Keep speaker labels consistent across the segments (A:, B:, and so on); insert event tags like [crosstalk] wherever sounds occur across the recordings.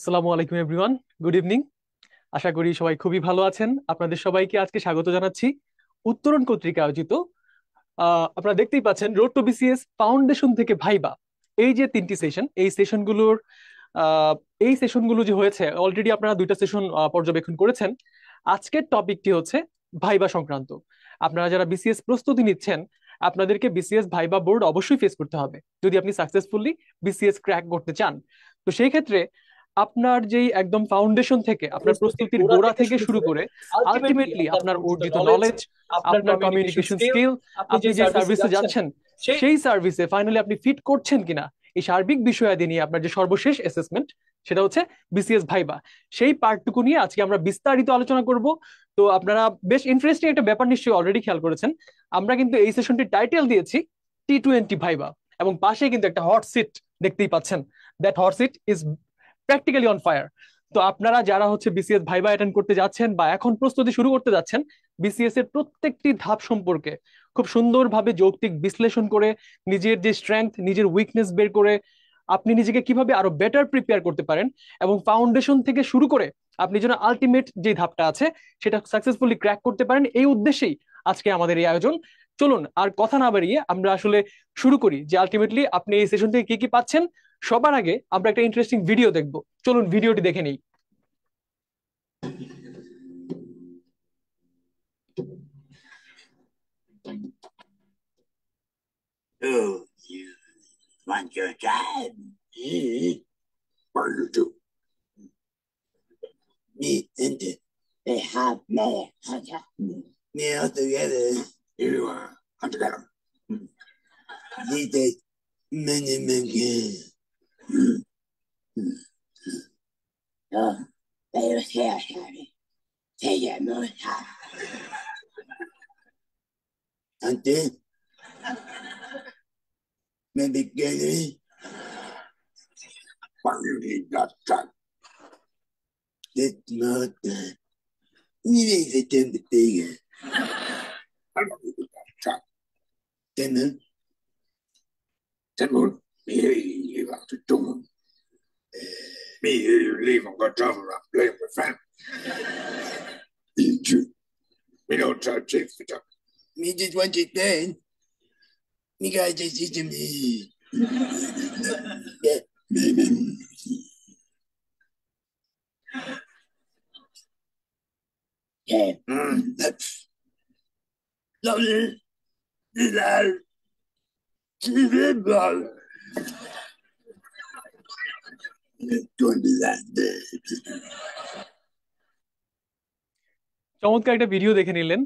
A: আসসালামু আলাইকুম everyone good evening আশা করি সবাই খুবই ভালো আছেন আপনাদের সবাইকে আজকে স্বাগত জানাচ্ছি উত্তরণ কর্তৃক আয়োজিত আপনারা দেখতেই পাচ্ছেন রোড টু বিসিএস ফাউন্ডেশন থেকে ভাইবা এই যে তিনটি সেশন এই সেশনগুলোর এই সেশনগুলো যে হয়েছে অলরেডি আপনারা দুইটা সেশন পর্যবেক্ষণ করেছেন আজকের টপিকটি হচ্ছে ভাইবা সংক্রান্ত আপনারা যারা বিসিএস প্রস্তুতি নিচ্ছেন আপনাদেরকে বিসিএস ভাইবা বোর্ড অবশ্যই ফেস করতে হবে যদি আপনি সাকসেসফুলি বিসিএস ক্র্যাক করতে চান তো সেই ক্ষেত্রে আপনার যেই একদম ফাউন্ডেশন থেকে আপনার প্রস্তুতির গোড়া থেকে শুরু করে আলটিমেটলি আপনার অর্জিত নলেজ আপনার কমিউনিকেশন স্কিল আপনি যে সার্ভিসে যাচ্ছেন সেই সার্ভিসে ফাইনালি আপনি ফিট করছেন কিনা এই সার্বিক বিষয়াদি নিয়ে আপনার যে সর্বশেষ অ্যাসেসমেন্ট সেটা হচ্ছে বিসিএস ভাইবা সেই পার্টটুকু নিয়ে আজকে আমরা বিস্তারিত আলোচনা করব তো আপনারা বেশ ইন্টারেস্টিং একটা ব্যাপার নিশ্চয়ই অলরেডি খেয়াল করেছেন আমরা কিন্তু এই সেশনটির টাইটেল দিয়েছি টি টোয়েন্টি ভাইবা এবং পাশে কিন্তু একটা হট সিট দেখতেই পাচ্ছেন that hot seat is practically on fire তো আপনারা যারা হচ্ছে বিসিএস ভাইবা অ্যাটেন্ড করতে যাচ্ছেন বা এখন প্রস্তুতি শুরু করতে যাচ্ছেন বিসিএস এর প্রত্যেকটি ধাপ সম্পর্কে খুব সুন্দরভাবে যৌক্তিক বিশ্লেষণ করে নিজের যে স্ট্রেংথ নিজের উইকনেস বের করে আপনি নিজেকে কিভাবে আরো বেটার প্রিপেয়ার করতে পারেন এবং ফাউন্ডেশন থেকে শুরু করে আপনি যেন আলটিমেট যে ধাপটা আছে সেটা সাকসেসফুলি ক্র্যাক করতে পারেন এই উদ্দেশ্যেই আজকে আমাদের এই আয়োজন চলুন আর কথা না বাড়িয়ে আমরা আসলে শুরু করি যে আলটিমেটলি আপনি এই সেশন থেকে কি কি পাচ্ছেন সবার আগে আমরা একটা ইন্টারেস্টিং ভিডিও দেখব চলুন ভিডিওটি দেখে নিই Many, many. Đó, đây là xe xe đi. Xe dạy mới xa. Thằng Chi, mình bị ghê đi. Bằng đi đặt trận. Tết mơ tệ. Như vậy thì trên bị tì ghê. đi đặt trận. Tên nữa. Tên muốn. you like to woman. Me here you leave, I'm gonna travel around playing with family. Eat too. Me don't try to take the time. Me just want to then. Me guys just eat me. Me, me. Yeah. Mm. Lovely. Mm. TV Love. চমৎকার একটা video দেখে নিলেন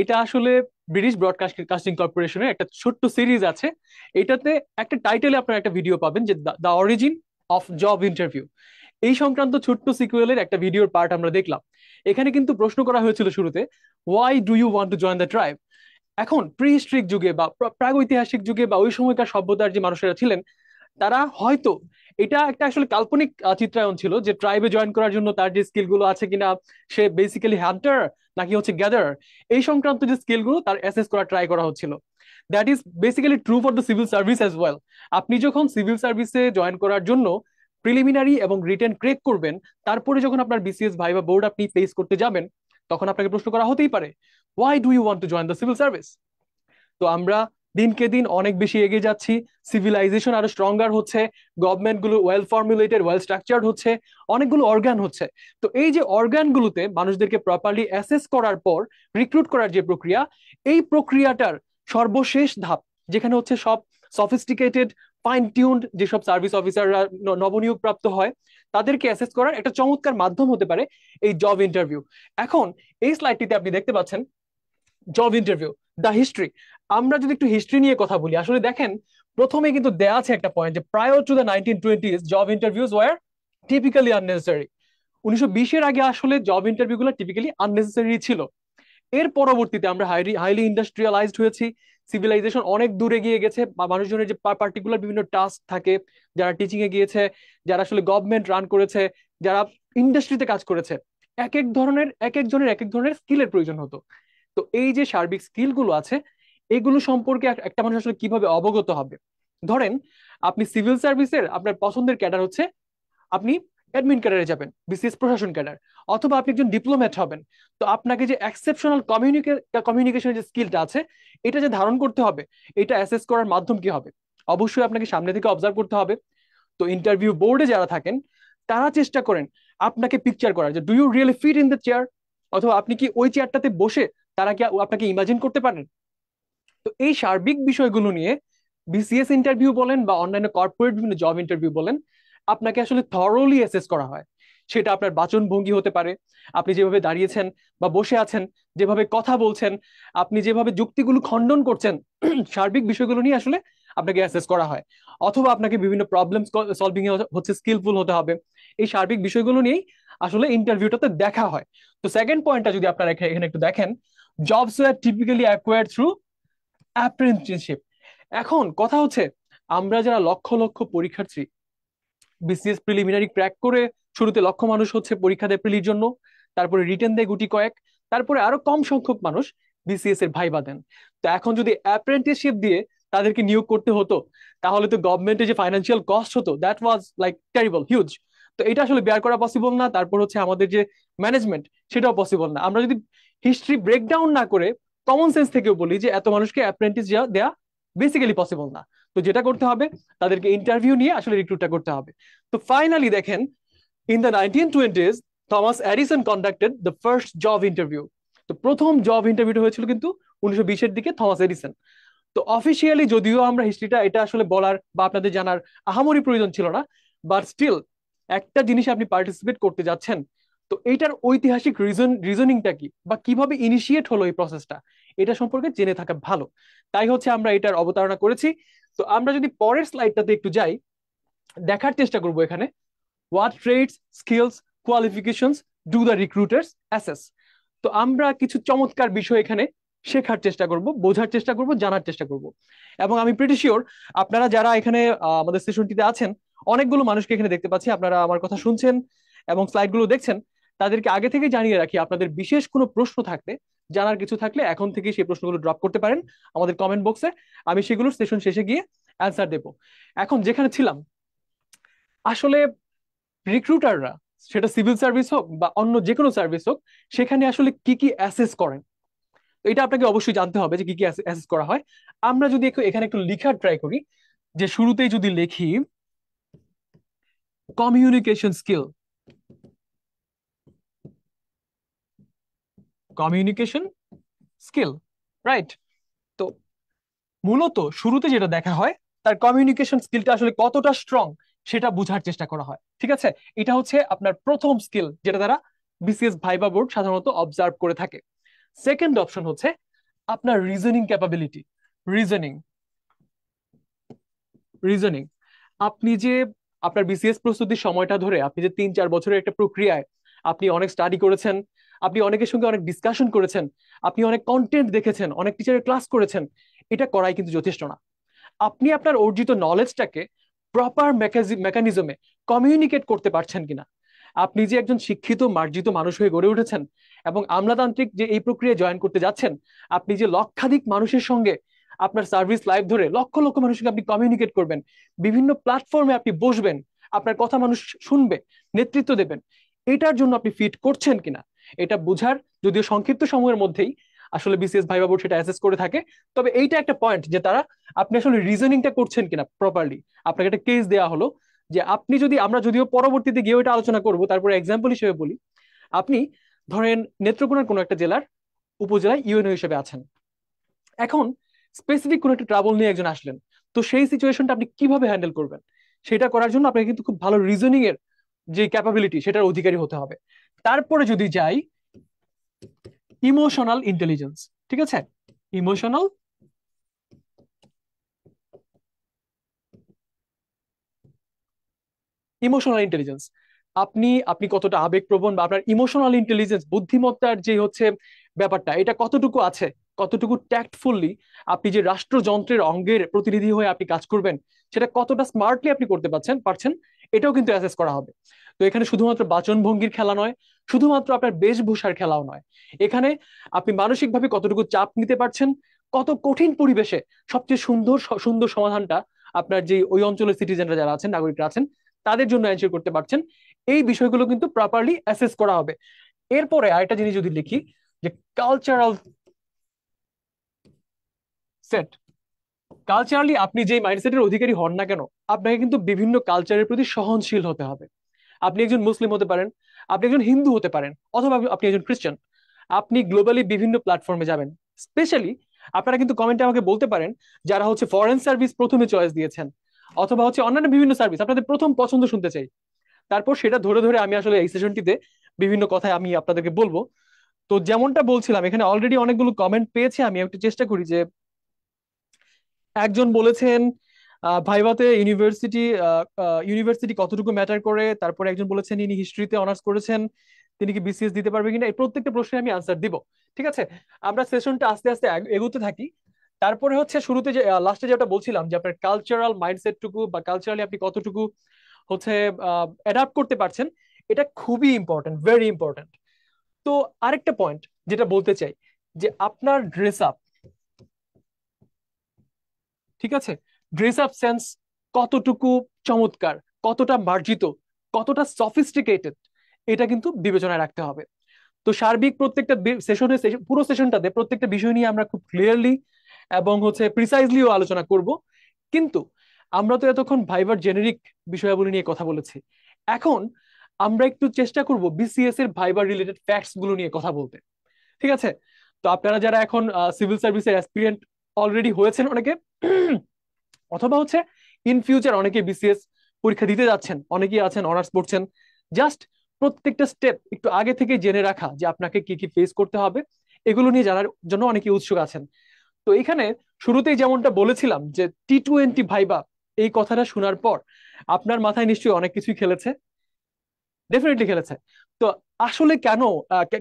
A: এটা আসলে British broadcast casting কর্পোরেশনের একটা ছোট্ট series আছে এটাতে একটা টাইটেলে আপনারা একটা ভিডিও পাবেন যে the origin of job interview এই সংক্রান্ত ছোট্ট সিকুয়েলের একটা ভিডিওর পার্ট আমরা দেখলাম এখানে কিন্তু প্রশ্ন করা হয়েছিল শুরুতে why do you want to join the tribe এখন প্রিহিস্ট্রিক যুগে বা প্রাগৈতিহাসিক যুগে বা ওই সময়কার সভ্যতার যে মানুষেরা ছিলেন তারা হয়তো এটা একটা আসলে কাল্পনিক চিত্রায়ন ছিল যে ট্রাইবে জয়েন করার জন্য তার যে গুলো আছে কিনা সে বেসিক্যালি হ্যান্টার নাকি হচ্ছে গ্যাদার এই সংক্রান্ত যে স্কিল গুলো তার অ্যাসেস করা ট্রাই করা হচ্ছিল that is basically true for the civil service as well আপনি যখন সিভিল সার্ভিসে জয়েন করার জন্য প্রিলিমিনারি এবং রিটার্ন ক্রেক করবেন তারপরে যখন আপনার বিসিএস ভাই বা বোর্ড আপনি ফেস করতে যাবেন তখন আপনাকে প্রশ্ন করা হতেই পারে why do you want to join the civil service তো আমরা দিনকে দিন অনেক বেশি এগিয়ে যাচ্ছি সিভিলাইজেশন আরো স্ট্রঙ্গার হচ্ছে গভর্নমেন্ট গুলো ওয়েল ফর্মুলেটেড ওয়েল স্ট্রাকচার হচ্ছে অনেকগুলো অর্গান হচ্ছে তো এই যে অর্গানগুলোতে মানুষদেরকে প্রপারলি অ্যাসেস করার পর রিক্রুট করার যে প্রক্রিয়া এই প্রক্রিয়াটার সর্বশেষ ধাপ যেখানে হচ্ছে সব সফিস্টিকেটেড ফাইন টিউন্ড যেসব সার্ভিস অফিসাররা নবনিয়োগ প্রাপ্ত হয় তাদেরকে অ্যাসেস করার একটা চমৎকার মাধ্যম হতে পারে এই জব ইন্টারভিউ এখন এই স্লাইডটিতে আপনি দেখতে পাচ্ছেন জব ইন্টারভিউ দ্য হিস্ট্রি আমরা যদি একটু হিস্ট্রি নিয়ে কথা বলি আসলে দেখেন প্রথমে কিন্তু দেয়া আছে একটা পয়েন্ট যে prior to the nineteen twenties job interviews were typically unnecessary উনিশশো বিশের আগে আসলে জব ইন্টারভিউ গুলো টিপিক্যালি আননেসেসারি ছিল এর পরবর্তীতে আমরা হাইলি হাইলি ইন্ডাস্ট্রিয়ালাইজড হয়েছি সিভিলাইজেশন অনেক দূরে গিয়ে গেছে মানুষজনের যে পার্টিকুলার বিভিন্ন টাস্ক থাকে যারা টিচিং এ গিয়েছে যারা আসলে গভর্নমেন্ট রান করেছে যারা ইন্ডাস্ট্রিতে কাজ করেছে এক এক ধরনের এক একজনের এক এক ধরনের স্কিলের প্রয়োজন হতো তো এই যে সার্বিক স্কিলগুলো আছে এগুলো সম্পর্কে একটা মানুষ আসলে কিভাবে অবগত হবে ধরেন আপনি সিভিল সার্ভিসের আপনার পছন্দের ক্যাডার হচ্ছে আপনি অ্যাডমিন ক্যাডারে যাবেন বিসিএস প্রশাসন ক্যাডার অথবা আপনি একজন ডিপ্লোম্যাট হবেন তো আপনাকে যে এক্সেপশনাল কমিউনিকেশনের যে স্কিলটা আছে এটা যে ধারণ করতে হবে এটা অ্যাসেস করার মাধ্যম কি হবে অবশ্যই আপনাকে সামনে থেকে অবজার্ভ করতে হবে তো ইন্টারভিউ বোর্ডে যারা থাকেন তারা চেষ্টা করেন আপনাকে পিকচার করার যে do you really fit in the chair অথবা আপনি কি ওই চেয়ারটাতে বসে তারা কি আপনাকে ইমাজিন করতে পারেন তো এই সার্বিক বিষয়গুলো নিয়ে বিসিএস ইন্টারভিউ বলেন বা অন্যান্য কর্পোরেট বিভিন্ন জব ইন্টারভিউ বলেন আপনাকে আসলে থরোলি অ্যাসেস করা হয় সেটা আপনার বাচন ভঙ্গি হতে পারে আপনি যেভাবে দাঁড়িয়েছেন বা বসে আছেন যেভাবে কথা বলছেন আপনি যেভাবে যুক্তিগুলো খণ্ডন করছেন [clears throat] সার্বিক বিষয়গুলো নিয়ে আসলে আপনাকে অ্যাসেস করা হয় অথবা আপনাকে বিভিন্ন প্রবলেম সলভিং হচ্ছে স্কিলফুল হতে হবে এই সার্বিক বিষয়গুলো নিয়েই আসলে ইন্টারভিউটাতে দেখা হয় তো সেকেন্ড পয়েন্টটা যদি আপনারা এখানে একটু দেখেন jobs were typically acquired through apprenticeship এখন কথা হচ্ছে আমরা যারা লক্ষ লক্ষ পরীক্ষার্থী বিসিএস প্রিলিমিনারি ক্র্যাক করে শুরুতে লক্ষ মানুষ হচ্ছে পরীক্ষা দেয় প্রিলির জন্য তারপরে রিটার্ন দেয় গুটি কয়েক তারপরে আরো কম সংখ্যক মানুষ বিসিএস এর ভাইবা দেন তো এখন যদি অ্যাপ্রেন্টিসশিপ দিয়ে তাদেরকে নিয়োগ করতে হতো তাহলে তো গভর্নমেন্টের যে ফাইন্যান্সিয়াল কস্ট হতো that was like terrible huge তো এটা আসলে বেয়ার করা পসিবল না তারপর হচ্ছে আমাদের যে ম্যানেজমেন্ট সেটাও পসিবল না আমরা যদি হিস্ট্রি ব্রেকডাউন না করে কমন সেন্স থেকেও বলি যে এত মানুষকে অ্যাপ্রেন্টিস দেওয়া বেসিক্যালি পসিবল না তো যেটা করতে হবে তাদেরকে ইন্টারভিউ নিয়ে আসলে রিক্রুটটা করতে হবে তো ফাইনালি দেখেন in the nineteen twenties Thomas Edison conducted the first job interview তো প্রথম জব ইন্টারভিউটা হয়েছিল কিন্তু উনিশশো বিশের দিকে থমাস এডিসন তো অফিসিয়ালি যদিও আমরা হিস্ট্রিটা এটা আসলে বলার বা আপনাদের জানার আহামরি প্রয়োজন ছিল না বাট স্টিল একটা জিনিস আপনি পার্টিসিপেট করতে যাচ্ছেন তো এইটার ঐতিহাসিক রিজন রিজনিংটা কি বা কিভাবে ইনিশিয়েট হলো এই প্রসেসটা এটা সম্পর্কে জেনে থাকা ভালো তাই হচ্ছে আমরা এটার অবতারণা করেছি তো আমরা যদি পরের স্লাইডটাতে একটু যাই দেখার চেষ্টা করব এখানে what trades skills qualifications do the recruiters assess তো আমরা কিছু চমৎকার বিষয় এখানে শেখার চেষ্টা করব বোঝার চেষ্টা করব জানার চেষ্টা করব এবং আমি প্রিটি শিওর আপনারা যারা এখানে আমাদের সেশনটিতে আছেন অনেকগুলো মানুষকে এখানে দেখতে পাচ্ছি আপনারা আমার কথা শুনছেন এবং স্লাইডগুলো দেখছেন তাদেরকে আগে থেকে জানিয়ে রাখি আপনাদের বিশেষ কোনো প্রশ্ন থাকলে জানার কিছু থাকলে এখন থেকে সেই প্রশ্নগুলো ড্রপ করতে পারেন আমাদের কমেন্ট বক্সে আমি সেগুলো সেশন শেষে গিয়ে অ্যান্সার দেব এখন যেখানে ছিলাম আসলে রিক্রুটাররা সেটা সিভিল সার্ভিস হোক বা অন্য যে কোনো সার্ভিস হোক সেখানে আসলে কি কি অ্যাসেস করেন এটা আপনাকে অবশ্যই জানতে হবে যে কি কি অ্যাসেস করা হয় আমরা যদি এখানে একটু লিখার ট্রাই করি যে শুরুতেই যদি লিখি communication skill communication skill right তো মূলত শুরুতে যেটা দেখা হয় তার কমিউনিকেশন স্কিলটা আসলে কতটা স্ট্রং সেটা বোঝার চেষ্টা করা হয় ঠিক আছে এটা হচ্ছে আপনার প্রথম স্কিল যেটা তারা বিসিএস ভাইবা বোর্ড সাধারণত অবজার্ভ করে থাকে সেকেন্ড অপশন হচ্ছে আপনার রিজনিং ক্যাপাবিলিটি রিজনিং রিজনিং আপনি যে আপনার বিসিএস প্রস্তুতির সময়টা ধরে আপনি যে তিন চার বছরের একটা প্রক্রিয়ায় আপনি অনেক স্টাডি করেছেন আপনি অনেকের সঙ্গে অনেক ডিসকাশন করেছেন আপনি অনেক কন্টেন্ট দেখেছেন অনেক টিচারের ক্লাস করেছেন এটা করাই কিন্তু যথেষ্ট না আপনি আপনার অর্জিত নলেজটাকে প্রপার মেকানিজমে কমিউনিকেট করতে পারছেন কিনা আপনি যে একজন শিক্ষিত মার্জিত মানুষ হয়ে গড়ে উঠেছেন এবং আমলাতান্ত্রিক যে এই প্রক্রিয়ায় জয়েন করতে যাচ্ছেন আপনি যে লক্ষাধিক মানুষের সঙ্গে আপনার সার্ভিস লাইভ ধরে লক্ষ লক্ষ মানুষকে আপনি কমিউনিকেট করবেন বিভিন্ন প্ল্যাটফর্মে আপনি বসবেন আপনার কথা মানুষ শুনবে নেতৃত্ব দেবেন এটার জন্য আপনি ফিট করছেন কিনা এটা বুঝার যদিও সংক্ষিপ্ত সময়ের মধ্যেই আসলে বিসিএস ভাই বাবু সেটা অ্যাসেস করে থাকে তবে এইটা একটা পয়েন্ট যে তারা আপনি আসলে রিজনিংটা করছেন কিনা প্রপারলি আপনাকে একটা কেস দেওয়া হলো যে আপনি যদি আমরা যদিও পরবর্তীতে গিয়ে ওইটা আলোচনা করব তারপরে এক্সাম্পল হিসেবে বলি আপনি ধরেন নেত্রকোনার কোনো একটা জেলার উপজেলায় ইউএনও হিসেবে আছেন এখন স্পেসিফিক কোনো একটা ট্রাবল নিয়ে একজন আসলেন তো সেই সিচুয়েশনটা আপনি কিভাবে হ্যান্ডেল করবেন সেটা করার জন্য আপনাকে কিন্তু খুব ভালো রিজনিং এর যে ক্যাপাবিলিটি সেটার অধিকারী হতে হবে তারপরে যদি যাই ইমোশনাল ইন্টেলিজেন্স ঠিক আছে ইমোশনাল ইমোশনাল ইন্টেলিজেন্স আপনি আপনি কতটা আবেগপ্রবণ বা আপনার ইমোশনাল ইন্টেলিজেন্স বুদ্ধিমত্তার যে হচ্ছে ব্যাপারটা এটা কতটুকু আছে কতটুকু ট্যাক্টফুললি আপনি যে রাষ্ট্রযন্ত্রের অঙ্গের প্রতিনিধি হয়ে আপনি কাজ করবেন সেটা কতটা স্মার্টলি আপনি করতে পারছেন পারছেন এটাও কিন্তু অ্যাসেস করা হবে তো এখানে শুধুমাত্র বাচন ভঙ্গির খেলা নয় শুধুমাত্র আপনার বেশভূষার খেলাও নয় এখানে আপনি মানসিকভাবে কতটুকু চাপ নিতে পারছেন কত কঠিন পরিবেশে সবচেয়ে সুন্দর সুন্দর সমাধানটা আপনার যে ওই অঞ্চলের সিটিজেনরা যারা আছেন নাগরিকরা আছেন তাদের জন্য এনশিওর করতে পারছেন এই বিষয়গুলো কিন্তু প্রপারলি অ্যাসেস করা হবে এরপরে আরেকটা জিনিস যদি লিখি যে কালচারাল সেট কালচারালি আপনি যেই মাইন্ডসেটের অধিকারী হন না কেন আপনাকে কিন্তু বিভিন্ন কালচারের প্রতি সহনশীল হতে হবে আপনি একজন মুসলিম হতে পারেন আপনি একজন হিন্দু হতে পারেন অথবা আপনি একজন খ্রিস্টান আপনি গ্লোবালি বিভিন্ন প্ল্যাটফর্মে যাবেন স্পেশালি আপনারা কিন্তু কমেন্টে আমাকে বলতে পারেন যারা হচ্ছে ফরেন সার্ভিস প্রথমে চয়েস দিয়েছেন অথবা হচ্ছে অন্যান্য বিভিন্ন সার্ভিস আপনাদের প্রথম পছন্দ শুনতে চাই তারপর সেটা ধরে ধরে আমি আসলে এই সেশনটিতে বিভিন্ন কথায় আমি আপনাদেরকে বলবো তো যেমনটা বলছিলাম এখানে অলরেডি অনেকগুলো কমেন্ট পেয়েছে আমি একটু চেষ্টা করি যে একজন বলেছেন ভাইভাতে ইউনিভার্সিটি ইউনিভার্সিটি কতটুকু ম্যাটার করে তারপরে একজন বলেছেন ইনি হিস্ট্রিতে অনার্স করেছেন তিনি কি বিসিএস দিতে পারবে কিনা এই প্রত্যেকটা প্রশ্নে আমি আনসার দিব ঠিক আছে আমরা সেশনটা আস্তে আস্তে এগোতে থাকি তারপরে হচ্ছে শুরুতে যে লাস্টে যেটা বলছিলাম যে আপনার কালচারাল মাইন্ডসেটটুকু বা কালচারালি আপনি কতটুকু হচ্ছে অ্যাডাপ্ট করতে পারছেন এটা খুবই ইম্পর্টেন্ট ভেরি ইম্পর্টেন্ট তো আরেকটা পয়েন্ট যেটা বলতে চাই যে আপনার ড্রেস আপ ঠিক আছে ড্রেস আপ সেন্স কতটুকু চমৎকার কতটা মার্জিত কতটা সফিস্টিকেটেড এটা কিন্তু বিবেচনায় রাখতে হবে তো সার্বিক প্রত্যেকটা সেশনে পুরো সেশনটাতে প্রত্যেকটা বিষয় নিয়ে আমরা খুব ক্লিয়ারলি এবং হচ্ছে প্রিসাইজলিও আলোচনা করব কিন্তু আমরা তো এতক্ষণ ভাইবার জেনেরিক বিষয়াবলী নিয়ে কথা বলেছি এখন আমরা একটু চেষ্টা করব বিসিএস এর ভাইবার রিলেটেড ফ্যাক্টস গুলো নিয়ে কথা বলতে ঠিক আছে তো আপনারা যারা এখন সিভিল সার্ভিসের অ্যাসপিরিয়েন্ট অলরেডি হয়েছেন অনেকে [clears throat] অথবা হচ্ছে ইন ফিউচার অনেকে বিসিএস পরীক্ষা দিতে যাচ্ছেন অনেকেই আছেন অনার্স পড়ছেন জাস্ট প্রত্যেকটা স্টেপ একটু আগে থেকে জেনে রাখা যে আপনাকে কি কি ফেস করতে হবে এগুলো নিয়ে জানার জন্য অনেকে উৎসুক আছেন তো এখানে শুরুতেই যেমনটা বলেছিলাম যে টি টোয়েন্টি ভাইবা এই কথাটা শোনার পর আপনার মাথায় নিশ্চয়ই অনেক কিছুই খেলেছে ডেফিনেটলি খেলেছে তো আসলে কেন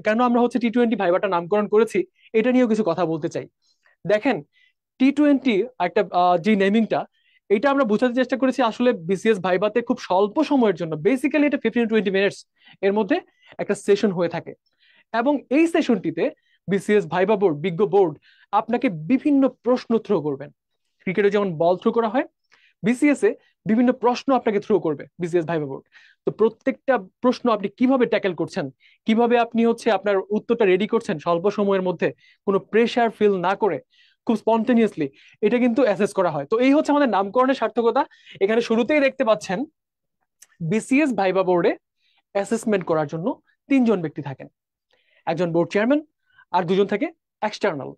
A: কেন আমরা হচ্ছে টি টোয়েন্টি ভাইবাটা নামকরণ করেছি এটা নিয়েও কিছু কথা বলতে চাই দেখেন টি টোয়েন্টি একটা যে নেমিংটা এটা আমরা বোঝাতে চেষ্টা করেছি আসলে বিসিএস ভাইবাতে খুব স্বল্প সময়ের জন্য বেসিক্যালি এটা ফিফটিন টোয়েন্টি মিনিটস এর মধ্যে একটা সেশন হয়ে থাকে এবং এই সেশনটিতে বিসিএস ভাইবা বোর্ড বিজ্ঞ বোর্ড আপনাকে বিভিন্ন প্রশ্ন থ্রো করবেন ক্রিকেটে যেমন বল থ্রো করা হয় বিসিএস এ বিভিন্ন প্রশ্ন আপনাকে থ্রো করবে বিসিএস ভাইবা বোর্ড তো প্রত্যেকটা প্রশ্ন আপনি কিভাবে ট্যাকেল করছেন কিভাবে আপনি হচ্ছে আপনার উত্তরটা রেডি করছেন স্বল্প সময়ের মধ্যে কোনো প্রেশার ফিল না করে খুব স্পন্টেনিয়াসলি এটা কিন্তু অ্যাসেস করা হয় তো এই হচ্ছে আমাদের নামকরণের সার্থকতা এখানে শুরুতেই দেখতে পাচ্ছেন বিসিএস ভাইবা বোর্ডে অ্যাসেসমেন্ট করার জন্য তিনজন ব্যক্তি থাকেন একজন বোর্ড চেয়ারম্যান আর দুজন থাকে এক্সটার্নাল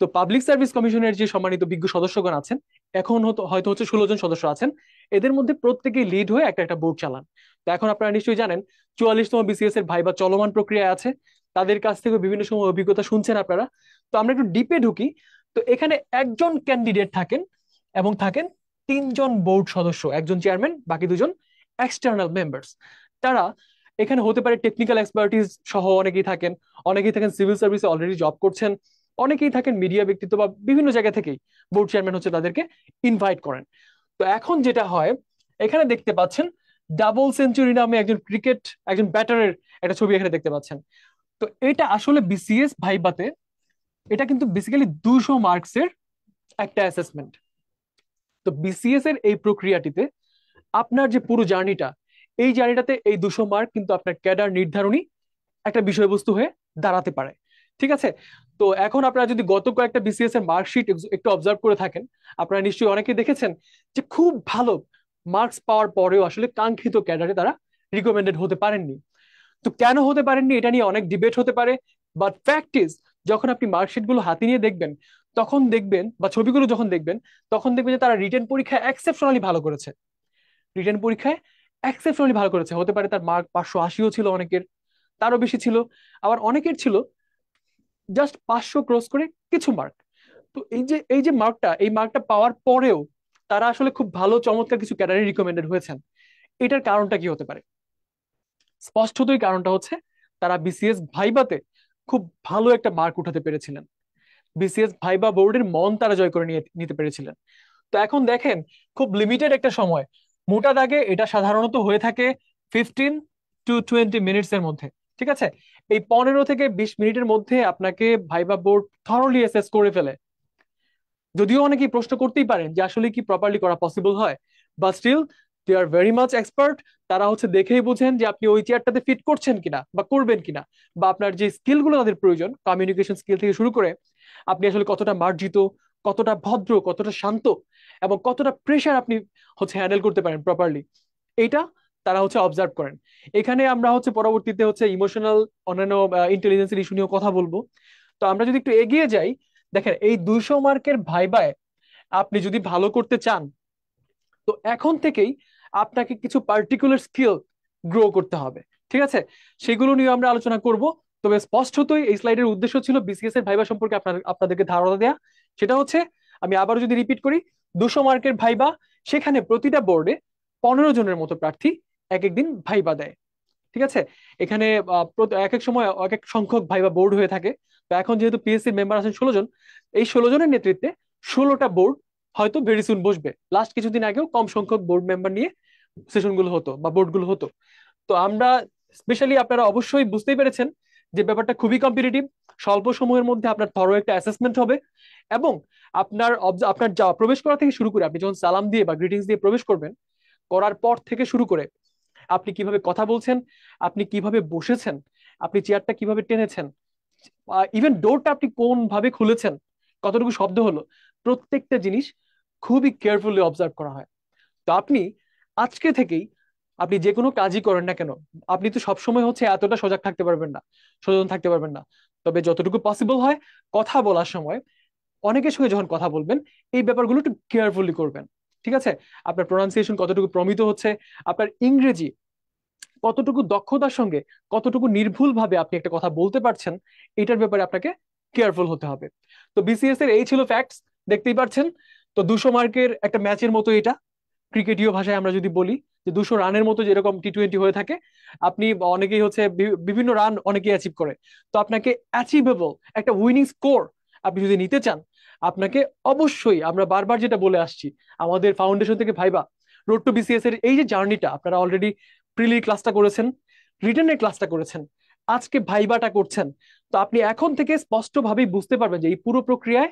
A: তো পাবলিক সার্ভিস কমিশনের যে সম্মানিত বিজ্ঞ সদস্যগণ আছেন এখন হয়তো হচ্ছে ষোলো জন সদস্য আছেন এদের মধ্যে প্রত্যেকে লিড হয়ে একটা একটা বোর্ড চালান তো এখন আপনারা নিশ্চয়ই জানেন চুয়াল্লিশতম বিসিএস এর ভাইবা চলমান প্রক্রিয়া আছে তাদের কাছ থেকে বিভিন্ন সময় অভিজ্ঞতা শুনছেন আপনারা তো আমরা একটু ডিপে ঢুকি তো এখানে একজন ক্যান্ডিডেট থাকেন এবং থাকেন তিনজন বোর্ড সদস্য একজন চেয়ারম্যান বাকি দুজন এক্সটার্নাল মেম্বার্স তারা এখানে হতে পারে টেকনিক্যাল এক্সপার্টিস সহ অনেকেই থাকেন অনেকেই থাকেন সিভিল সার্ভিসে অলরেডি জব করছেন অনেকেই থাকেন মিডিয়া ব্যক্তিত্ব বা বিভিন্ন জায়গা থেকেই বোর্ড চেয়ারম্যান হচ্ছে তাদেরকে ইনভাইট করেন তো এখন যেটা হয় এখানে দেখতে পাচ্ছেন ডাবল সেঞ্চুরি নামে একজন ক্রিকেট একজন ব্যাটারের একটা ছবি এখানে দেখতে পাচ্ছেন তো এটা আসলে বিসিএস ভাইবাতে এটা কিন্তু বেসিক্যালি দুশো মার্কসের একটা অ্যাসেসমেন্ট তো বিসিএস এর এই প্রক্রিয়াটিতে আপনার যে পুরো জার্নিটা এই জার্নিটাতে এই দুশো মার্ক কিন্তু আপনার ক্যাডার নির্ধারণী একটা বিষয়বস্তু হয়ে দাঁড়াতে পারে ঠিক আছে তো এখন আপনারা যদি গত কয়েকটা বিসিএস এর মার্কশিট একটু অবজার্ভ করে থাকেন আপনারা নিশ্চয়ই অনেকে দেখেছেন যে খুব ভালো মার্কস পাওয়ার পরেও আসলে কাঙ্ক্ষিত ক্যাডারে তারা রিকমেন্ডেড হতে পারেননি তো কেন হতে পারেননি এটা নিয়ে অনেক ডিবেট হতে পারে বাট ফ্যাক্ট ইজ যখন আপনি মার্কশিটগুলো হাতে নিয়ে দেখবেন তখন দেখবেন বা ছবিগুলো যখন দেখবেন তখন দেখবেন যে তারা রিটেন পরীক্ষায় এক্সেপশনালি ভালো করেছে রিটেন পরীক্ষায় এক্সেপশনালি ভালো করেছে হতে পারে তার মার্ক পাঁচশো আশিও ছিল অনেকের তারও বেশি ছিল আবার অনেকের ছিল জাস্ট পাঁচশো ক্রস করে কিছু মার্ক তো এই যে এই যে মার্কটা এই মার্কটা পাওয়ার পরেও তারা আসলে খুব ভালো চমৎকার কিছু ক্যাটারি রিকমেন্ডেড হয়েছেন এটার কারণটা কি হতে পারে স্পষ্টতই কারণটা হচ্ছে তারা বিসিএস ভাইবাতে খুব ভালো একটা মার্ক উঠাতে পেরেছিলেন বিসিএস ভাইবা বোর্ডের মন তারা জয় করে নিয়ে নিতে পেরেছিলেন তো এখন দেখেন খুব লিমিটেড একটা সময় মোটা দাগে এটা সাধারণত হয়ে থাকে ফিফটিন টু টোয়েন্টি মিনিটস এর মধ্যে ঠিক আছে এই পনেরো থেকে বিশ মিনিটের মধ্যে আপনাকে ভাইবা বোর্ড থরলি এসেস করে ফেলে যদিও অনেকেই প্রশ্ন করতেই পারেন যে আসলে কি প্রপারলি করা পসিবল হয় বা still they are very much expert তারা হচ্ছে দেখেই বুঝেন যে আপনি ওই চেয়ারটাতে ফিট করছেন কিনা বা করবেন কিনা বা আপনার যে স্কিলগুলো তাদের প্রয়োজন কমিউনিকেশন স্কিল থেকে শুরু করে আপনি আসলে কতটা মার্জিত কতটা ভদ্র কতটা শান্ত এবং কতটা প্রেশার আপনি হচ্ছে হ্যান্ডেল করতে পারেন প্রপারলি এটা তারা হচ্ছে অবজার্ভ করেন এখানে আমরা হচ্ছে পরবর্তীতে হচ্ছে ইমোশনাল অন্যান্য ইন্টেলিজেন্সের ইস্যু নিয়েও কথা বলবো তো আমরা যদি একটু এগিয়ে যাই দেখেন এই দুশো মার্কের ভাইবায় আপনি যদি ভালো করতে চান তো এখন থেকেই আপনাকে কিছু পার্টিকুলার স্কিল গ্রো করতে হবে ঠিক আছে সেগুলো নিয়ে আমরা আলোচনা করব তবে স্পষ্টতই এই স্লাইডের উদ্দেশ্য ছিল বিসিএস এর ভাইবা সম্পর্কে আপনার আপনাদেরকে ধারণা দেয়া সেটা হচ্ছে আমি আবার যদি রিপিট করি দুশো মার্কের ভাইবা সেখানে প্রতিটা বোর্ডে পনেরো জনের মতো প্রার্থী এক একদিন ভাইবা দেয় ঠিক আছে এখানে এক এক সময় এক এক সংখ্যক ভাইবা বোর্ড হয়ে থাকে তো এখন যেহেতু পিএসসির মেম্বার আছেন ষোলো জন এই ষোলো জনের নেতৃত্বে ষোলোটা বোর্ড হয়তো ভেরি সুন বসবে লাস্ট কিছুদিন আগেও কম সংখ্যক বোর্ড মেম্বার নিয়ে সেশন গুলো হতো বা বোর্ড গুলো হতো তো আমরা স্পেশালি আপনারা অবশ্যই বুঝতেই পেরেছেন যে ব্যাপারটা খুবই কম্পিটিটিভ স্বল্প সময়ের মধ্যে আপনার থরো একটা অ্যাসেসমেন্ট হবে এবং আপনার আপনার যা প্রবেশ করা থেকে শুরু করে আপনি যখন সালাম দিয়ে বা গ্রিটিংস দিয়ে প্রবেশ করবেন করার পর থেকে শুরু করে আপনি কিভাবে কথা বলছেন আপনি কিভাবে বসেছেন আপনি চেয়ারটা কিভাবে টেনেছেন ইভেন ডোরটা আপনি কোন ভাবে খুলেছেন কতটুকু শব্দ হলো প্রত্যেকটা জিনিস খুবই কেয়ারফুলি অবজার্ভ করা হয় তো আপনি আজকে থেকেই আপনি যে কোনো কাজই করেন না কেন আপনি তো সবসময় হচ্ছে এতটা সজাগ থাকতে পারবেন না সচেতন থাকতে পারবেন না তবে যতটুকু পসিবল হয় কথা বলার সময় অনেকের সঙ্গে যখন কথা বলবেন এই ব্যাপারগুলো একটু কেয়ারফুলি করবেন ঠিক আছে আপনার প্রোনাউন্সিয়েশন কতটুকু প্রমিত হচ্ছে আপনার ইংরেজি কতটুকু দক্ষতার সঙ্গে কতটুকু নির্ভুলভাবে আপনি একটা কথা বলতে পারছেন এটার ব্যাপারে আপনাকে কেয়ারফুল হতে হবে তো বিসিএস এর এই ছিল ফ্যাক্টস দেখতেই পাচ্ছেন তো দুশো মার্কের একটা ম্যাচের মতো এটা ক্রিকেটীয় ভাষায় আমরা যদি বলি যে দুশো রানের মতো যেরকম টি টোয়েন্টি হয়ে থাকে আপনি অনেকেই হচ্ছে বিভিন্ন রান অনেকেই অ্যাচিভ করে তো আপনাকে অ্যাচিভেবল একটা উইনিং স্কোর আপনি যদি নিতে চান আপনাকে অবশ্যই আমরা বারবার যেটা বলে আসছি আমাদের ফাউন্ডেশন থেকে ভাইবা রোড টু বিসিএস এর এই যে জার্নিটা আপনারা অলরেডি প্রিলি ক্লাসটা করেছেন রিটার্নের ক্লাসটা করেছেন আজকে ভাইবাটা করছেন তো আপনি এখন থেকে স্পষ্টভাবেই বুঝতে পারবেন যে এই পুরো প্রক্রিয়ায়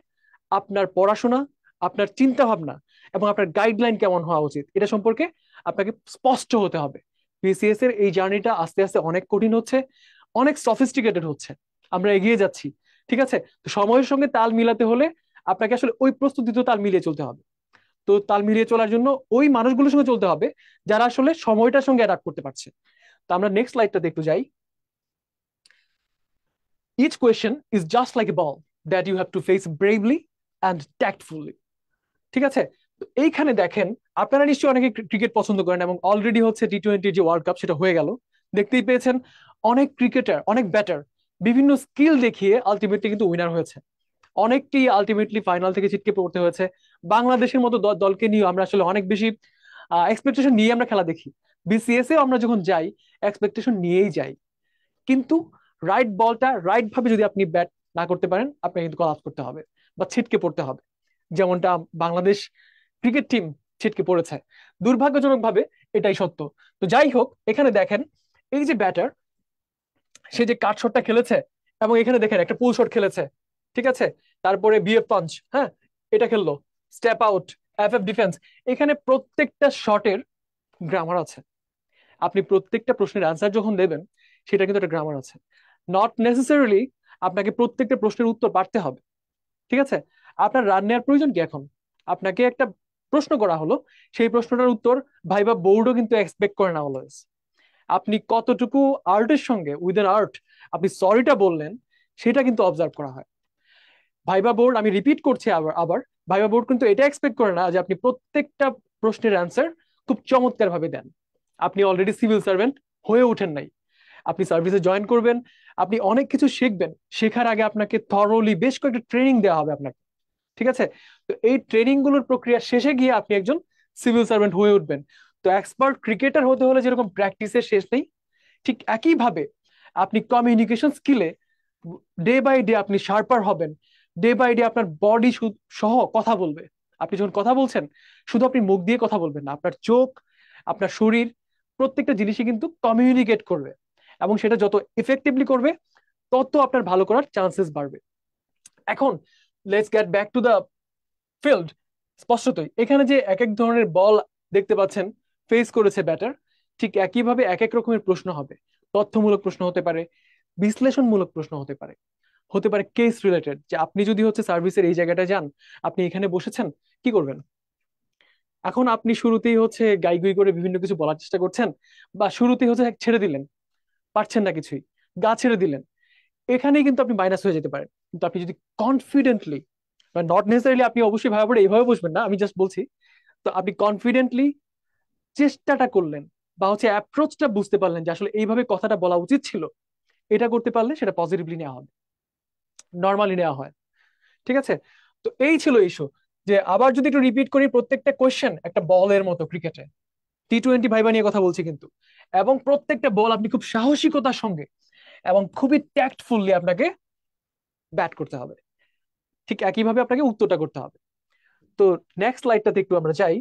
A: আপনার পড়াশোনা আপনার চিন্তা ভাবনা এবং আপনার গাইডলাইন কেমন হওয়া উচিত এটা সম্পর্কে আপনাকে স্পষ্ট হতে হবে বিসিএস এর এই জার্নিটা আস্তে আস্তে অনেক কঠিন হচ্ছে অনেক সফিস্টিকেটেড হচ্ছে আমরা এগিয়ে যাচ্ছি ঠিক আছে তো সময়ের সঙ্গে তাল মিলাতে হলে আপনাকে আসলে ওই প্রস্তুতি তো তাল মিলিয়ে চলতে হবে তো তাল মিলিয়ে চলার জন্য ওই মানুষগুলোর সঙ্গে চলতে হবে যারা আসলে সময়টার সঙ্গে অ্যাডাপ্ট করতে পারছে তো আমরা নেক্সট স্লাইডটা দেখতে যাই each question is just like a ball that you have to face bravely and tactfully ঠিক আছে এইখানে দেখেন আপনারা নিশ্চয়ই অনেকে ক্রিকেট পছন্দ করেন এবং অলরেডি হচ্ছে টি টোয়েন্টি যে ওয়ার্ল্ড কাপ সেটা হয়ে গেল দেখতেই পেয়েছেন অনেক ক্রিকেটার অনেক ব্যাটার বিভিন্ন স্কিল দেখিয়ে আলটিমেটলি কিন্তু উইনার হয়েছে অনেকটি আলটিমেটলি ফাইনাল থেকে ছিটকে পড়তে হয়েছে বাংলাদেশের মতো দলকে নিয়ে আমরা আসলে অনেক বেশি এক্সপেকটেশন নিয়ে আমরা খেলা দেখি বিসিএস এও আমরা যখন যাই এক্সপেকটেশন নিয়েই যাই কিন্তু রাইট বলটা রাইট ভাবে যদি আপনি ব্যাট না করতে পারেন আপনাকে কিন্তু কল আউট করতে হবে বা ছিটকে পড়তে হবে যেমনটা বাংলাদেশ ক্রিকেট টিম ছিটকে পড়েছে দুর্ভাগ্যজনকভাবে এটাই সত্য তো যাই হোক এখানে দেখেন এই যে ব্যাটার সে যে কাট শটটা খেলেছে এবং এখানে দেখেন একটা পুল শট খেলেছে ঠিক আছে তারপরে বিএ পাঞ্চ হ্যাঁ এটা খেললো স্টেপ আউট এফ এফ ডিফেন্স এখানে প্রত্যেকটা শটের গ্রামার আছে আপনি প্রত্যেকটা প্রশ্নের আনসার যখন দেবেন সেটা কিন্তু একটা গ্রামার আছে নট নেসেসারিলি আপনাকে প্রত্যেকটা প্রশ্নের উত্তর পারতে হবে ঠিক আছে আপনার রান নেওয়ার প্রয়োজন কি এখন আপনাকে একটা প্রশ্ন করা হলো সেই প্রশ্নটার উত্তর ভাইবা বোর্ডও কিন্তু এক্সপেক্ট করে না অলওয়েজ আপনি কতটুকু আর্টের সঙ্গে উইথ আর্ট আপনি সরিটা বললেন সেটা কিন্তু অবজার্ভ করা হয় ভাইবা বোর্ড আমি রিপিট করছি আবার আবার ভাইবা বোর্ড কিন্তু এটা এক্সপেক্ট করে না যে আপনি প্রত্যেকটা প্রশ্নের অ্যান্সার খুব চমৎকার ভাবে দেন আপনি অলরেডি সিভিল সার্ভেন্ট হয়ে ওঠেন নাই আপনি সার্ভিসে জয়েন করবেন আপনি অনেক কিছু শিখবেন শেখার আগে আপনাকে থরলি বেশ কয়েকটা ট্রেনিং দেওয়া হবে আপনাকে ঠিক আছে তো এই ট্রেনিং গুলোর প্রক্রিয়া শেষে গিয়ে আপনি একজন সিভিল সার্ভেন্ট হয়ে উঠবেন তো এক্সপার্ট ক্রিকেটার হতে হলে যেরকম প্র্যাকটিসের শেষ নেই ঠিক একইভাবে আপনি কমিউনিকেশন স্কিলে ডে বাই ডে আপনি শার্পার হবেন ডে বাই ডে আপনার বডি সহ কথা বলবে আপনি যখন কথা বলছেন শুধু আপনি মুখ দিয়ে কথা বলবেন না আপনার চোখ আপনার শরীর প্রত্যেকটা জিনিসই কিন্তু কমিউনিকেট করবে এবং সেটা যত ইফেক্টিভলি করবে তত আপনার ভালো করার চান্সেস বাড়বে এখন let's get back to the field স্পষ্টতই এখানে যে এক এক ধরনের বল দেখতে পাচ্ছেন ফেস করেছে ব্যাটার ঠিক একইভাবে এক এক রকমের প্রশ্ন হবে তথ্যমূলক প্রশ্ন হতে পারে বিশ্লেষণমূলক প্রশ্ন হতে পারে হতে পারে কেস রিলেটেড যে আপনি যদি হচ্ছে সার্ভিসের এই জায়গাটা যান আপনি এখানে বসেছেন কি করবেন এখন আপনি শুরুতেই হচ্ছে গাইগুই করে বিভিন্ন কিছু বলার চেষ্টা করছেন বা শুরুতেই হচ্ছে ছেড়ে দিলেন পারছেন না কিছুই গা ছেড়ে দিলেন এখানেই কিন্তু আপনি মাইনাস হয়ে যেতে পারেন কিন্তু আপনি যদি কনফিডেন্টলি নট নেসারিলি আপনি অবশ্যই ভাবে পড়ে এইভাবে বসবেন না আমি জাস্ট বলছি তো আপনি কনফিডেন্টলি চেষ্টাটা করলেন বা হচ্ছে অ্যাপ্রোচটা বুঝতে পারলেন যে আসলে এইভাবে কথাটা বলা উচিত ছিল এটা করতে পারলে সেটা পজিটিভলি নেওয়া হবে নর্মালি নেওয়া হয় ঠিক আছে তো এই ছিল ইস্যু যে আবার যদি একটু রিপিট করি প্রত্যেকটা কোয়েশ্চেন একটা বলের মতো ক্রিকেটে টি টোয়েন্টি ভাইবা নিয়ে কথা বলছি কিন্তু এবং প্রত্যেকটা বল আপনি খুব সাহসিকতার সঙ্গে এবং খুবই ট্যাক্টফুললি আপনাকে ব্যাট করতে হবে ঠিক একইভাবে আপনাকে উত্তরটা করতে হবে তো নেক্সট লাইটটাতে একটু আমরা চাই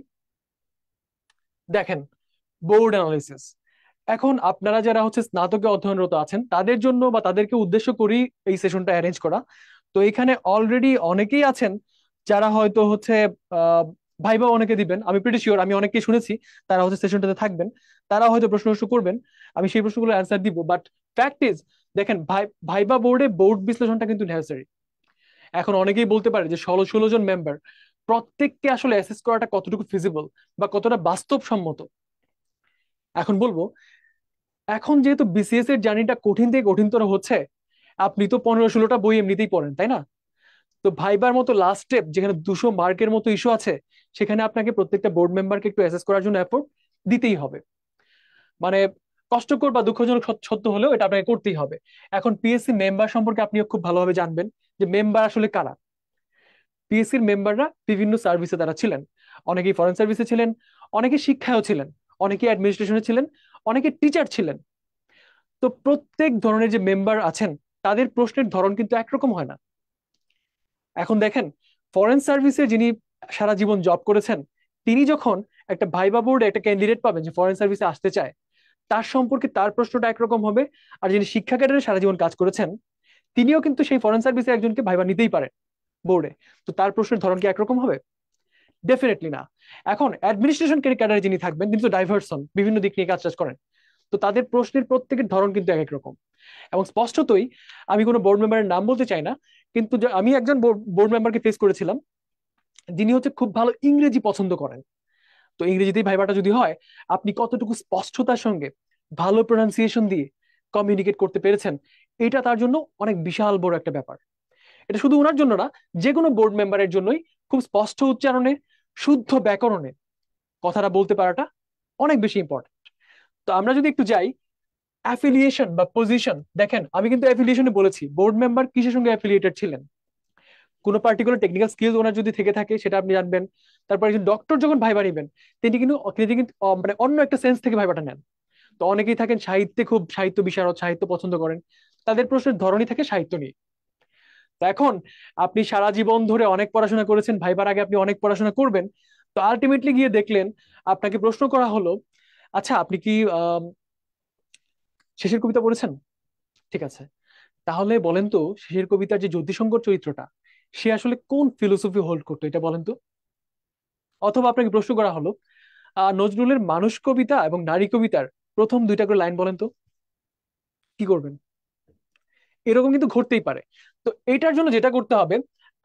A: দেখেন বোর্ড অ্যানালিসিস এখন আপনারা যারা হচ্ছে স্নাতকে অধ্যয়নরত আছেন তাদের জন্য বা তাদেরকে উদ্দেশ্য করি এই সেশনটা অ্যারেঞ্জ করা তো এখানে অলরেডি অনেকেই আছেন যারা হয়তো হচ্ছে ভাইবা অনেকে দিবেন আমি প্রিটি শিওর আমি অনেককে শুনেছি তারা হচ্ছে সেশনটাতে থাকবেন তারা হয়তো প্রশ্ন প্রশ্ন করবেন আমি সেই প্রশ্নগুলো অ্যান্সার দিব বাট ফ্যাক্ট ইজ দেখেন ভাই ভাইবা বোর্ডে বোর্ড বিশ্লেষণটা কিন্তু নেসেসারি এখন অনেকেই বলতে পারে যে ষোলো ষোলো জন মেম্বার প্রত্যেককে আসলে অ্যাসেস করাটা কতটুকু ফিজিবল বা কতটা বাস্তবসম্মত এখন বলবো এখন যেহেতু বিসিএস এর জার্নিটা কঠিন থেকে কঠিনতর হচ্ছে আপনি তো পনেরো ষোলোটা বই এমনিতেই পড়েন তাই না তো ভাইবার মতো লাস্ট স্টেপ যেখানে দুশো মার্কের মতো ইস্যু আছে সেখানে আপনাকে প্রত্যেকটা বোর্ড মেম্বারকে একটু অ্যাসেস করার জন্য এফোর্ট দিতেই হবে মানে কষ্টকর বা দুঃখজনক সত্য হলেও এটা আপনাকে করতেই হবে এখন পিএসসি মেম্বার সম্পর্কে আপনিও খুব ভালোভাবে জানবেন যে মেম্বার আসলে কারা পিএসসির মেম্বাররা বিভিন্ন সার্ভিসে তারা ছিলেন অনেকেই ফরেন সার্ভিসে ছিলেন অনেকে শিক্ষায়ও ছিলেন অনেকে অ্যাডমিনিস্ট্রেশনে ছিলেন অনেকে টিচার ছিলেন তো প্রত্যেক ধরনের যে মেম্বার আছেন তাদের প্রশ্নের ধরন কিন্তু একরকম হয় না এখন দেখেন ফরেন সার্ভিসে যিনি সারা জীবন জব করেছেন তিনি যখন একটা ভাইবা বোর্ডে একটা ক্যান্ডিডেট পাবেন যে ফরেন সার্ভিসে আসতে চায় তার সম্পর্কে তার প্রশ্নটা একরকম হবে আর যিনি শিক্ষা ক্যাডারে সারা জীবন কাজ করেছেন তিনিও কিন্তু সেই ফরেন সার্ভিসে একজনকে ভাইবা নিতেই পারেন বোর্ডে তো তার প্রশ্নের ধরন কি একরকম হবে ডেফিনেটলি না এখন অ্যাডমিনিস্ট্রেশন ক্যাডারে যিনি থাকবেন তিনি তো ডাইভার্সন বিভিন্ন দিক নিয়ে কাজ টাজ করেন তো তাদের প্রশ্নের প্রত্যেকের ধরন কিন্তু এক এক রকম এবং স্পষ্টতই আমি কোনো বোর্ড মেম্বারের নাম বলতে চাই না কিন্তু আমি একজন বোর্ড মেম্বারকে ফেস করেছিলাম যিনি হচ্ছে খুব ভালো ইংরেজি পছন্দ করেন তো ইংরেজিতেই ভাইবাটা যদি হয় আপনি কতটুকু স্পষ্টতার সঙ্গে ভালো প্রোনাউন্সিয়েশন দিয়ে কমিউনিকেট করতে পেরেছেন এটা তার জন্য অনেক বিশাল বড় একটা ব্যাপার এটা শুধু ওনার জন্য না যে কোনো বোর্ড মেম্বারের জন্যই খুব স্পষ্ট উচ্চারণে শুদ্ধ ব্যাকরণে কথাটা বলতে পারাটা অনেক বেশি ইম্পর্টেন্ট তো আমরা যদি একটু যাই অ্যাফিলিয়েশন বা পজিশন দেখেন আমি কিন্তু অ্যাফিলিয়েশনে বলেছি বোর্ড মেম্বার কিসের সঙ্গে অ্যাফিলিয়েটেড ছিলেন কোনো পার্টিকুলার টেকনিক্যাল স্কিলস ওনার যদি থেকে থাকে সেটা আপনি জানবেন তারপর একজন ডক্টর যখন ভাইবা নেবেন তিনি কিন্তু তিনি কিন্তু মানে অন্য একটা সেন্স থেকে ভাইবাটা নেন তো অনেকেই থাকেন সাহিত্যে খুব সাহিত্য বিশারদ সাহিত্য পছন্দ করেন তাদের প্রশ্নের ধরনই থাকে সাহিত্য নিয়ে তো এখন আপনি সারা জীবন ধরে অনেক পড়াশোনা করেছেন ভাইবার আগে আপনি অনেক পড়াশোনা করবেন তো আলটিমেটলি গিয়ে দেখলেন আপনাকে প্রশ্ন করা হলো আচ্ছা আপনি কি শেষের কবিতা পড়েছেন ঠিক আছে তাহলে বলেন তো শেষের কবিতার যে জ্যোতিশঙ্কর চরিত্রটা সে আসলে কোন ফিলোসফি হোল্ড করতো এটা বলেন তো অথবা আপনাকে প্রশ্ন করা হলো নজরুলের মানুষ কবিতা এবং নারী কবিতার প্রথম দুইটা করে লাইন বলেন তো কি করবেন এরকম কিন্তু ঘটতেই পারে তো এটার জন্য যেটা করতে হবে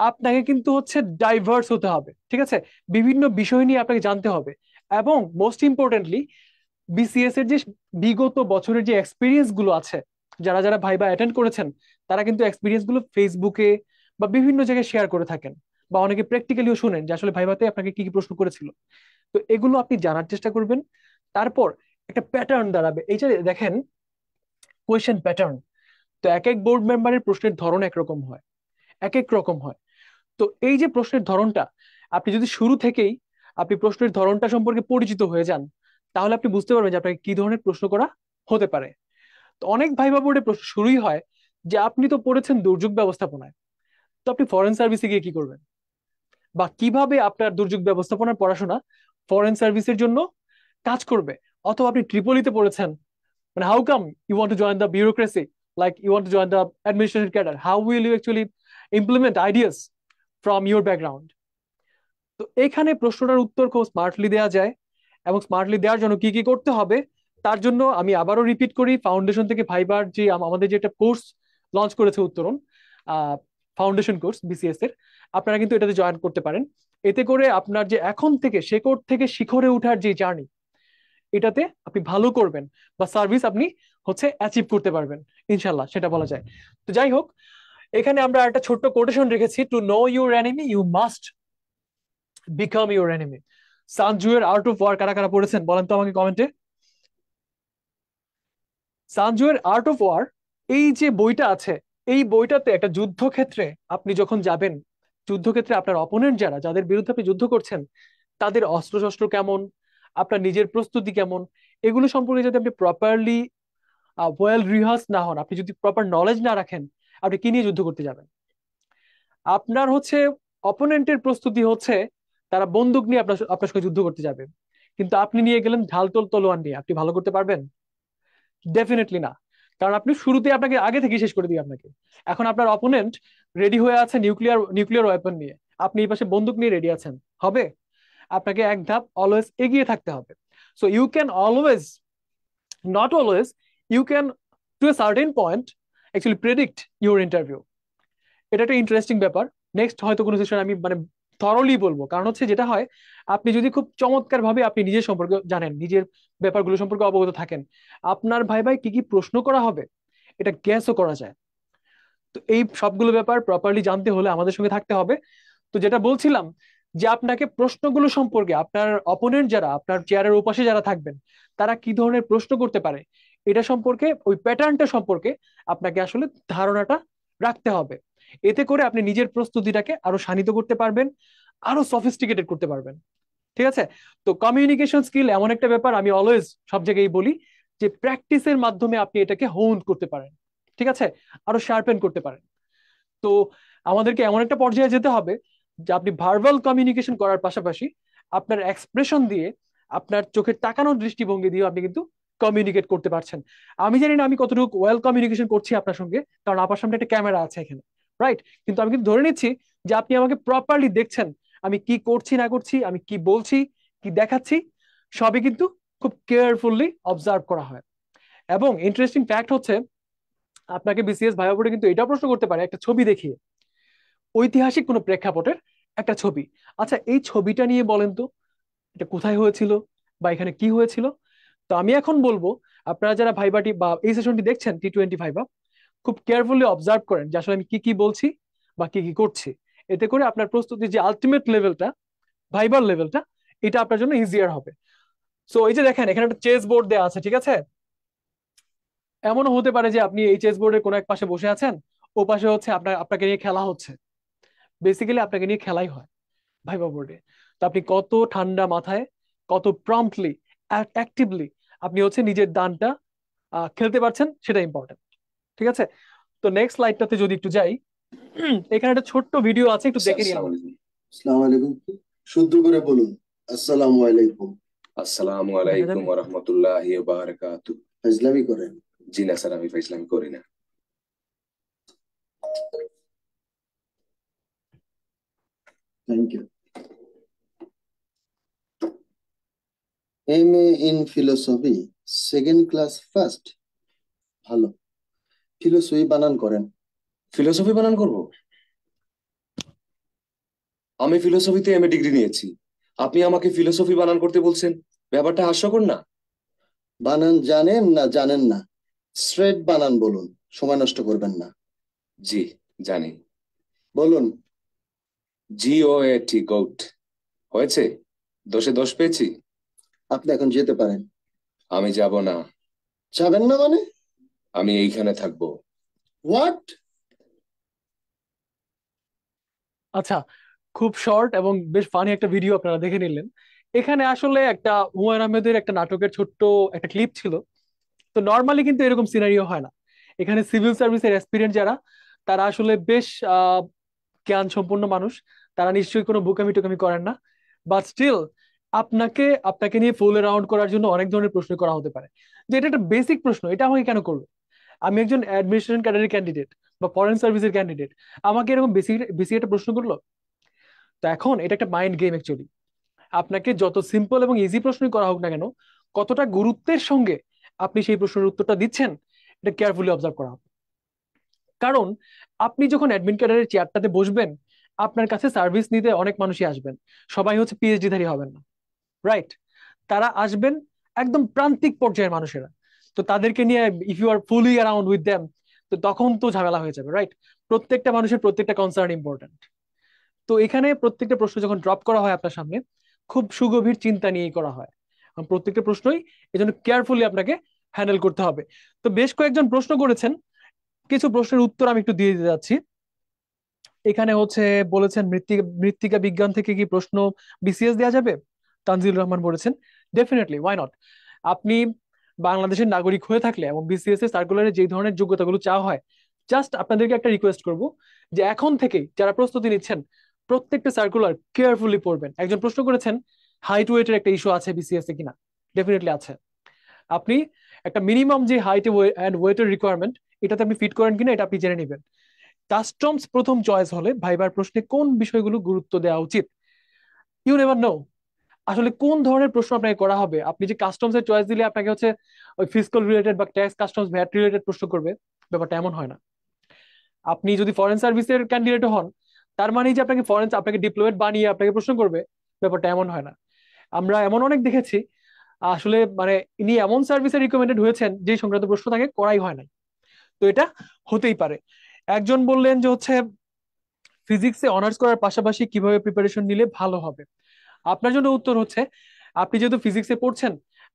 A: আপনাকে কিন্তু হচ্ছে ডাইভার্স হতে হবে ঠিক আছে বিভিন্ন বিষয় নিয়ে আপনাকে জানতে হবে এবং মোস্ট ইম্পর্টেন্টলি বিসিএস এর যে বিগত বছরের যে এক্সপিরিয়েন্স গুলো আছে যারা যারা ভাইবা অ্যাটেন্ড করেছেন তারা কিন্তু এক্সপিরিয়েন্স গুলো ফেসবুকে বা বিভিন্ন জায়গায় শেয়ার করে থাকেন বা অনেকে প্র্যাকটিক্যালিও শুনেন যে আসলে ভাইভাতে আপনাকে কি কি প্রশ্ন করেছিল তো এগুলো আপনি জানার চেষ্টা করবেন তারপর একটা প্যাটার্ন দাঁড়াবে এই যে দেখেন কোয়েশ্চেন প্যাটার্ন তো এক এক বোর্ড মেম্বারের প্রশ্নের ধরন একরকম হয় এক এক রকম হয় তো এই যে প্রশ্নের ধরনটা আপনি যদি শুরু থেকেই আপনি প্রশ্নের ধরনটা সম্পর্কে পরিচিত হয়ে যান তাহলে আপনি বুঝতে পারবেন যে আপনাকে কি ধরনের প্রশ্ন করা হতে পারে তো অনেক ভাইভা বোর্ডে প্রশ্ন শুরুই হয় যে আপনি তো পড়েছেন দুর্যোগ ব্যবস্থাপনায় তো আপনি ফরেন সার্ভিসে গিয়ে কি করবেন বা কিভাবে আপনার দুর্যোগ ব্যবস্থাপনার পড়াশোনা ফরেন সার্ভিসের জন্য কাজ করবে অথবা আপনি ট্রিপলিতে পড়েছেন মানে how come you want to join the bureaucracy like you want to join the administration cadre how will you actually implement ideas from your background তো এখানে প্রশ্নটার উত্তর খুব স্মার্টলি দেওয়া যায় এবং স্মার্টলি দেওয়ার জন্য কি কি করতে হবে তার জন্য আমি আবারও রিপিট করি ফাউন্ডেশন থেকে ফাইবার যে আমাদের যে একটা কোর্স লঞ্চ করেছে উত্তরণ ফাউন্ডেশন কোর্স বিসিএস এর আপনারা কিন্তু এটাতে জয়েন করতে পারেন এতে করে আপনার যে এখন থেকে শেকড় থেকে শিখরে ওঠার যে জার্নি এটাতে আপনি ভালো করবেন বা সার্ভিস আপনি হচ্ছে অ্যাচিভ করতে পারবেন ইনশাল্লাহ সেটা বলা যায় তো যাই হোক এখানে আমরা একটা ছোট্ট কোটেশন রেখেছি to know your enemy you must become your enemy সানজুয়ের আর্ট অফ ওয়ার কারা কারা পড়েছেন বলেন তো আমাকে কমেন্টে সানজুয়ের আর্ট অফ ওয়ার এই যে বইটা আছে এই বইটাতে একটা যুদ্ধক্ষেত্রে আপনি যখন যাবেন যুদ্ধক্ষেত্রে আপনার অপোনেন্ট যারা যাদের বিরুদ্ধে আপনি যুদ্ধ করছেন তাদের অস্ত্রশস্ত্র কেমন আপনার নিজের প্রস্তুতি কেমন এগুলো সম্পর্কে যদি আপনি প্রপারলি ওয়েল রিহার্স না হন আপনি যদি প্রপার নলেজ না রাখেন আপনি কি নিয়ে যুদ্ধ করতে যাবেন আপনার হচ্ছে অপোনেন্টের প্রস্তুতি হচ্ছে তারা বন্দুক নিয়ে আপনার আপনার সঙ্গে যুদ্ধ করতে যাবে কিন্তু আপনি নিয়ে গেলেন ঢালতল তলোয়ার নিয়ে আপনি ভালো করতে পারবেন ডেফিনেটলি না কারণ আপনি শুরুতে আপনাকে আগে থেকে শেষ করে দিই আপনাকে এখন আপনার অপোনেন্ট রেডি হয়ে আছে নিউক্লিয়ার নিউক্লিয়ার ওয়েপন নিয়ে আপনি এই পাশে বন্দুক নিয়ে রেডি আছেন হবে আপনাকে এক ধাপ অলওয়েজ এগিয়ে থাকতে হবে so you can always not always you can to a certain point actually predict your interview এটা একটা ইন্টারেস্টিং ব্যাপার নেক্সট হয়তো কোনো সেশন আমি মানে থরলি বলবো কারণ হচ্ছে যেটা হয় আপনি যদি খুব চমৎকার ভাবে আপনি নিজের সম্পর্কে জানেন নিজের ব্যাপারগুলো সম্পর্কে অবগত থাকেন আপনার ভাই ভাই কি কি প্রশ্ন করা হবে এটা গ্যাসও করা যায় তো এই সবগুলো ব্যাপার প্রপারলি জানতে হলে আমাদের সঙ্গে থাকতে হবে তো যেটা বলছিলাম যে আপনাকে প্রশ্নগুলো সম্পর্কে আপনার অপোনেন্ট যারা আপনার চেয়ারের ওপাশে যারা থাকবেন তারা কি ধরনের প্রশ্ন করতে পারে এটা সম্পর্কে ওই প্যাটার্নটা সম্পর্কে আপনাকে আসলে ধারণাটা রাখতে হবে এতে করে আপনি নিজের প্রস্তুতিটাকে আরো শানিত করতে পারবেন আরো সফিস্টিকেটেড করতে পারবেন ঠিক আছে তো কমিউনিকেশন স্কিল এমন একটা ব্যাপার আমি অলওয়েজ সব জায়গায় বলি যে প্র্যাকটিসের মাধ্যমে আপনি এটাকে হোন করতে পারেন ঠিক আছে আরো শার্পেন করতে পারেন তো আমাদেরকে এমন একটা পর্যায়ে যেতে হবে যে আপনি ভার্বাল কমিউনিকেশন করার পাশাপাশি আপনার এক্সপ্রেশন দিয়ে আপনার চোখের তাকানোর দৃষ্টিভঙ্গি দিয়ে আপনি কিন্তু কমিউনিকেট করতে পারছেন আমি জানি না আমি কতটুকু ওয়েল কমিউনিকেশন করছি আপনার সঙ্গে কারণ আপনার সামনে একটা ক্যামেরা আছে এখানে রাইট কিন্তু আমি কিন্তু ধরে নিচ্ছি যে আপনি আমাকে প্রপারলি দেখছেন আমি কি করছি না করছি আমি কি বলছি কি দেখাচ্ছি সবই কিন্তু খুব কেয়ারফুললি অবজার্ভ করা হয় এবং ইন্টারেস্টিং ফ্যাক্ট হচ্ছে আপনাকে বিসিএস ভাইয়া বোর্ডে কিন্তু এটা প্রশ্ন করতে পারে একটা ছবি দেখিয়ে ঐতিহাসিক কোনো প্রেক্ষাপটের একটা ছবি আচ্ছা এই ছবিটা নিয়ে বলেন তো এটা কোথায় হয়েছিল বা এখানে কি হয়েছিল তো আমি এখন বলবো আপনারা যারা ভাইবাটি বা এই সেশনটি দেখছেন টি টোয়েন্টি ভাইবা খুব কেয়ারফুলি অবজার্ভ করেন যে আসলে আমি কি কি বলছি বা কি কি করছি এতে করে আপনার প্রস্তুতির যে আলটিমেট লেভেলটা ভাইবার লেভেলটা এটা আপনার জন্য ইজিয়ার হবে সো এই যে দেখেন এখানে একটা চেস বোর্ড দেওয়া আছে ঠিক আছে এমনও হতে পারে যে আপনি এই চেস বোর্ডের কোনো এক পাশে বসে আছেন ও পাশে হচ্ছে আপনার আপনাকে নিয়ে খেলা হচ্ছে বেসিক্যালি আপনাকে নিয়ে খেলাই হয় ভাইবা বোর্ডে তো আপনি কত ঠান্ডা মাথায় কত প্রম্পটলি অ্যাক্টিভলি আপনি হচ্ছে নিজের দানটা খেলতে পারছেন সেটা ইম্পর্টেন্ট ঠিক আছে তো নেক্সট স্লাইডটাতে যদি একটু যাই [clears throat] এখানে একটা ছোট্ট ভিডিও আছে একটু দেখে নিন আসসালামু আলাইকুম শুদ্ধ করে বলুন আসসালামু আলাইকুম আসসালামু আলাইকুম ওয়া রাহমাতুল্লাহি ওয়া বারাকাতু ফাজলামি করেন জি না স্যার আমি ফাজলামি করি না thank you M A in philosophy second class first ভালো ফিলোসফি বানান করেন ফিলোসফি বানান করব আমি ফিলোসফিতে এম এ ডিগ্রি নিয়েছি আপনি আমাকে ফিলোসফি বানান করতে বলছেন ব্যাপারটা হাস্যকর না বানান জানেন না জানেন না স্ট্রেট বানান বলুন সময় নষ্ট করবেন না জি জানি বলুন জি ও এ গোট হয়েছে দোষে দোষ পেয়েছি আপনি এখন যেতে পারেন আমি যাব না যাবেন না মানে আমি এইখানে থাকবো হোয়াট আচ্ছা খুব শর্ট এবং বেশ ফানি একটা ভিডিও আপনারা দেখে নিলেন এখানে আসলে একটা হুমায়ুন আহমেদের একটা নাটকের ছোট্ট একটা ক্লিপ ছিল তো নর্মালি কিন্তু এরকম সিনারিও হয় না এখানে সিভিল সার্ভিসের এক্সপিরিয়েন্স যারা তারা আসলে বেশ জ্ঞান সম্পন্ন মানুষ তারা নিশ্চয়ই কোনো বুকামি টুকামি করেন না বাট স্টিল আপনাকে আপনাকে নিয়ে ফুল রাউন্ড করার জন্য অনেক ধরনের প্রশ্ন করা হতে পারে যে এটা একটা বেসিক প্রশ্ন এটা আমাকে কেন করবে আমি একজন অ্যাডমিনিস্ট্রেশন ক্যাডারের ক্যান্ডিডেট বা ফরেন সার্ভিসের ক্যান্ডিডেট আমাকে এরকম বেশি বেশি একটা প্রশ্ন করলো তো এখন এটা একটা মাইন্ড গেম অ্যাকচুয়ালি আপনাকে যত সিম্পল এবং ইজি প্রশ্নই করা হোক না কেন কতটা গুরুত্বের সঙ্গে আপনি সেই প্রশ্নের উত্তরটা দিচ্ছেন এটা কেয়ারফুলি অবজার্ভ করা হবে কারণ আপনি যখন অ্যাডমিন ক্যাডারের চেয়ারটাতে বসবেন আপনার কাছে সার্ভিস নিতে অনেক মানুষই আসবেন সবাই হচ্ছে পিএইচডি ধারী হবেন না রাইট তারা আসবেন একদম প্রান্তিক পর্যায়ের মানুষেরা তো তাদেরকে নিয়ে if you are fully around with them তো তখন তো ঝামেলা হয়ে যাবে রাইট প্রত্যেকটা মানুষের প্রত্যেকটা কনসার্ন ইম্পর্টেন্ট তো এখানে প্রত্যেকটা প্রশ্ন যখন ড্রপ করা হয় আপনার সামনে খুব সুগভীর চিন্তা নিয়েই করা হয় প্রত্যেকটা প্রশ্নই এজন্য কেয়ারফুলি আপনাকে হ্যান্ডেল করতে হবে তো বেশ কয়েকজন প্রশ্ন করেছেন কিছু প্রশ্নের উত্তর আমি একটু দিয়ে দিতে যাচ্ছি এখানে হচ্ছে বলেছেন মৃত্তিকা মৃত্তিকা বিজ্ঞান থেকে কি প্রশ্ন বিসিএস দেওয়া যাবে তানজিল রহমান বলেছেন ডেফিনেটলি ওয়াই নট আপনি বাংলাদেশের নাগরিক হয়ে থাকলে এবং বিসিএস সার্কুলারে যে ধরনের যোগ্যতাগুলো চাওয়া হয় জাস্ট আপনাদেরকে একটা রিকোয়েস্ট করব যে এখন থেকে যারা প্রস্তুতি নিচ্ছেন প্রত্যেকটা সার্কুলার কেয়ারফুলি পড়বেন একজন প্রশ্ন করেছেন হাইট ওয়েটের একটা ইস্যু আছে বিসিএস এ কিনা ডেফিনেটলি আছে আপনি একটা মিনিমাম যে হাইট অ্যান্ড ওয়েটের রিকোয়ারমেন্ট এটাতে আপনি ফিট করেন কিনা এটা আপনি জেনে নেবেন কাস্টমস প্রথম চয়েস হলে ভাইবার প্রশ্নে কোন বিষয়গুলো গুরুত্ব দেওয়া উচিত ইউ নেভার নো আসলে কোন ধরনের প্রশ্ন আপনাকে করা হবে আপনি যে কাস্টমস এর চয়েস দিলে আপনাকে হচ্ছে ওই ফিজিক্যাল রিলেটেড বা ট্যাক্স কাস্টমস ভ্যাট রিলেটেড প্রশ্ন করবে ব্যাপারটা এমন হয় না আপনি যদি ফরেন সার্ভিসের ক্যান্ডিডেট হন তার মানে যে আপনাকে ফরেন আপনাকে ডিপ্লোমেট বানিয়ে আপনাকে প্রশ্ন করবে ব্যাপারটা এমন হয় না আমরা এমন অনেক দেখেছি আসলে মানে ইনি এমন সার্ভিসে রিকমেন্ডেড হয়েছেন যে সংক্রান্ত প্রশ্ন তাকে করাই হয় নাই তো এটা হতেই পারে একজন বললেন যে হচ্ছে ফিজিক্সে অনার্স করার পাশাপাশি কিভাবে প্রিপারেশন নিলে ভালো হবে আপনার জন্য উত্তর হচ্ছে আপনি যেহেতু ফিজিক্সে পড়ছেন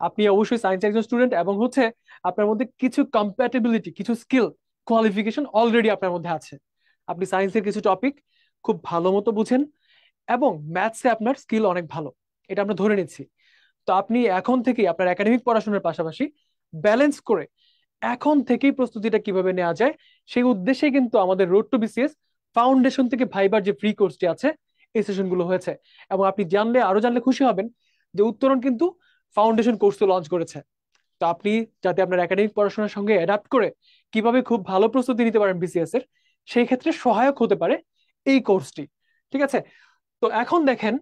A: আপনি অবশ্যই সায়েন্স একজন স্টুডেন্ট এবং হচ্ছে আপনার মধ্যে কিছু কম্প্যাটেবিলিটি কিছু স্কিল কোয়ালিফিকেশন অলরেডি আপনার মধ্যে আছে আপনি সায়েন্সের কিছু টপিক খুব ভালো মতো বুঝেন এবং ম্যাথসে আপনার স্কিল অনেক ভালো এটা আমরা ধরে নিচ্ছি তো আপনি এখন থেকেই আপনার একাডেমিক পড়াশোনার পাশাপাশি ব্যালেন্স করে এখন থেকেই প্রস্তুতিটা কিভাবে নেওয়া যায় সেই উদ্দেশ্যে কিন্তু আমাদের রোড টু বিসিএস ফাউন্ডেশন থেকে ভাইবার যে ফ্রি কোর্সটি আছে এই সেশনগুলো হয়েছে এবং আপনি জানলে আরো জানলে খুশি হবেন যে উত্তরণ কিন্তু ফাউন্ডেশন কোর্স তো লঞ্চ করেছে তো আপনি যাতে আপনার একাডেমিক পড়াশোনার সঙ্গে অ্যাডাপ্ট করে কিভাবে খুব ভালো প্রস্তুতি নিতে পারেন বিসিএস এর সেই ক্ষেত্রে সহায়ক হতে পারে এই কোর্সটি ঠিক আছে তো এখন দেখেন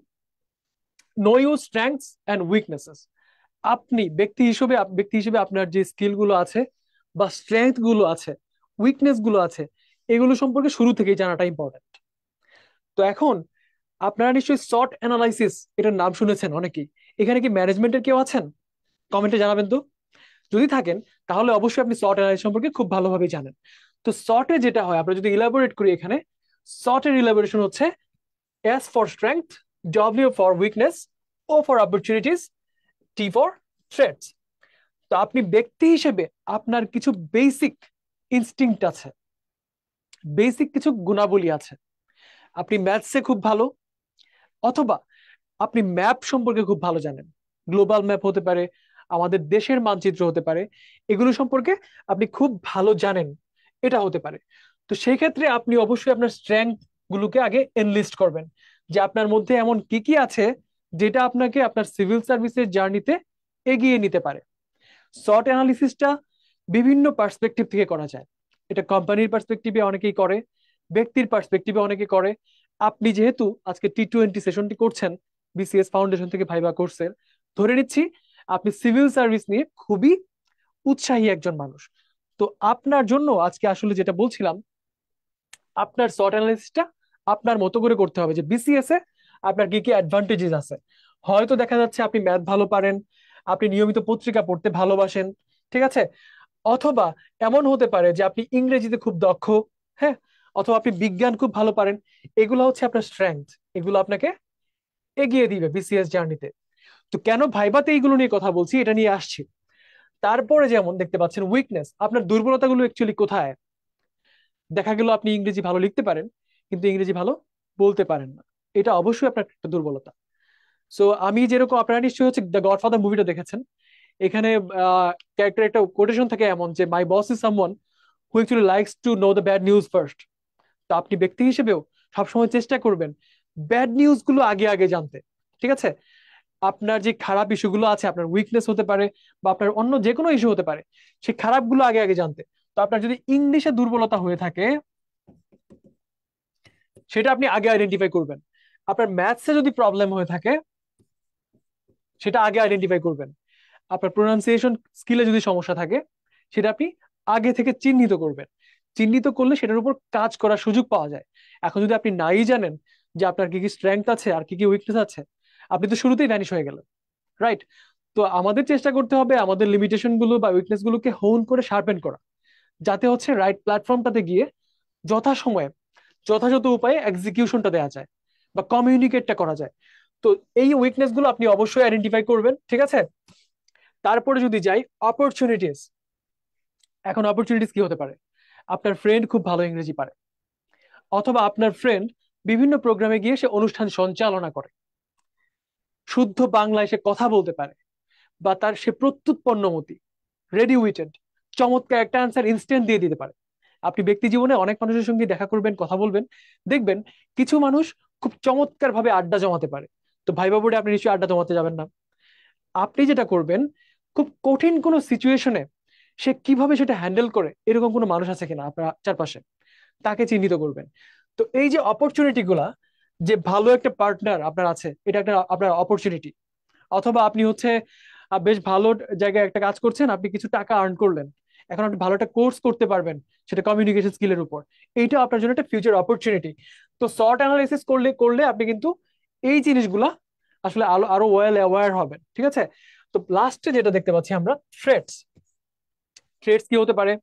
A: know you strengths and weaknesses আপনি ব্যক্তি হিসেবে ব্যক্তি হিসেবে আপনার যে স্কিলগুলো আছে বা স্ট্রেংথ গুলো আছে উইকনেস গুলো আছে এগুলো সম্পর্কে শুরু থেকেই জানাটা ইম্পর্টেন্ট তো এখন আপনারা নিশ্চয়ই শর্ট অ্যানালাইসিস এটার নাম শুনেছেন অনেকেই এখানে কি ম্যানেজমেন্টের কেউ আছেন কমেন্টে জানাবেন তো যদি থাকেন তাহলে অবশ্যই আপনি শর্ট অ্যানালাইসিস সম্পর্কে খুব ভালোভাবে জানেন তো শর্টে যেটা হয় আমরা যদি ইলাবোরেট করি এখানে শর্টের ইলাবোরেশন হচ্ছে S for strength W for weakness O for opportunities T for threats তো আপনি ব্যক্তি হিসেবে আপনার কিছু বেসিক ইনস্টিংক্ট আছে বেসিক কিছু গুণাবলী আছে আপনি ম্যাথসে খুব ভালো অথবা আপনি ম্যাপ সম্পর্কে খুব ভালো জানেন গ্লোবাল ম্যাপ হতে পারে আমাদের দেশের মানচিত্র হতে পারে এগুলো সম্পর্কে আপনি খুব ভালো জানেন এটা হতে পারে তো সেই ক্ষেত্রে আপনি অবশ্যই আপনার স্ট্রেংথ গুলোকে আগে এনলিস্ট করবেন যে আপনার মধ্যে এমন কি কি আছে যেটা আপনাকে আপনার সিভিল সার্ভিসের জার্নিতে এগিয়ে নিতে পারে শর্ট অ্যানালিসিসটা বিভিন্ন পার্সপেক্টিভ থেকে করা যায় এটা কোম্পানির পার্সপেক্টিভে অনেকেই করে ব্যক্তির পার্সপেক্টিভে অনেকে করে আপনি যেহেতু আজকে টি টোয়েন্টি সেশনটি করছেন বিসিএস ফাউন্ডেশন থেকে ভাইবা কোর্সের ধরে নিচ্ছি আপনি সিভিল সার্ভিস নিয়ে খুবই উৎসাহী একজন মানুষ তো আপনার জন্য আজকে আসলে যেটা বলছিলাম আপনার শর্ট অ্যানালিসিসটা আপনার মতো করে করতে হবে যে বিসিএস এ আপনার কি কি অ্যাডভান্টেজেস আছে হয়তো দেখা যাচ্ছে আপনি ম্যাথ ভালো পারেন আপনি নিয়মিত পত্রিকা পড়তে ভালোবাসেন ঠিক আছে অথবা এমন হতে পারে যে আপনি ইংরেজিতে খুব দক্ষ হ্যাঁ অথবা আপনি বিজ্ঞান খুব ভালো পারেন এগুলো হচ্ছে আপনার স্ট্রেংথ এগুলো আপনাকে এগিয়ে দিবে বিসিএস জার্নিতে তো কেন ভাইবাতে এইগুলো নিয়ে কথা বলছি এটা নিয়ে আসছি তারপরে যেমন দেখতে পাচ্ছেন উইকনেস আপনার দুর্বলতাগুলো অ্যাকচুয়ালি কোথায় দেখা গেল আপনি ইংরেজি ভালো লিখতে পারেন কিন্তু ইংরেজি ভালো বলতে পারেন না এটা অবশ্যই আপনার একটা দুর্বলতা সো আমি যেরকম আপনারা নিশ্চয়ই হচ্ছে দ্য গডফাদার মুভিটা দেখেছেন এখানে ক্যারেক্টার একটা কোটেশন থাকে এমন যে my boss is someone who actually likes to know the bad news first তো আপনি ব্যক্তি হিসেবেও সবসময় চেষ্টা করবেন ব্যাড নিউজ গুলো আগে আগে জানতে ঠিক আছে আপনার যে খারাপ ইস্যুগুলো আছে আপনার উইকনেস হতে পারে বা আপনার অন্য যে কোনো ইস্যু হতে পারে সেই খারাপগুলো আগে আগে জানতে তো আপনার যদি ইংলিশে দুর্বলতা হয়ে থাকে সেটা আপনি আগে আইডেন্টিফাই করবেন আপনার ম্যাথসে যদি প্রবলেম হয়ে থাকে সেটা আগে আইডেন্টিফাই করবেন আপনার প্রোনাউন্সিয়েশন স্কিলে যদি সমস্যা থাকে সেটা আপনি আগে থেকে চিহ্নিত করবেন চিহ্নিত করলে সেটার উপর কাজ করার সুযোগ পাওয়া যায় এখন যদি আপনি নাই জানেন যে আপনার কি কি স্ট্রেংথ আছে আর কি কি উইকনেস আছে আপনি তো শুরুতেই ভ্যানিশ হয়ে গেলেন রাইট তো আমাদের চেষ্টা করতে হবে আমাদের লিমিটেশন গুলো বা উইকনেস গুলোকে হোন করে শার্পেন করা যাতে হচ্ছে রাইট প্ল্যাটফর্মটাতে গিয়ে যথাসময়ে যথাযথ উপায়ে এক্সিকিউশনটা দেওয়া যায় বা কমিউনিকেটটা করা যায় তো এই উইকনেস গুলো আপনি অবশ্যই আইডেন্টিফাই করবেন ঠিক আছে তারপরে যদি যাই অপরচুনিটিস এখন অপরচুনিটিস কি হতে পারে আপনার ফ্রেন্ড খুব ভালো ইংরেজি পারে অথবা আপনার ফ্রেন্ড বিভিন্ন প্রোগ্রামে গিয়ে সে অনুষ্ঠান সঞ্চালনা করে শুদ্ধ বাংলায় সে কথা বলতে পারে বা তার সে মতি রেডি উইটেড চমৎকার একটা অ্যান্সার ইনস্ট্যান্ট দিয়ে দিতে পারে আপনি ব্যক্তি জীবনে অনেক মানুষের সঙ্গে দেখা করবেন কথা বলবেন দেখবেন কিছু মানুষ খুব চমৎকার ভাবে আড্ডা জমাতে পারে তো ভাই বাবুরে আপনি নিশ্চয়ই আড্ডা জমাতে যাবেন না আপনি যেটা করবেন খুব কঠিন কোনো সিচুয়েশনে সে কিভাবে সেটা হ্যান্ডেল করে এরকম কোনো মানুষ আছে কিনা আপনার চারপাশে তাকে চিহ্নিত করবেন তো এই যে অপরচুনিটি গুলা যে ভালো একটা পার্টনার আপনার আছে এটা একটা আপনার অপরচুনিটি অথবা আপনি হচ্ছে বেশ ভালো জায়গায় একটা কাজ করছেন আপনি কিছু টাকা আর্ন করলেন এখন আপনি ভালো একটা কোর্স করতে পারবেন সেটা কমিউনিকেশন স্কিলের উপর এইটা আপনার জন্য একটা ফিউচার অপরচুনিটি তো শর্ট অ্যানালাইসিস করলে করলে আপনি কিন্তু এই জিনিসগুলা আসলে আরো আরো ওয়েল অ্যাওয়ার হবেন ঠিক আছে তো লাস্টে যেটা দেখতে পাচ্ছি আমরা থ্রেটস থ্রেডস কি হতে পারে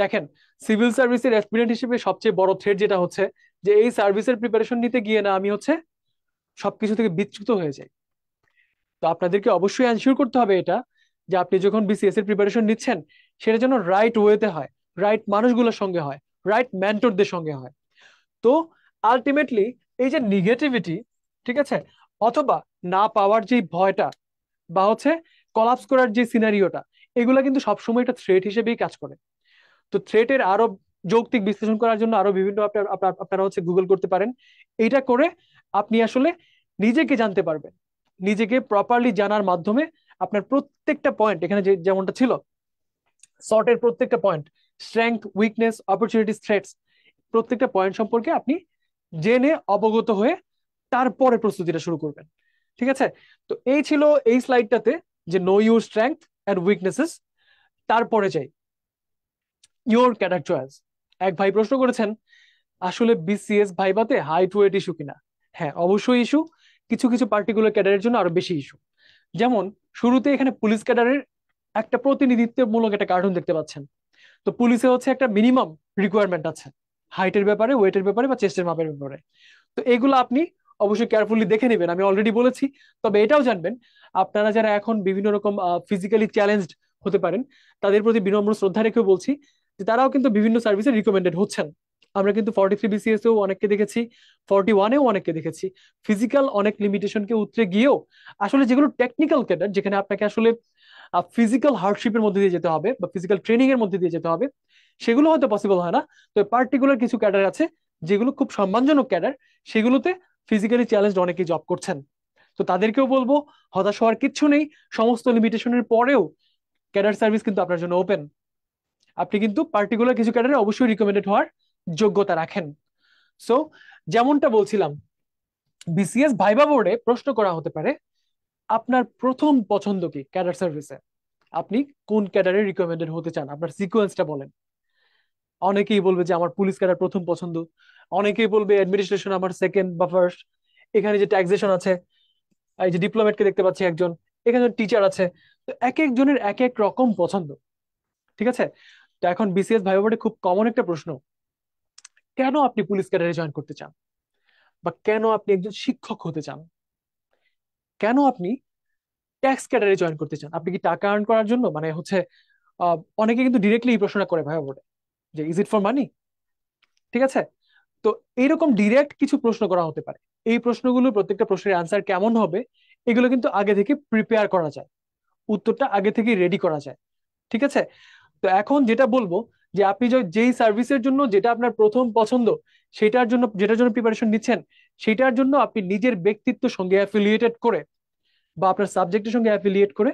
A: দেখেন সিভিল সার্ভিসের অ্যাসপিরেন্ট হিসেবে সবচেয়ে বড় থ্রেড যেটা হচ্ছে যে এই সার্ভিসের প্রিপারেশন নিতে গিয়ে না আমি হচ্ছে সবকিছু থেকে বিচ্যুত হয়ে যাই তো আপনাদেরকে অবশ্যই অ্যানসিওর করতে হবে এটা যে আপনি যখন বিসিএস এর প্রিপারেশন নিচ্ছেন সেটা যেন রাইট ওয়েতে হয় রাইট মানুষগুলোর সঙ্গে হয় রাইট ম্যান্টরদের সঙ্গে হয় তো আলটিমেটলি এই যে নেগেটিভিটি ঠিক আছে অথবা না পাওয়ার যে ভয়টা বা হচ্ছে কলাপস করার যে সিনারিওটা এগুলো কিন্তু সবসময় একটা থ্রেট হিসেবেই কাজ করে তো থ্রেটের আরো যৌক্তিক বিশ্লেষণ করার জন্য আরো বিভিন্ন আপনারা হচ্ছে গুগল করতে পারেন এটা করে আপনি আসলে নিজেকে জানতে পারবেন নিজেকে প্রপারলি জানার মাধ্যমে আপনার প্রত্যেকটা পয়েন্ট এখানে যে যেমনটা ছিল শর্টের প্রত্যেকটা point strength weakness opportunity threats প্রত্যেকটা পয়েন্ট সম্পর্কে আপনি জেনে অবগত হয়ে তারপরে প্রস্তুতিটা শুরু করবেন ঠিক আছে তো এই ছিল এই স্লাইডটাতে যে know your strength and weaknesses তারপরে যাই ইওর ক্যাডার চয়েস এক ভাই প্রশ্ন করেছেন আসলে বিসিএস ভাইবাতে টু ওয়েট ইস্যু কিনা হ্যাঁ অবশ্যই ইস্যু কিছু কিছু পার্টিকুলার ক্যাডারের জন্য আরো বেশি ইস্যু যেমন শুরুতে এখানে পুলিশ ক্যাডারের একটা প্রতিনিধিত্বমূলক একটা কার্টুন দেখতে পাচ্ছেন তো পুলিশে হচ্ছে একটা মিনিমাম রিকোয়ারমেন্ট আছে হাইটের ব্যাপারে ওয়েটের ব্যাপারে বা চেস্টের মাপের ব্যাপারে তো এগুলো আপনি অবশ্যই কেয়ারফুলি দেখে নেবেন আমি অলরেডি বলেছি তবে এটাও জানবেন আপনারা যারা এখন বিভিন্ন রকম ফিজিক্যালি চ্যালেঞ্জড হতে পারেন তাদের প্রতি বিনম্র শ্রদ্ধা রেখেও বলছি যে তারাও কিন্তু বিভিন্ন সার্ভিসে রিকমেন্ডেড হচ্ছেন আমরা কিন্তু ফর্টি থ্রি বিসিএস এও অনেককে দেখেছি ফর্টি ওয়ানেও অনেককে দেখেছি ফিজিক্যাল অনেক লিমিটেশনকে উতরে গিয়েও আসলে যেগুলো টেকনিক্যাল ক্যাডার যেখানে আপনাকে আসলে ফিজিক্যাল হার্ডশিপের মধ্যে দিয়ে যেতে হবে বা ফিজিক্যাল ট্রেনিং এর মধ্যে দিয়ে যেতে হবে সেগুলো হয়তো পসিবল হয় না তো পার্টিকুলার কিছু ক্যাডার আছে যেগুলো খুব সম্মানজনক ক্যাডার সেগুলোতে ফিজিক্যালি চ্যালেঞ্জ অনেকেই জব করছেন তো তাদেরকেও বলবো হতাশ হওয়ার কিচ্ছু নেই সমস্ত লিমিটেশনের পরেও ক্যাডার সার্ভিস কিন্তু আপনার জন্য ওপেন আপনি কিন্তু পার্টিকুলার কিছু ক্যাডারে অবশ্যই রিকমেন্ডেড হওয়ার যোগ্যতা রাখেন সো যেমনটা বলছিলাম বিসিএস ভাইবা বোর্ডে প্রশ্ন করা হতে পারে আপনার প্রথম পছন্দ কি ক্যাডার সার্ভিসে আপনি কোন ক্যাডারে রিকমেন্ডেড হতে চান আপনার সিকোয়েন্সটা বলেন অনেকেই বলবে যে আমার পুলিশ ক্যাডার প্রথম পছন্দ অনেকেই বলবে অ্যাডমিনিস্ট্রেশন আমার সেকেন্ড বা ফার্স্ট এখানে যে ট্যাক্সেশন আছে এই যে ডিপ্লোমেটকে দেখতে পাচ্ছি একজন এখানে টিচার আছে তো এক একজনের এক এক রকম পছন্দ ঠিক আছে তো এখন বিসিএস ভাই বোর্ডে খুব কমন একটা প্রশ্ন কেন আপনি পুলিশ ক্যাডারে জয়েন করতে চান বা কেন আপনি একজন শিক্ষক হতে চান কেন আপনি ট্যাক্স ক্যাডারে জয়েন করতে চান আপনি কি টাকা আর্ন করার জন্য মানে হচ্ছে অনেকে কিন্তু ডিরেক্টলি এই প্রশ্নটা করে ভাই বোর্ডে যে ইজ ইট ফর মানি ঠিক আছে তো এইরকম ডিরেক্ট কিছু প্রশ্ন করা হতে পারে এই প্রশ্নগুলো প্রত্যেকটা প্রশ্নের আনসার কেমন হবে এগুলো কিন্তু আগে থেকে প্রিপেয়ার করা যায় উত্তরটা আগে থেকে রেডি করা যায় ঠিক আছে তো এখন যেটা বলবো যে আপনি যেই সার্ভিসের জন্য যেটা আপনার প্রথম পছন্দ সেটার জন্য যেটার জন্য প্রিপারেশন নিচ্ছেন সেটার জন্য আপনি নিজের ব্যক্তিত্ব সঙ্গে অ্যাফিলিয়েটেড করে বা আপনার সাবজেক্টের সঙ্গে অ্যাফিলিয়েট করে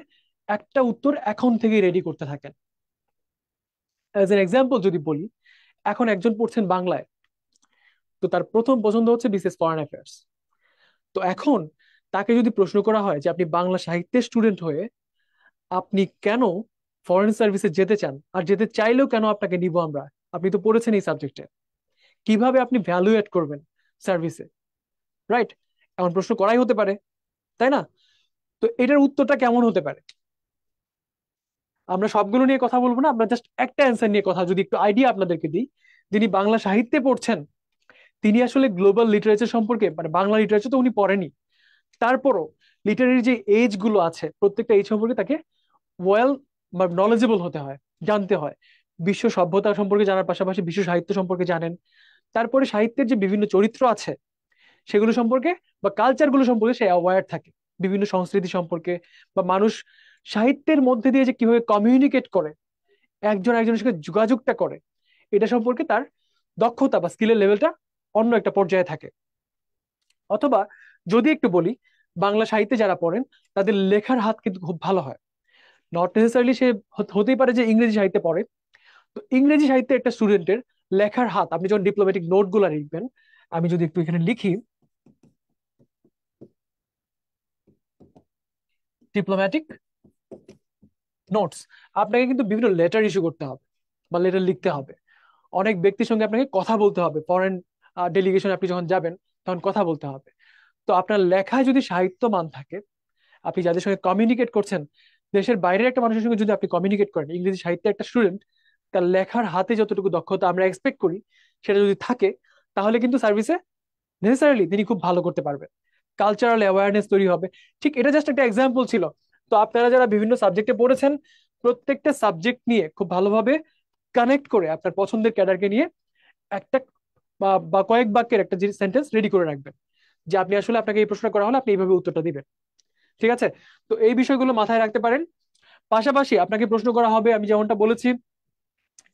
A: একটা উত্তর এখন থেকে রেডি করতে থাকেন অ্যাজ এন এক্সাম্পল যদি বলি এখন একজন পড়ছেন বাংলায় তো তার প্রথম পছন্দ হচ্ছে বিসিএস ফরেন অ্যাফেয়ার্স তো এখন তাকে যদি প্রশ্ন করা হয় যে আপনি বাংলা সাহিত্যের স্টুডেন্ট হয়ে আপনি কেন ফরেন সার্ভিসে যেতে চান আর যেতে চাইলেও কেন আপনাকে নিব আমরা আপনি তো পড়েছেন এই সাবজেক্টে কিভাবে আপনি অ্যাড করবেন সার্ভিসে রাইট এমন প্রশ্ন করাই হতে পারে তাই না তো এটার উত্তরটা কেমন হতে পারে আমরা সবগুলো নিয়ে কথা বলবো না আমরা জাস্ট একটা অ্যান্সার নিয়ে কথা যদি একটু আইডিয়া আপনাদেরকে দিই যিনি বাংলা সাহিত্যে পড়ছেন তিনি আসলে গ্লোবাল লিটারেচার সম্পর্কে মানে বাংলা লিটারেচার তো উনি পড়েনি তারপরও লিটারের যে এজ গুলো আছে প্রত্যেকটা এজ সম্পর্কে তাকে ওয়েল নলেজেবল হতে হয় জানতে হয় বিশ্ব সভ্যতা সম্পর্কে জানার পাশাপাশি বিশ্ব সাহিত্য সম্পর্কে জানেন তারপরে সাহিত্যের যে বিভিন্ন চরিত্র আছে সেগুলো সম্পর্কে বা কালচারগুলো সম্পর্কে সে অ্যাওয়ার থাকে বিভিন্ন সংস্কৃতি সম্পর্কে বা মানুষ সাহিত্যের মধ্যে দিয়ে যে কিভাবে কমিউনিকেট করে একজন একজনের সঙ্গে যোগাযোগটা করে এটা সম্পর্কে তার দক্ষতা বা স্কিলের লেভেলটা অন্য একটা পর্যায়ে থাকে অথবা যদি একটু বলি বাংলা সাহিত্যে যারা পড়েন তাদের লেখার হাত কিন্তু খুব ভালো হয় নট নেসেসারিলি সে হতেই পারে যে ইংরেজি সাহিত্যে পড়ে তো ইংরেজি সাহিত্যে একটা স্টুডেন্টের লেখার হাত আপনি যখন ডিপ্লোম্যাটিক গুলা লিখবেন আমি যদি একটু এখানে লিখি ডিপ্লোম্যাটিক নোটস আপনাকে কিন্তু বিভিন্ন লেটার ইস্যু করতে হবে বা লেটার লিখতে হবে অনেক ব্যক্তির সঙ্গে আপনাকে কথা বলতে হবে ফরেন ডেলিগেশন আপনি যখন যাবেন তখন কথা বলতে হবে তো আপনার লেখায় যদি সাহিত্য মান থাকে আপনি যাদের সঙ্গে কমিউনিকেট করছেন দেশের বাইরের একটা মানুষের সঙ্গে যদি আপনি কমিউনিকেট করেন ইংরেজি সাহিত্যে একটা স্টুডেন্ট তার লেখার হাতে যতটুকু দক্ষতা আমরা এক্সপেক্ট করি সেটা যদি থাকে তাহলে কিন্তু সার্ভিসে নেসেসারিলি তিনি খুব ভালো করতে পারবেন কালচারাল অ্যাওয়ারনেস তৈরি হবে ঠিক এটা জাস্ট একটা এক্সাম্পল ছিল তো আপনারা যারা বিভিন্ন সাবজেক্টে পড়েছেন প্রত্যেকটা সাবজেক্ট নিয়ে খুব ভালোভাবে কানেক্ট করে আপনার পছন্দের ক্যাডারকে নিয়ে একটা বা বা কয়েক বাক্যের একটা সেন্টেন্স রেডি করে রাখবেন যে আপনি আসলে আপনাকে এই প্রশ্ন করা হলে আপনি এইভাবে উত্তরটা দিবেন ঠিক আছে তো এই বিষয়গুলো মাথায় রাখতে পারেন পাশাপাশি আপনাকে প্রশ্ন করা হবে আমি যেমনটা বলেছি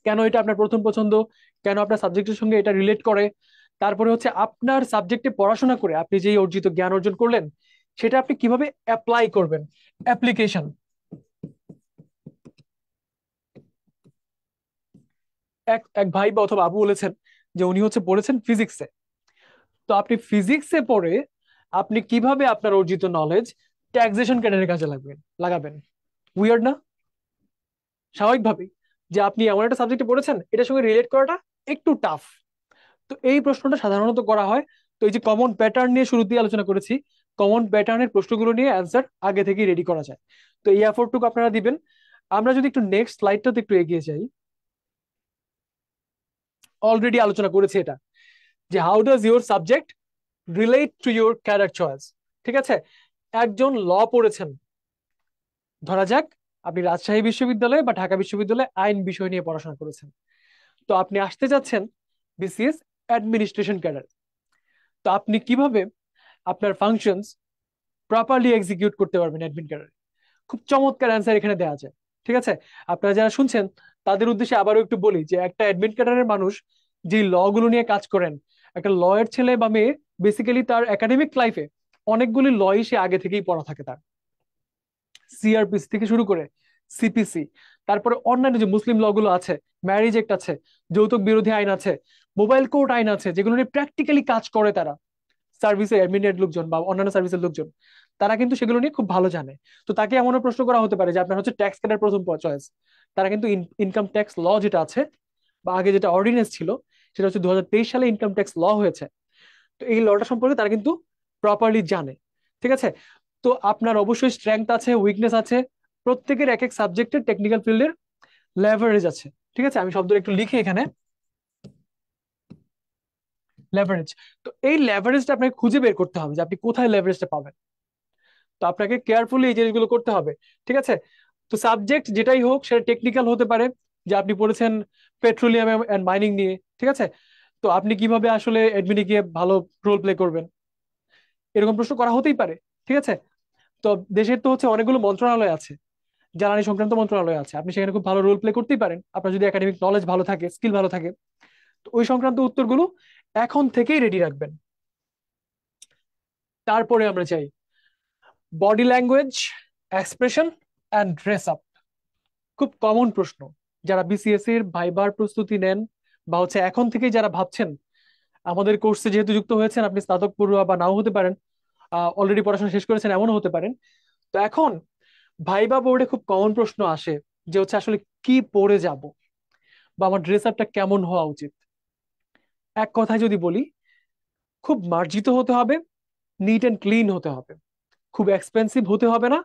A: কেন এটা আপনার প্রথম পছন্দ কেন আপনার সাবজেক্টের সঙ্গে এটা রিলেট করে তারপরে হচ্ছে আপনার সাবজেক্টে পড়াশোনা করে আপনি যেই অর্জিত জ্ঞান অর্জন করলেন সেটা আপনি কিভাবে অ্যাপ্লাই করবেন অ্যাপ্লিকেশন এক এক ভাই বা অথবা আবু বলেছেন যে উনি হচ্ছে পড়েছেন ফিজিক্সে তো আপনি ফিজিক্সে পড়ে আপনি কিভাবে আপনার অর্জিত নলেজ ট্যাক্সেশন ক্যাডারের কাজে লাগবেন লাগাবেন উইয়ার্ড না স্বাভাবিকভাবেই যে আপনি এমন একটা সাবজেক্টে পড়েছেন এটার সঙ্গে রিলেট করাটা একটু টাফ তো এই প্রশ্নটা সাধারণত করা হয় তো এই যে কমন প্যাটার্ন নিয়ে শুরুতেই আলোচনা করেছি কমন প্যাটার্নের প্রশ্নগুলো নিয়ে অ্যান্সার আগে থেকেই রেডি করা যায় তো এই এফোর্টটুকু আপনারা দিবেন আমরা যদি একটু নেক্সট স্লাইডটাতে একটু এগিয়ে যাই অলরেডি আলোচনা করেছি এটা যে how does your subject relate to your career choice ঠিক আছে একজন ল পড়েছেন ধরা যাক আপনি রাজশাহী বিশ্ববিদ্যালয়ে বা ঢাকা বিশ্ববিদ্যালয়ে আইন বিষয় নিয়ে পড়াশোনা করেছেন তো আপনি আসতে যাচ্ছেন বিসিএস অ্যাডমিনিস্ট্রেশন ক্যাডার তো আপনি কিভাবে আপনার ফাংশনস প্রপারলি এক্সিকিউট করতে পারবেন অ্যাডমিন ক্যাডারে খুব চমৎকার অ্যান্সার এখানে দেওয়া যায় ঠিক আছে আপনারা যারা শুনছেন তাদের উদ্দেশ্যে আবারও একটু বলি যে একটা অ্যাডমিট ক্যাডারের মানুষ যে ল গুলো নিয়ে কাজ করেন একটা লয়ের ছেলে বা মেয়ে বেসিক্যালি তার একাডেমিক লাইফে অনেকগুলি লই সে আগে থেকেই পড়া থাকে তার সিআরপিসি থেকে শুরু করে সিপিসি তারপরে অন্যান্য যে মুসলিম ল গুলো আছে ম্যারেজ একটা আছে যৌতুক বিরোধী আইন আছে মোবাইল কোর্ট আইন আছে যেগুলো নিয়ে প্র্যাকটিক্যালি কাজ করে তারা সার্ভিসে অ্যাডমিটেড লোকজন বা অন্যান্য সার্ভিসের লোকজন তারা কিন্তু সেগুলো নিয়ে খুব ভালো জানে তো তাকে এমন প্রশ্ন করা হতে পারে যে আপনার হচ্ছে ট্যাক্স কেটার প্রথম চয়েস তারা কিন্তু ইনকাম ট্যাক্স ল যেটা আছে বা আগে যেটা অর্ডিনেন্স ছিল সেটা হচ্ছে দু সালে ইনকাম ট্যাক্স ল হয়েছে তো এই লটা সম্পর্কে তারা কিন্তু প্রপারলি জানে ঠিক আছে তো আপনার অবশ্যই স্ট্রেংথ আছে উইকনেস আছে প্রত্যেকের এক এক সাবজেক্টের টেকনিক্যাল ফিল্ডের লেভারেজ আছে ঠিক আছে আমি শব্দটা একটু লিখি এখানে লেভারেজ তো এই লেভারেজটা আপনাকে খুঁজে বের করতে হবে যে আপনি কোথায় লেভারেজটা পাবেন তো আপনাকে কেয়ারফুলি এই জিনিসগুলো করতে হবে ঠিক আছে তো সাবজেক্ট যেটাই হোক সেটা টেকনিক্যাল হতে পারে যে আপনি পড়েছেন পেট্রোলিয়াম অ্যান্ড মাইনিং নিয়ে ঠিক আছে তো আপনি কিভাবে আসলে অ্যাডমিনে গিয়ে ভালো রোল প্লে করবেন এরকম প্রশ্ন করা হতেই পারে ঠিক আছে তো দেশের তো হচ্ছে অনেকগুলো মন্ত্রণালয় আছে জ্বালানি সংক্রান্ত মন্ত্রণালয় আছে আপনি সেখানে খুব ভালো রোল প্লে করতেই পারেন আপনার যদি একাডেমিক নলেজ ভালো থাকে স্কিল ভালো থাকে তো ওই সংক্রান্ত উত্তরগুলো এখন থেকেই রেডি রাখবেন তারপরে আমরা চাই body language expression and dress up খুব কমন প্রশ্ন যারা বিসিএস e এর ভাইবার প্রস্তুতি নেন বা হচ্ছে এখন থেকে যারা ভাবছেন আমাদের কোর্সে যেহেতু যুক্ত হয়েছেন আপনি স্নাতক পড়ুয়া বা নাও হতে পারেন অলরেডি পড়াশোনা শেষ করেছেন এমনও হতে পারেন তো এখন ভাইবা বোর্ডে খুব কমন প্রশ্ন আসে যে হচ্ছে আসলে কি পরে যাব বা আমার ড্রেস আপটা কেমন হওয়া উচিত এক কথায় যদি বলি খুব মার্জিত হতে হবে নিট অ্যান্ড ক্লিন হতে হবে খুব এক্সপেন্সিভ হতে হবে না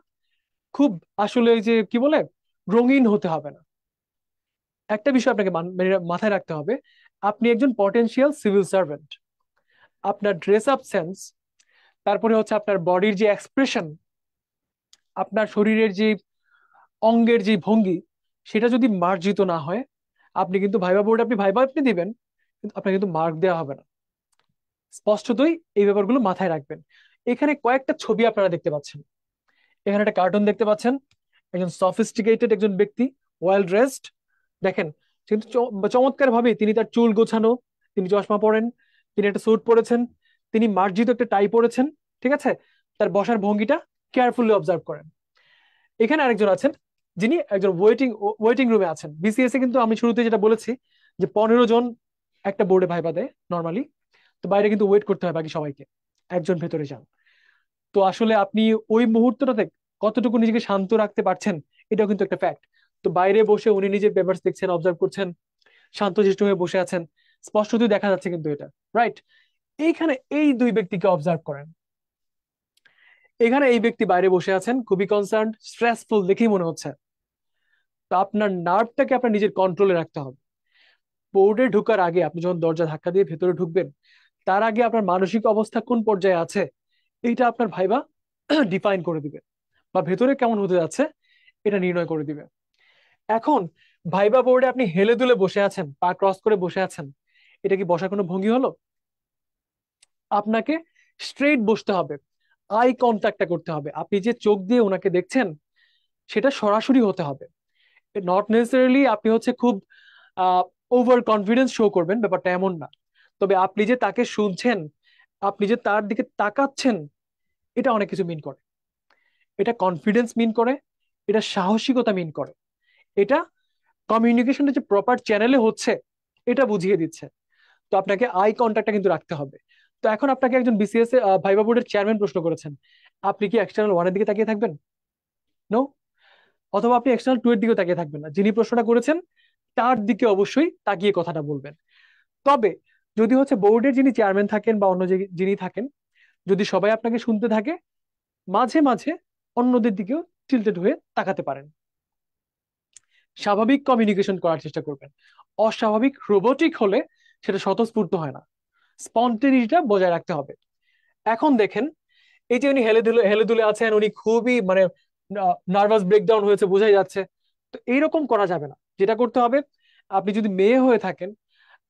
A: খুব আসলে যে কি বলে রঙিন হতে হবে না একটা বিষয় আপনাকে মানে মাথায় রাখতে হবে আপনি একজন পটেন্সিয়াল সিভিল সার্ভেন্ট আপনার ড্রেস আপ সেন্স তারপরে হচ্ছে আপনার বডির যে এক্সপ্রেশন আপনার শরীরের যে অঙ্গের যে ভঙ্গি সেটা যদি মার্জিত না হয় আপনি কিন্তু ভাইবা বোর্ড আপনি ভাইবা আপনি দিবেন কিন্তু আপনাকে কিন্তু মার্ক দেওয়া হবে না স্পষ্টতই এই ব্যাপারগুলো মাথায় রাখবেন এখানে কয়েকটা ছবি আপনারা দেখতে পাচ্ছেন এখানে একটা কার্টুন দেখতে পাচ্ছেন একজন সফিস্টিকেটেড একজন ব্যক্তি ওয়েল ড্রেসড দেখেন কিন্তু চমৎকার ভাবে তিনি তার চুল গোছানো তিনি চশমা পরেন তিনি একটা স্যুট পরেছেন তিনি মার্জিত একটা টাই পরেছেন ঠিক আছে তার বসার ভঙ্গিটা কেয়ারফুলি অবজার্ভ করেন এখানে আরেকজন আছেন যিনি একজন ওয়েটিং ওয়েটিং রুমে আছেন বিসিএস এ কিন্তু আমি শুরুতে যেটা বলেছি যে পনেরো জন একটা বোর্ডে ভাইবা দেয় নর্মালি তো বাইরে কিন্তু ওয়েট করতে হয় বাকি সবাইকে একজন ভেতরে যান তো আসলে আপনি ওই মুহূর্তটাতে কতটুকু নিজেকে শান্ত রাখতে পারছেন এটাও কিন্তু একটা ফ্যাক্ট তো বাইরে বসে উনি নিজের পেপার দেখছেন অবজার্ভ করছেন শান্তশিষ্ট হয়ে বসে আছেন স্পষ্টতই দেখা যাচ্ছে কিন্তু এটা রাইট এইখানে এই দুই ব্যক্তিকে অবজার্ভ করেন এখানে এই ব্যক্তি বাইরে বসে আছেন খুবই কনসার্ন স্ট্রেসফুল দেখেই মনে হচ্ছে তো আপনার নার্ভটাকে আপনার নিজের কন্ট্রোলে রাখতে হবে বোর্ডে ঢুকার আগে আপনি যখন দরজা ধাক্কা দিয়ে ভেতরে ঢুকবেন তার আগে আপনার মানসিক অবস্থা কোন পর্যায়ে আছে এইটা আপনার ভাইবা ডিফাইন [clears throat] করে দিবে বা ভেতরে কেমন হতে যাচ্ছে এটা নির্ণয় করে দিবে এখন ভাইবা বোর্ডে আপনি হেলে দুলে বসে আছেন পা ক্রস করে বসে আছেন এটা কি বসার কোনো ভঙ্গি হলো আপনাকে স্ট্রেট বসতে হবে আই কন্ট্যাক্টটা করতে হবে আপনি যে চোখ দিয়ে ওনাকে দেখছেন সেটা সরাসরি হতে হবে নট নেসেসারিলি আপনি হচ্ছে খুব ওভার কনফিডেন্স শো করবেন ব্যাপারটা এমন না তবে আপনি যে তাকে শুনছেন আপনি যে তার দিকে তাকাচ্ছেন এটা অনেক কিছু মিন করে এটা কনফিডেন্স মিন করে এটা সাহসিকতা মিন করে এটা কমিউনিকেশন যে প্রপার চ্যানেলে হচ্ছে এটা বুঝিয়ে দিচ্ছে তো আপনাকে আই কন্ট্যাক্টটা কিন্তু রাখতে হবে তো এখন আপনাকে একজন বিসিএস ভাইবা বোর্ডের চেয়ারম্যান প্রশ্ন করেছেন আপনি কি এক্সটার্নাল ওয়ানের দিকে তাকিয়ে থাকবেন নো অথবা আপনি এক্সটার্নাল টু এর দিকে তাকিয়ে থাকবেন না যিনি প্রশ্নটা করেছেন তার দিকে অবশ্যই তাকিয়ে কথাটা বলবেন তবে যদি হচ্ছে বোর্ডের যিনি চেয়ারম্যান থাকেন বা অন্য যে যিনি থাকেন যদি সবাই আপনাকে শুনতে থাকে মাঝে মাঝে অন্যদের দিকেও টিল্টেড হয়ে তাকাতে পারেন স্বাভাবিক কমিউনিকেশন করার চেষ্টা করবেন অস্বাভাবিক রোবোটিক হলে সেটা স্বতঃস্ফূর্ত হয় না স্পন্টেনিটিটা বজায় রাখতে হবে এখন দেখেন এই যে উনি হেলে দুলে হেলে দুলে আছেন উনি খুবই মানে নার্ভাস ব্রেকডাউন হয়েছে বোঝাই যাচ্ছে তো এইরকম করা যাবে না যেটা করতে হবে আপনি যদি মেয়ে হয়ে থাকেন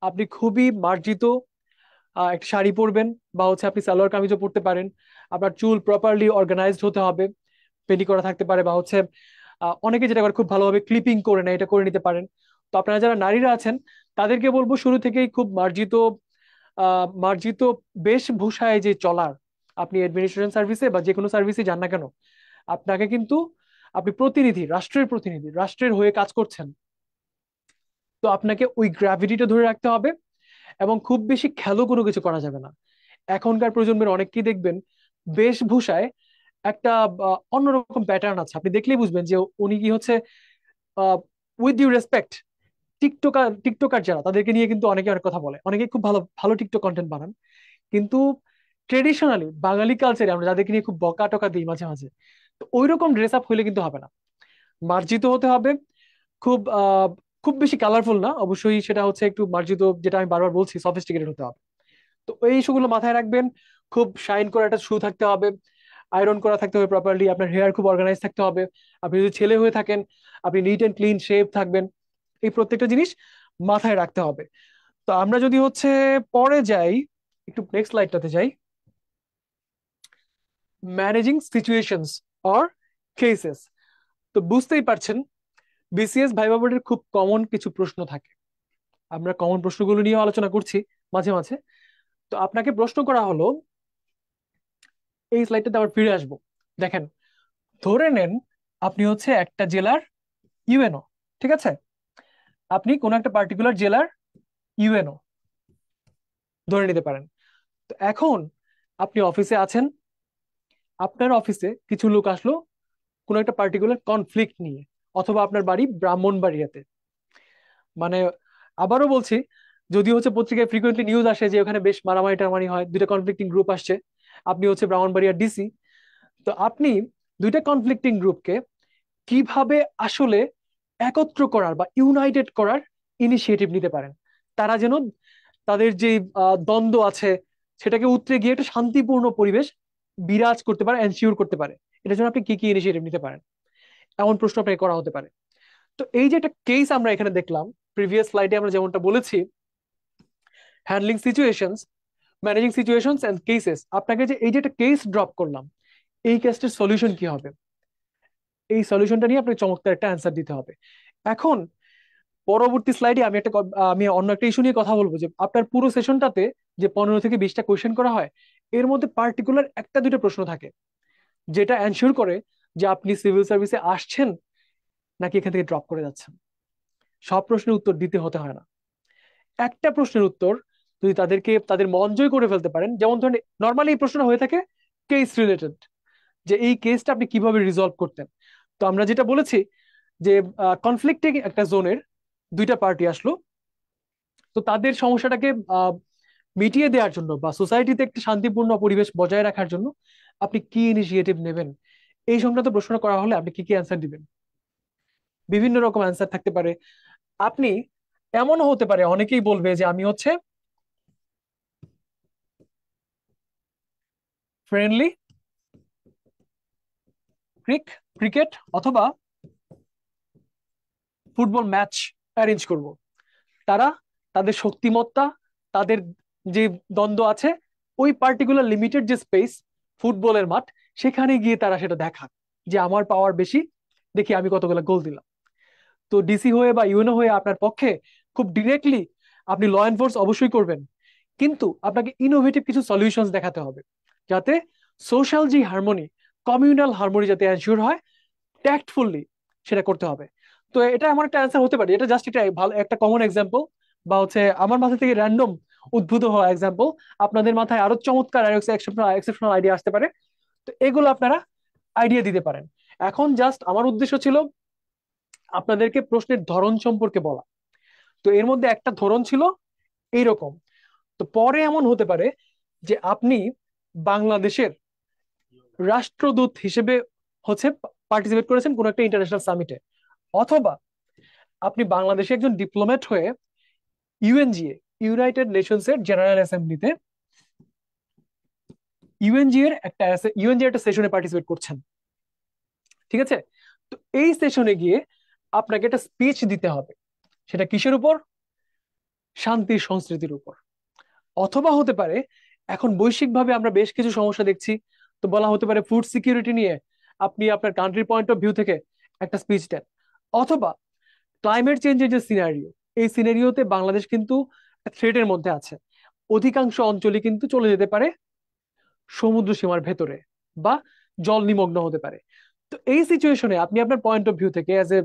A: আপনি খুবই মার্জিত একটা শাড়ি পরবেন বা হচ্ছে আপনি সালোয়ার কামিজও পরতে পারেন আপনার চুল প্রপারলি অর্গানাইজড হতে হবে পেডি করা থাকতে পারে বা হচ্ছে অনেকে যেটা করে খুব ভালোভাবে ক্লিপিং করে না এটা করে নিতে পারেন তো আপনারা যারা নারীরা আছেন তাদেরকে বলবো শুরু থেকেই খুব মার্জিত মার্জিত বেশভূষায় যে চলার আপনি অ্যাডমিনিস্ট্রেশন সার্ভিসে বা যে কোনো সার্ভিসে যান না কেন আপনাকে কিন্তু আপনি প্রতিনিধি রাষ্ট্রের প্রতিনিধি রাষ্ট্রের হয়ে কাজ করছেন তো আপনাকে ওই গ্র্যাভিটিটা ধরে রাখতে হবে এবং খুব বেশি খেলো কোনো কিছু করা যাবে না এখনকার প্রজন্মের অনেককেই দেখবেন বেশভূষায় একটা অন্যরকম প্যাটার্ন আছে আপনি দেখলেই বুঝবেন যে উনি কি হচ্ছে with you respect TikToker TikToker যারা তাদেরকে নিয়ে কিন্তু অনেকে অনেক কথা বলে অনেকে খুব ভালো ভালো টিকটক কন্টেন্ট বানান কিন্তু ট্রেডিশনালি বাঙালি কালচারে আমরা যাদেরকে নিয়ে খুব বকা টকা দিই মাঝে মাঝে তো ওই রকম ড্রেস আপ হইলে কিন্তু হবে না মার্জিত হতে হবে খুব খুব বেশি কালারফুল না অবশ্যই সেটা হচ্ছে একটু মার্জিত যেটা আমি বারবার বলছি সফিস্টিকেটেড হতে হবে তো এই ইস্যুগুলো মাথায় রাখবেন খুব শাইন করা একটা শু থাকতে হবে আয়রন করা থাকতে হবে প্রপারলি আপনার হেয়ার খুব অর্গানাইজ থাকতে হবে আপনি যদি ছেলে হয়ে থাকেন আপনি নিট অ্যান্ড ক্লিন শেপ থাকবেন এই প্রত্যেকটা জিনিস মাথায় রাখতে হবে তো আমরা যদি হচ্ছে পরে যাই একটু নেক্সট স্লাইডটাতে যাই ম্যানেজিং সিচুয়েশনস অর কেসেস তো বুঝতেই পারছেন বিসিএস ভাইবা বোর্ডের খুব কমন কিছু প্রশ্ন থাকে আমরা কমন প্রশ্নগুলো নিয়ে আলোচনা করছি মাঝে মাঝে তো আপনাকে প্রশ্ন করা হলো এই স্লাইডটাতে আবার ফিরে আসবো দেখেন ধরে নেন আপনি হচ্ছে একটা জেলার ইউএনও ঠিক আছে আপনি কোন একটা পার্টিকুলার জেলার ইউএনও ধরে নিতে পারেন তো এখন আপনি অফিসে আছেন আপনার অফিসে কিছু লোক আসলো কোনো একটা পার্টিকুলার কনফ্লিক্ট নিয়ে অথবা আপনার বাড়ি ব্রাহ্মণবাড়িয়াতে মানে আবারও বলছি যদি হচ্ছে পত্রিকায় ফ্রিকুয়েন্টলি নিউজ আসে যে ওখানে বেশ মারামারি টারামারি হয় দুইটা কনফ্লিক্টিং গ্রুপ আসছে আপনি হচ্ছে ব্রাহ্মণবাড়িয়া ডিসি তো আপনি দুইটা কনফ্লিক্টিং গ্রুপকে কিভাবে আসলে একত্র করার বা ইউনাইটেড করার ইনিশিয়েটিভ নিতে পারেন তারা যেন তাদের যে দ্বন্দ্ব আছে সেটাকে উতরে গিয়ে একটা শান্তিপূর্ণ পরিবেশ বিরাজ করতে পারে এনশিওর করতে পারে এটার জন্য আপনি কি কি ইনিশিয়েটিভ নিতে পারেন এমন প্রশ্ন আপনাকে করা হতে পারে তো এই যে একটা কেস আমরা এখানে দেখলাম প্রিভিয়াস স্লাইডে আমরা যেমনটা বলেছি handling situations managing situations and cases আপনাকে যে এই যে একটা কেস ড্রপ করলাম এই কেসটির সলিউশন কি হবে এই সলিউশনটা নিয়ে আপনাকে চমৎকার একটা অ্যান্সার দিতে হবে এখন পরবর্তী স্লাইডে আমি একটা আমি অন্য একটা ইস্যু নিয়ে কথা বলবো যে আপনার পুরো সেশনটাতে যে পনেরো থেকে বিশটা কোয়েশ্চেন করা হয় এর মধ্যে পার্টিকুলার একটা দুটো প্রশ্ন থাকে যেটা অ্যানশিওর করে যে আপনি সিভিল সার্ভিসে আসছেন নাকি এখান থেকে ড্রপ করে যাচ্ছেন সব প্রশ্নের উত্তর দিতে হতে হয় না একটা প্রশ্নের উত্তর যদি তাদেরকে তাদের মন জয় করে ফেলতে পারেন যেমন ধরেন নর্মালি এই প্রশ্নটা হয়ে থাকে কেস রিলেটেড যে এই কেসটা আপনি কিভাবে রিজলভ করতেন তো আমরা যেটা বলেছি যে কনফ্লিক্টিং একটা জোনের দুইটা পার্টি আসলো তো তাদের সমস্যাটাকে মিটিয়ে দেওয়ার জন্য বা সোসাইটিতে একটা শান্তিপূর্ণ পরিবেশ বজায় রাখার জন্য আপনি কি ইনিশিয়েটিভ নেবেন এই সংক্রান্ত প্রশ্ন করা হলে আপনি কি কি অ্যান্সার দিবেন বিভিন্ন রকম অ্যান্সার থাকতে পারে আপনি এমন হতে পারে অনেকেই বলবে যে আমি হচ্ছে ফ্রেন্ডলি ক্রিক ক্রিকেট অথবা ফুটবল ম্যাচ অ্যারেঞ্জ করব তারা তাদের শক্তিমত্তা তাদের যে দ্বন্দ্ব আছে ওই পার্টিকুলার লিমিটেড যে স্পেস ফুটবলের মাঠ সেখানে গিয়ে তারা সেটা দেখাক যে আমার পাওয়ার বেশি দেখি আমি কতগুলো গোল দিলাম তো ডিসি হয়ে বা ইউএনও হয়ে আপনার পক্ষে খুব ডিরেক্টলি আপনি ল এনফোর্স অবশ্যই করবেন কিন্তু আপনাকে ইনোভেটিভ কিছু সলিউশন দেখাতে হবে যাতে সোশ্যাল যে হারমোনি কমিউনাল হারমোনি যাতে অ্যানসিওর হয় ট্যাক্টফুললি সেটা করতে হবে তো এটা আমার একটা অ্যান্সার হতে পারে এটা জাস্ট এটা ভালো একটা কমন এক্সাম্পল বা হচ্ছে আমার মাথা থেকে র্যান্ডম উদ্ভূত হওয়া এক্সাম্পল আপনাদের মাথায় আরো চমৎকার এক্সেপশনাল আইডিয়া আসতে পারে তো এগুলো আপনারা আইডিয়া দিতে পারেন এখন জাস্ট আমার উদ্দেশ্য ছিল আপনাদেরকে প্রশ্নের ধরন সম্পর্কে বলা তো এর মধ্যে একটা ধরন ছিল এইরকম তো পরে এমন হতে পারে যে আপনি বাংলাদেশের রাষ্ট্রদূত হিসেবে হচ্ছে পার্টিসিপেট করেছেন কোনো একটা ইন্টারন্যাশনাল সামিটে অথবা আপনি বাংলাদেশে একজন ডিপ্লোম্যাট হয়ে ইউএনজিএ ইউনাইটেড নেশনস এর জেনারেল অ্যাসেম্বলিতে ইউএনজি এর একটা ইউএনজি একটা সেশনে পার্টিসিপেট করছেন ঠিক আছে তো এই সেশনে গিয়ে আপনাকে একটা স্পিচ দিতে হবে সেটা কিসের উপর শান্তির সংস্কৃতির উপর অথবা হতে পারে এখন বৈশ্বিকভাবে আমরা বেশ কিছু সমস্যা দেখছি তো বলা হতে পারে ফুড সিকিউরিটি নিয়ে আপনি আপনার কান্ট্রি পয়েন্ট অফ ভিউ থেকে একটা স্পিচ দেন অথবা ক্লাইমেট চেঞ্জের যে সিনারিও এই সিনারিওতে বাংলাদেশ কিন্তু থ্রেটের মধ্যে আছে অধিকাংশ অঞ্চলে কিন্তু চলে যেতে পারে সমুদ্র সীমার ভেতরে বা জল নিমগ্ন হতে পারে তো এই সিচুয়েশনে আপনি আপনার পয়েন্ট অফ ভিউ থেকে অ্যাজ এ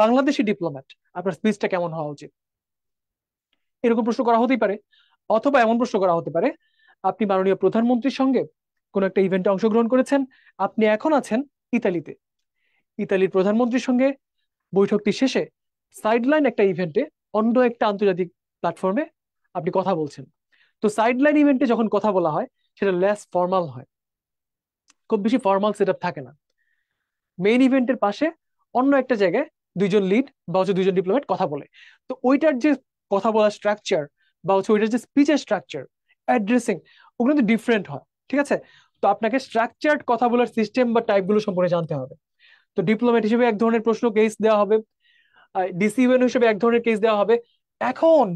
A: বাংলাদেশি ডিপ্লোম্যাট আপনার স্পিচটা কেমন হওয়া উচিত এরকম প্রশ্ন করা হতেই পারে অথবা এমন প্রশ্ন করা হতে পারে আপনি মাননীয় প্রধানমন্ত্রীর সঙ্গে কোনো একটা ইভেন্টে অংশগ্রহণ করেছেন আপনি এখন আছেন ইতালিতে ইতালির প্রধানমন্ত্রীর সঙ্গে বৈঠকটি শেষে সাইডলাইন একটা ইভেন্টে অন্য একটা আন্তর্জাতিক প্ল্যাটফর্মে আপনি কথা বলছেন তো সাইডলাইন ইভেন্টে যখন কথা বলা হয় সেটা লেস ফর্মাল হয় খুব বেশি ফর্মাল সেট থাকে না মেইন ইভেন্টের পাশে অন্য একটা জায়গায় দুইজন লিড বা হচ্ছে দুইজন ডিপ্লোমেট কথা বলে তো ওইটার যে কথা বলার স্ট্রাকচার বা হচ্ছে ওইটার যে স্পিচের স্ট্রাকচার অ্যাড্রেসিং ওগুলো কিন্তু ডিফারেন্ট হয় ঠিক আছে তো আপনাকে স্ট্রাকচার্ড কথা বলার সিস্টেম বা টাইপগুলো সম্পর্কে জানতে হবে তো ডিপ্লোমেট হিসেবে এক ধরনের প্রশ্ন কেস দেওয়া হবে ডিসিভেন হিসেবে এক ধরনের কেস দেওয়া হবে এখন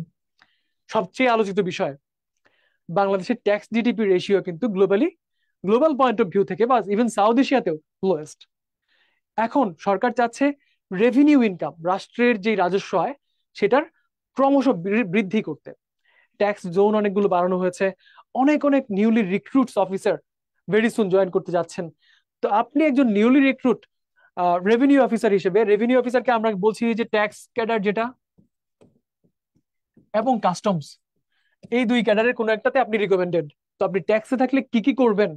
A: সবচেয়ে আলোচিত বিষয় বাংলাদেশের ট্যাক্স জিডিপি রেশিও কিন্তু globally global point of view থেকে বা ইভেন সাউথ এশিয়াতেও লোয়েস্ট এখন সরকার চাচ্ছে রেভিনিউ ইনকাম রাষ্ট্রের যে রাজস্ব হয় সেটার ক্রমশ বৃদ্ধি করতে ট্যাক্স জোন অনেকগুলো বাড়ানো হয়েছে অনেক অনেক newly recruits officer very soon join করতে যাচ্ছেন তো আপনি একজন নিউলি রিক্রুট রেভিনিউ অফিসার হিসেবে রেভিনিউ অফিসারকে আমরা বলছি যে ট্যাক্স ক্যাডার যেটা এবং কাস্টমস এই দুই ক্যাডারের কোনো একটাতে আপনি রিকমেন্ডেড তো আপনি ট্যাক্সে থাকলে কি কি করবেন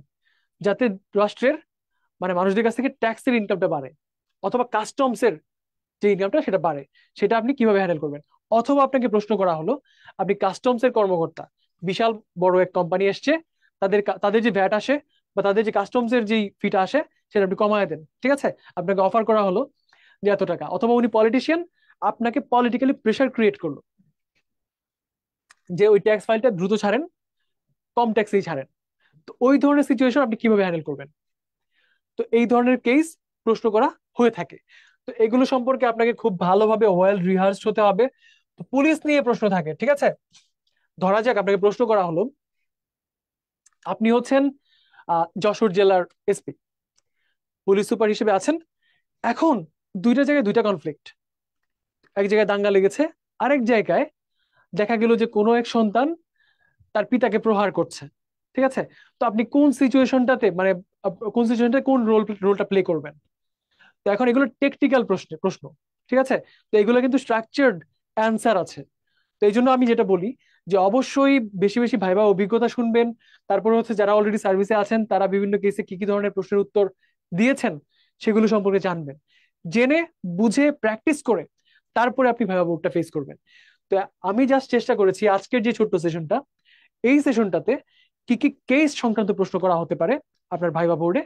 A: যাতে রাষ্ট্রের মানে মানুষদের কাছ থেকে ট্যাক্সের ইনকামটা বাড়ে অথবা কাস্টমসের যে ইনকামটা সেটা বাড়ে সেটা আপনি কিভাবে হ্যান্ডেল করবেন অথবা আপনাকে প্রশ্ন করা হলো আপনি কাস্টমসের কর্মকর্তা বিশাল বড় এক কোম্পানি এসছে তাদের তাদের যে ভ্যাট আসে বা তাদের যে কাস্টমসের যে ফিটা আসে সেটা আপনি কমায় দেন ঠিক আছে আপনাকে অফার করা হলো যে এত টাকা অথবা উনি পলিটিশিয়ান আপনাকে পলিটিক্যালি প্রেশার ক্রিয়েট করলো যে ওই ট্যাক্স ফাইলটা দ্রুত ছাড়েন কম ট্যাক্সেই ছাড়েন তো ওই ধরনের সিচুয়েশন আপনি কিভাবে হ্যান্ডেল করবেন তো এই ধরনের কেস প্রশ্ন করা হয়ে থাকে তো এগুলো সম্পর্কে আপনাকে খুব ভালোভাবে ওয়েল রিহার্স হতে হবে তো পুলিশ নিয়ে প্রশ্ন থাকে ঠিক আছে ধরা যাক আপনাকে প্রশ্ন করা হলো আপনি হচ্ছেন যশোর জেলার এসপি পুলিশ সুপার হিসেবে আছেন এখন দুইটা জায়গায় দুইটা কনফ্লিক্ট এক জায়গায় দাঙ্গা লেগেছে আরেক জায়গায় দেখা গেল যে কোনো এক সন্তান তার পিতাকে প্রহার করছে ঠিক আছে তো আপনি কোন সিচুয়েশনটাতে মানে কোন সিচুয়েশনটা কোন রোল রোলটা প্লে করবেন তো এখন এগুলো টেকনিক্যাল প্রশ্ন প্রশ্ন ঠিক আছে তো এগুলো কিন্তু স্ট্রাকচার্ড অ্যান্সার আছে তো এই জন্য আমি যেটা বলি যে অবশ্যই বেশি বেশি ভাইবা অভিজ্ঞতা শুনবেন তারপরে হচ্ছে যারা অলরেডি সার্ভিসে আছেন তারা বিভিন্ন কেসে কি কি ধরনের প্রশ্নের উত্তর দিয়েছেন সেগুলো সম্পর্কে জানবেন জেনে বুঝে প্র্যাকটিস করে তারপরে আপনি ভাইবা বোর্ডটা ফেস করবেন তো আমি জাস্ট চেষ্টা করেছি আজকের যে ছোট্ট সেশনটা এই সেশনটাতে কি কি কেস সংক্রান্ত প্রশ্ন করা হতে পারে আপনার ভাইবা বোর্ডে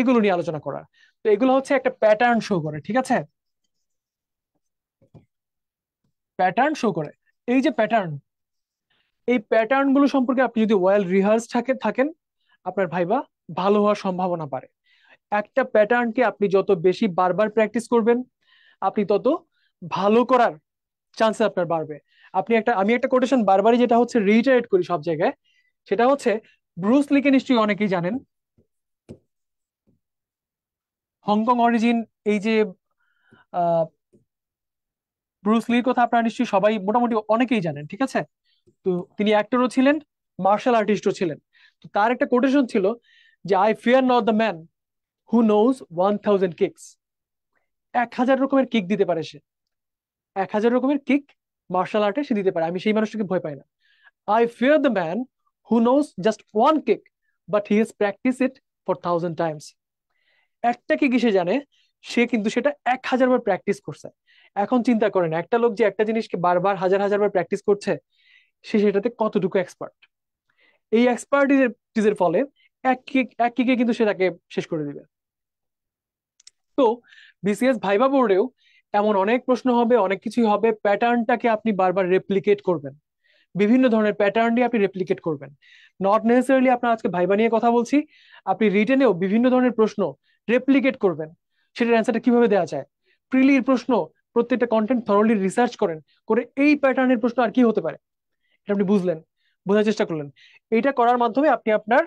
A: এগুলো নিয়ে আলোচনা করার তো এগুলো হচ্ছে একটা প্যাটার্ন শো করে ঠিক আছে প্যাটার্ন শো করে এই যে প্যাটার্ন এই প্যাটার্ন গুলো সম্পর্কে আপনি যদি ওয়েল রিহার্স থাকে থাকেন আপনার ভাইবা ভালো হওয়ার সম্ভাবনা পারে একটা প্যাটার্নকে আপনি যত বেশি বারবার প্র্যাকটিস করবেন আপনি তত ভালো করার চান্স আপনার বাড়বে আপনি একটা আমি একটা কোটেশন বারবারই যেটা হচ্ছে রিটারেট করি সব জায়গায় সেটা হচ্ছে ব্রুস লিকে নিশ্চয়ই অনেকেই জানেন হংকং অরিজিন এই যে ব্রুস লির কথা আপনারা নিশ্চয়ই সবাই মোটামুটি অনেকেই জানেন ঠিক আছে তো তিনি অ্যাক্টরও ছিলেন মার্শাল আর্টিস্টও ছিলেন তো তার একটা কোটেশন ছিল যে I fear not the man who knows one thousand kicks এক হাজার রকমের কিক দিতে পারে সে এক হাজার রকমের কিক মার্শাল আর্টে সে দিতে পারে আমি সেই মানুষটাকে ভয় পাই না I fear the man who knows just one kick but he has practice it for thousand times একটা কিকি সে জানে সে কিন্তু সেটা এক হাজার বার প্র্যাকটিস করছে এখন চিন্তা করেন একটা লোক যে একটা জিনিসকে বারবার হাজার হাজার বার প্র্যাকটিস করছে সে সেটাতে কতটুকু এক্সপার্ট এই এক্সপার্টিজের ফলে এক কিক এক কিকে কিন্তু সেটাকে শেষ করে দিবে তো বিসিএস ভাইবা বোর্ডেও এমন অনেক প্রশ্ন হবে অনেক কিছুই হবে প্যাটার্নটাকে আপনি বারবার রেপ্লিকেট করবেন বিভিন্ন ধরনের প্যাটার্ন দিয়ে আপনি রেপ্লিকেট করবেন নট নেসেসারিলি আপনার আজকে ভাইবা নিয়ে কথা বলছি আপনি রিটেনেও বিভিন্ন ধরনের প্রশ্ন রেপ্লিকেট করবেন সেটার অ্যান্সারটা কিভাবে দেওয়া যায় প্রিলির প্রশ্ন প্রত্যেকটা কন্টেন্ট থরলি রিসার্চ করেন করে এই প্যাটার্নের প্রশ্ন আর কি হতে পারে এটা আপনি বুঝলেন বোঝার চেষ্টা করলেন এইটা করার মাধ্যমে আপনি আপনার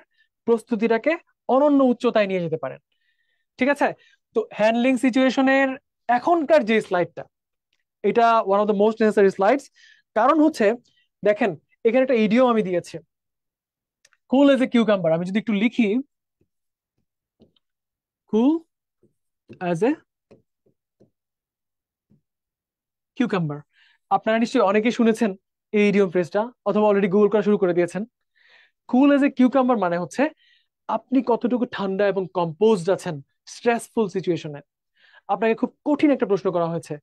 A: প্রস্তুতিটাকে অনন্য উচ্চতায় নিয়ে যেতে পারেন ঠিক আছে তো হ্যান্ডলিং সিচুয়েশনের এখনকার যে স্লাইডটা এটা one of the most necessary slides কারণ হচ্ছে দেখেন এখানে একটা ইডিও আমি দিয়েছি কুল এজ এ কিউকাম্বার আমি যদি একটু লিখি কুল এজ এ কিউকাম্বার আপনারা নিশ্চয়ই অনেকে শুনেছেন এই ইডিওম ফ্রেজটা অথবা অলরেডি গুগল করা শুরু করে দিয়েছেন কুল এজ এ কিউকাম্বার মানে হচ্ছে আপনি কতটুকু ঠান্ডা এবং কম্পোজড আছেন স্ট্রেসফুল সিচুয়েশনে আপনাকে খুব কঠিন একটা প্রশ্ন করা হয়েছে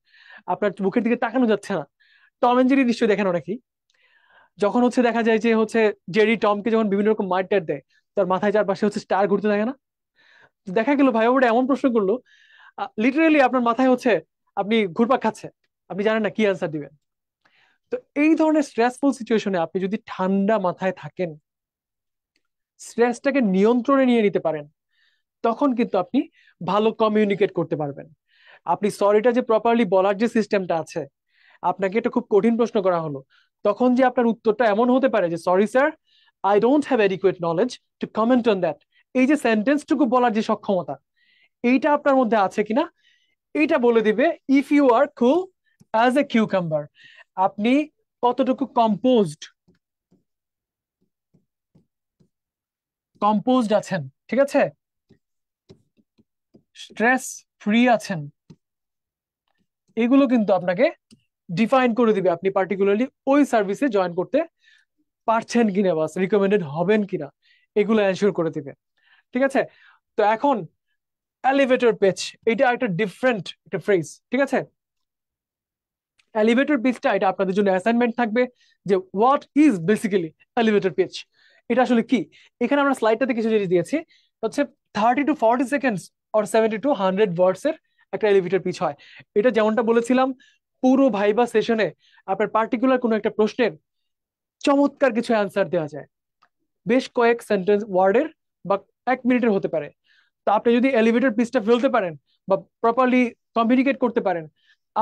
A: আপনার বুকের দিকে তাকানো যাচ্ছে না টম এন্ড জেরি নিশ্চয়ই দেখেন অনেকেই যখন হচ্ছে দেখা যায় যে হচ্ছে জেরি টমকে যখন বিভিন্ন রকম মার্টার দেয় তার মাথায় চারপাশে হচ্ছে স্টার ঘুরতে থাকে না দেখা গেল ভাই ওটা এমন প্রশ্ন করলো লিটারেলি আপনার মাথায় হচ্ছে আপনি ঘুরপাক খাচ্ছে আপনি জানেন না কি আনসার দিবেন তো এই ধরনের স্ট্রেসফুল সিচুয়েশনে আপনি যদি ঠান্ডা মাথায় থাকেন স্ট্রেসটাকে নিয়ন্ত্রণে নিয়ে নিতে পারেন তখন কিন্তু আপনি ভালো কমিউনিকেট করতে পারবেন আপনি সরিটা যে প্রপারলি বলার যে সিস্টেমটা আছে আপনাকে এটা খুব কঠিন প্রশ্ন করা হলো তখন যে আপনার উত্তরটা এমন হতে পারে যে sorry sir I don't have adequate knowledge to comment on that এই যে সেন্টেন্সটুকু বলার যে সক্ষমতা এইটা আপনার মধ্যে আছে কিনা এইটা বলে দিবে if you are cool as a cucumber আপনি কতটুকু কম্পোজড কম্পোজড আছেন ঠিক আছে স্ট্রেস ফ্রি আছেন এগুলো কিন্তু আপনাকে ডিফাইন করে দিবে আপনি পার্টিকুলারলি ওই সার্ভিসে জয়েন করতে পারছেন কিনা বা রিকমেন্ডেড হবেন কিনা এগুলো এনশিওর করে দিবে ঠিক আছে তো এখন এলিভেটর পেজ এটা একটা ডিফারেন্ট একটা ফ্রেজ ঠিক আছে এলিভেটর পেজটা এটা আপনাদের জন্য অ্যাসাইনমেন্ট থাকবে যে what is basically elevator pitch এটা আসলে কি এখানে আমরা স্লাইডটাতে কিছু জিনিস দিয়েছি হচ্ছে thirty to forty seconds or seventy to hundred ওয়ার্ডসের একটা এলিভেটর পিচ হয় এটা যেমনটা বলেছিলাম পুরো ভাইবা সেশনে আপনার পার্টিকুলার কোনো একটা প্রশ্নের চমৎকার কিছু অ্যান্সার দেওয়া যায় বেশ কয়েক সেন্টেন্স ওয়ার্ডের বা এক মিনিটের হতে পারে তো আপনি যদি এলিভেটর পিচটা ফেলতে পারেন বা প্রপারলি কমিউনিকেট করতে পারেন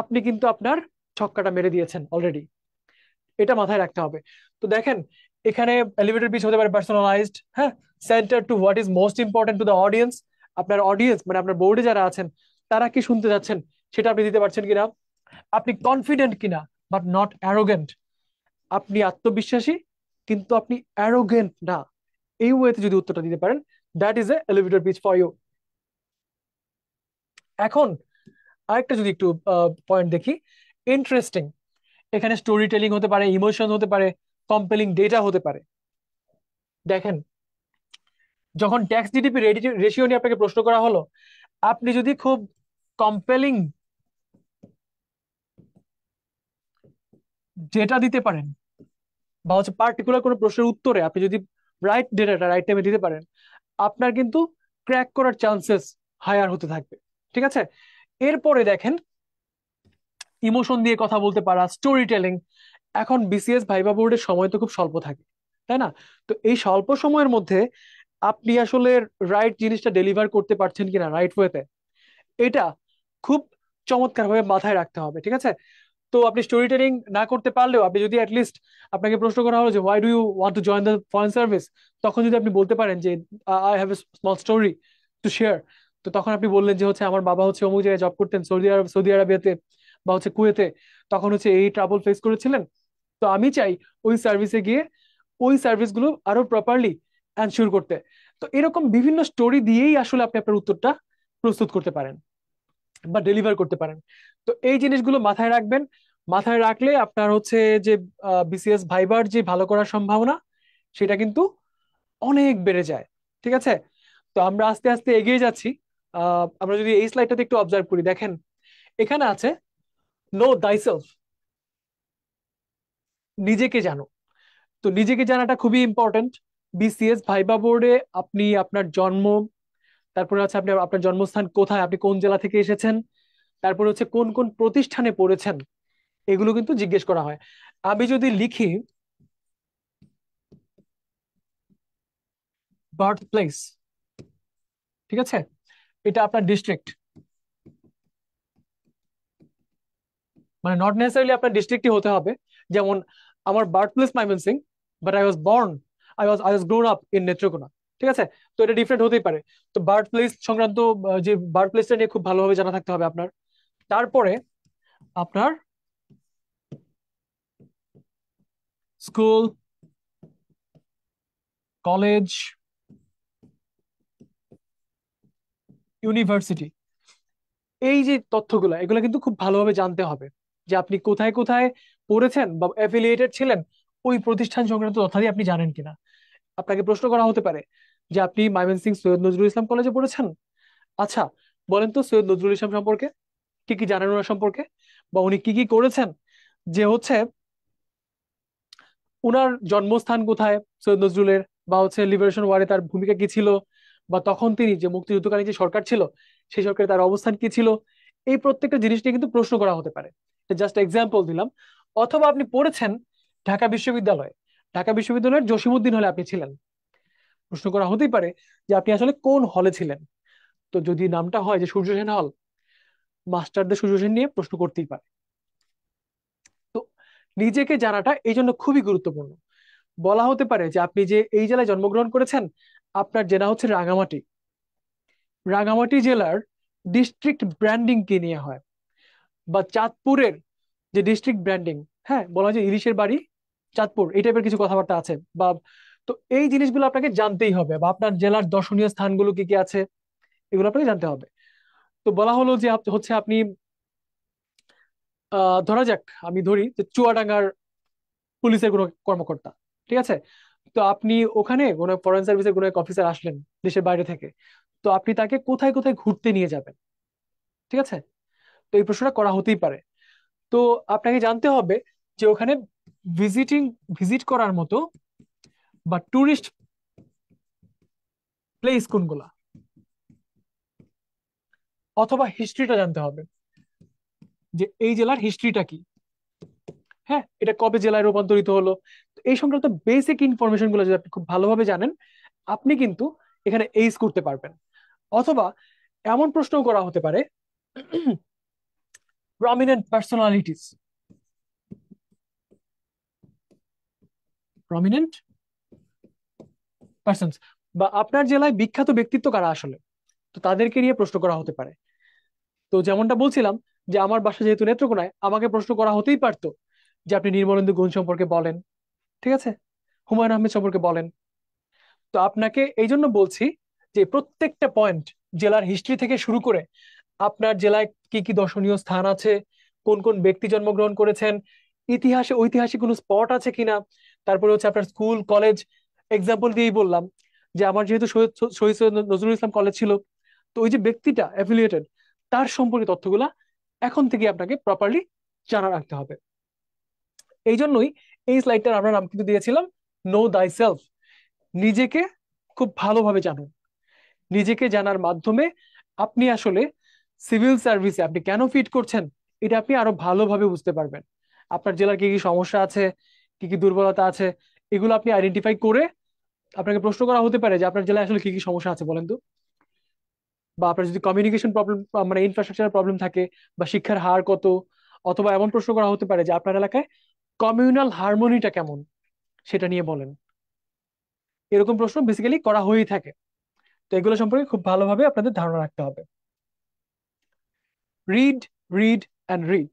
A: আপনি কিন্তু আপনার ছক্কাটা মেরে দিয়েছেন অলরেডি এটা মাথায় রাখতে হবে তো দেখেন এখানে এলিভেটর পিচ হতে পারে পার্সোনালাইজড হ্যাঁ centre to what is most important to the audience আপনার অডিয়েন্স মানে আপনার বোর্ডে যারা আছেন তারা কি শুনতে যাচ্ছেন সেটা আপনি দিতে পারছেন কিনা আপনি কনফিডেন্ট কিনা বাট নট অ্যারোগেন্ট আপনি আত্মবিশ্বাসী কিন্তু আপনি অ্যারোগেন্ট না এই ওয়েতে যদি উত্তরটা দিতে পারেন that is a elevator pitch for you এখন আরেকটা যদি একটু পয়েন্ট দেখি ইন্টারেস্টিং এখানে স্টোরি টেলিং হতে পারে ইমোশন হতে পারে কম্পেলিং ডেটা হতে পারে দেখেন যখন ট্যাক্স জিডিপি রেশিও নিয়ে আপনাকে প্রশ্ন করা হলো আপনি যদি খুব কম্পেলিং ডেটা দিতে পারেন বা হচ্ছে পার্টিকুলার কোনো প্রশ্নের উত্তরে আপনি যদি রাইট ডেটাটা রাইট টাইমে দিতে পারেন আপনার কিন্তু ক্র্যাক করার চান্সেস হায়ার হতে থাকবে ঠিক আছে এরপরে দেখেন ইমোশন দিয়ে কথা বলতে পারা স্টোরি টেলিং এখন বিসিএস ভাইবা বোর্ডের সময় তো খুব স্বল্প থাকে তাই না তো এই স্বল্প সময়ের মধ্যে আপনি আসলে রাইট জিনিসটা ডেলিভার করতে পারছেন কিনা রাইট ওয়েতে এটা খুব চমৎকারভাবে মাথায় রাখতে হবে ঠিক আছে তো আপনি স্টোরি টেলিং না করতে পারলেও আপনি যদি অ্যাটলিস্ট আপনাকে প্রশ্ন করা হলো যে why do you want to join the foreign service তখন যদি আপনি বলতে পারেন যে I have a small story to share তো তখন আপনি বললেন যে হচ্ছে আমার বাবা হচ্ছে অমুক জায়গায় জব করতেন সৌদি আরব সৌদি আরবিয়াতে বা হচ্ছে কুয়েতে তখন হচ্ছে এই ট্রাবল ফেস করেছিলেন তো আমি চাই ওই সার্ভিসে গিয়ে ওই সার্ভিসগুলো আরো প্রপারলি অ্যান্সিওর করতে তো এরকম বিভিন্ন স্টোরি দিয়েই আসলে আপনি আপনার উত্তরটা প্রস্তুত করতে পারেন বা ডেলিভার করতে পারেন তো এই জিনিসগুলো মাথায় রাখবেন মাথায় রাখলে আপনার হচ্ছে যে বিসিএস ভাইবার যে ভালো করার সম্ভাবনা সেটা কিন্তু অনেক বেড়ে যায় ঠিক আছে তো আমরা আস্তে আস্তে এগিয়ে যাচ্ছি আমরা যদি এই স্লাইডটাতে একটু অবজার্ভ করি দেখেন এখানে আছে নো দাইসেলফ নিজেকে জানো তো নিজেকে জানাটা খুবই ইম্পর্টেন্ট বিসিএস ভাইবা বোর্ডে আপনি আপনার জন্ম তারপরে হচ্ছে আপনি আপনার জন্মস্থান কোথায় আপনি কোন জেলা থেকে এসেছেন তারপরে হচ্ছে কোন কোন প্রতিষ্ঠানে পড়েছেন এগুলো কিন্তু জিজ্ঞেস করা হয় আমি যদি লিখি বার্থ প্লেস ঠিক আছে এটা আপনার ডিস্ট্রিক্ট মানে নট নেসারিলি আপনার ডিস্ট্রিক্টই হতে হবে যেমন আমার বার্থ প্লেস সিং but I was born I was I was grown up in Netrokona ঠিক আছে তো এটা ডিফারেন্ট হতেই পারে তো বার্থ প্লেস সংক্রান্ত যে বার্থ প্লেসটা নিয়ে খুব ভালোভাবে জানা থাকতে হবে আপনার তারপরে আপনার স্কুল কলেজ ইউনিভার্সিটি এই যে তথ্যগুলো এগুলো কিন্তু খুব ভালোভাবে জানতে হবে যে আপনি কোথায় কোথায় পড়েছেন বা অ্যাফিলিয়েটেড ছিলেন ওই প্রতিষ্ঠান সংক্রান্ত তথ্যাদি আপনি জানেন কিনা আপনাকে প্রশ্ন করা হতে পারে যে আপনি মাইমেন সিং সৈয়দ নজরুল ইসলাম কলেজে পড়েছেন আচ্ছা বলেন তো সৈয়দ নজরুল ইসলাম সম্পর্কে কি কি জানেন ওনার সম্পর্কে বা উনি কি কি করেছেন যে হচ্ছে উনার জন্মস্থান কোথায় সৈয়দ নজরুলের বা হচ্ছে লিবারেশন ওয়ারে তার ভূমিকা কি ছিল বা তখন তিনি যে মুক্তিযুদ্ধকালীন যে সরকার ছিল সেই সরকারে তার অবস্থান কি ছিল এই প্রত্যেকটা জিনিস নিয়ে কিন্তু প্রশ্ন করা হতে পারে জাস্ট এক্সাম্পল দিলাম অথবা আপনি পড়েছেন ঢাকা বিশ্ববিদ্যালয়ে ঢাকা বিশ্ববিদ্যালয়ের জসিমুদ্দিন হলে আপনি ছিলেন প্রশ্ন করা হতেই পারে যে আপনি আসলে কোন হলে ছিলেন তো যদি নামটা হয় যে সূর্য সেন হল মাস্টারদের সূর্য সেন নিয়ে প্রশ্ন করতেই পারে তো নিজেকে জানাটা এই জন্য খুবই গুরুত্বপূর্ণ বলা হতে পারে যে আপনি যে এই জেলায় জন্মগ্রহণ করেছেন আপনার জেলা হচ্ছে রাঙামাটি রাঙামাটি জেলার ডিস্ট্রিক্ট ব্র্যান্ডিং কি নিয়ে হয় বা চাঁদপুরের যে ডিস্ট্রিক্ট ব্র্যান্ডিং হ্যাঁ বলা হয় যে ইলিশের বাড়ি চাঁদপুর এই টাইপের কিছু কথাবার্তা আছে বা তো এই জিনিসগুলো আপনাকে জানতেই হবে বা আপনার জেলার দর্শনীয় স্থানগুলো কি কি আছে এগুলো আপনাকে জানতে হবে তো বলা হলো যে হচ্ছে আপনি ধরা যাক আমি ধরি যে চুয়াডাঙ্গার পুলিশের কোনো কর্মকর্তা ঠিক আছে তো আপনি ওখানে কোনো ফরেন সার্ভিসের কোনো এক অফিসার আসলেন দেশের বাইরে থেকে তো আপনি তাকে কোথায় কোথায় ঘুরতে নিয়ে যাবেন ঠিক আছে তো এই প্রশ্নটা করা হতেই পারে তো আপনাকে জানতে হবে যে ওখানে ভিজিটিং ভিজিট করার মতো বা ট্যুরিস্ট প্লেস কোনগুলা অথবা হিস্ট্রিটা জানতে হবে যে এই জেলার হিস্ট্রিটা কি হ্যাঁ এটা কবে জেলায় রূপান্তরিত হলো এই সংক্রান্ত বেসিক ইনফরমেশন গুলো যদি আপনি খুব ভালোভাবে জানেন আপনি কিন্তু এখানে এইস করতে পারবেন অথবা এমন প্রশ্নও করা হতে পারে প্রমিনেন্ট [clears throat] পার্সোনালিটিস প্রমিনেন্ট পার্সনস বা আপনার জেলায় বিখ্যাত ব্যক্তিত্ব কারা আসলে তো তাদেরকে নিয়ে প্রশ্ন করা হতে পারে তো যেমনটা বলছিলাম যে আমার বাসা যেহেতু নেত্রকোনায় আমাকে প্রশ্ন করা হতেই পারতো যে আপনি নির্মলেন্দু গুণ সম্পর্কে বলেন ঠিক আছে হুমায়ুন আহমেদ সম্পর্কে বলেন তো আপনাকে এই জন্য বলছি যে প্রত্যেকটা পয়েন্ট জেলার হিস্ট্রি থেকে শুরু করে আপনার জেলায় কি কি দর্শনীয় স্থান আছে কোন কোন ব্যক্তি জন্মগ্রহণ করেছেন ইতিহাসে ঐতিহাসিক কোনো স্পট আছে কিনা তারপরে হচ্ছে আপনার স্কুল কলেজ এক্সাম্পল দিয়েই বললাম যে আমার যেহেতু শহীদ সৈয়দ নজরুল ইসলাম কলেজ ছিল তো ওই যে ব্যক্তিটা অ্যাফিলিয়েটেড তার সম্পর্কে তথ্যগুলা এখন থেকে আপনাকে প্রপারলি জানা রাখতে হবে এই জন্যই এই স্লাইডটার আমরা নাম কিন্তু দিয়েছিলাম নো দাই সেলফ নিজেকে খুব ভালোভাবে জানুন নিজেকে জানার মাধ্যমে আপনি আসলে সিভিল সার্ভিসে আপনি কেন ফিট করছেন এটা আপনি আরো ভালোভাবে বুঝতে পারবেন আপনার জেলার কি কি সমস্যা আছে কি কি দুর্বলতা আছে এগুলো আপনি আইডেন্টিফাই করে আপনাকে প্রশ্ন করা হতে পারে যে আপনার জেলায় আসলে কি কি সমস্যা আছে বলেন তো বা আপনার যদি কমিউনিকেশন প্রবলেম মানে ইনফ্রাস্ট্রাকচারের প্রবলেম থাকে বা শিক্ষার হার কত অথবা এমন প্রশ্ন করা হতে পারে যে আপনার এলাকায় কমিউনাল হারমোনিটা কেমন সেটা নিয়ে বলেন এরকম প্রশ্ন বেসিক্যালি করা হয়েই থাকে তো এগুলো সম্পর্কে খুব ভালোভাবে আপনাদের ধারণা রাখতে হবে রিড রিড অ্যান্ড রিড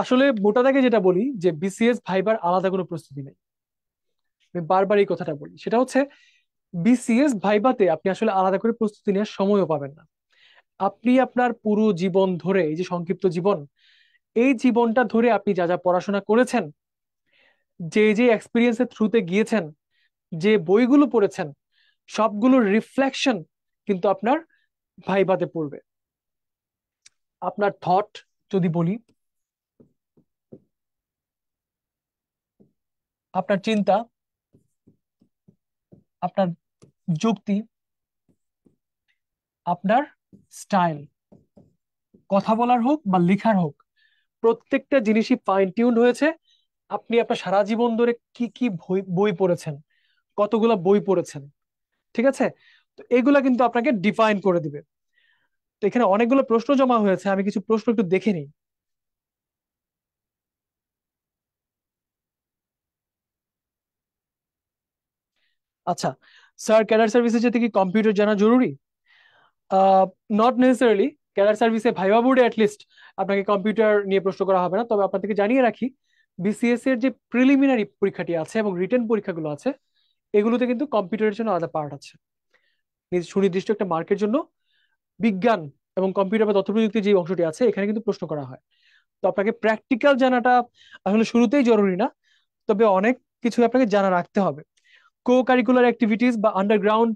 A: আসলে মোটা দাগে যেটা বলি যে বিসিএস ভাইবার আলাদা কোনো প্রস্তুতি নেই আমি বারবার এই কথাটা বলি সেটা হচ্ছে বিসিএস ভাইবাতে আপনি আসলে আলাদা করে প্রস্তুতি নেওয়ার সময়ও পাবেন না আপনি আপনার পুরো জীবন ধরে এই যে সংক্ষিপ্ত জীবন এই জীবনটা ধরে আপনি যা যা পড়াশোনা করেছেন যে যে এক্সপিরিয়েন্সের থ্রুতে গিয়েছেন যে বইগুলো পড়েছেন সবগুলোর রিফ্লেকশন কিন্তু আপনার ভাইবাতে পড়বে আপনার থট যদি বলি আপনার চিন্তা আপনার যুক্তি আপনার স্টাইল কথা বলার হোক বা লেখার হোক প্রত্যেকটা জিনিসই ফাইন টিউন হয়েছে আপনি আপনার সারা জীবন ধরে কি কি বই পড়েছেন কতগুলো বই পড়েছেন ঠিক আছে তো এগুলা কিন্তু আপনাকে ডিফাইন করে দিবে তো এখানে অনেকগুলো প্রশ্ন জমা হয়েছে আমি কিছু প্রশ্ন একটু দেখে নিই আচ্ছা স্যার ক্যাডার সার্ভিসে যেতে কি কম্পিউটার জানা জরুরি নট নেসেসারিলি ক্যাডার সার্ভিসে ভাইবা বোর্ডে অ্যাটলিস্ট আপনাকে কম্পিউটার নিয়ে প্রশ্ন করা হবে না তবে আপনাদেরকে জানিয়ে রাখি বিসিএস e এর যে প্রিলিমিনারি পরীক্ষাটি আছে এবং রিটেন পরীক্ষাগুলো আছে এগুলোতে কিন্তু কম্পিউটারের জন্য আলাদা পার্ট আছে সুনির্দিষ্ট একটা মার্কের জন্য বিজ্ঞান এবং কম্পিউটার বা তথ্য প্রযুক্তির যে অংশটি আছে এখানে কিন্তু প্রশ্ন করা হয় তো আপনাকে প্র্যাকটিক্যাল জানাটা আসলে শুরুতেই জরুরি না তবে অনেক কিছু আপনাকে জানা রাখতে হবে কো কারিকুলার অ্যাক্টিভিটিস বা আন্ডারগ্রাউন্ড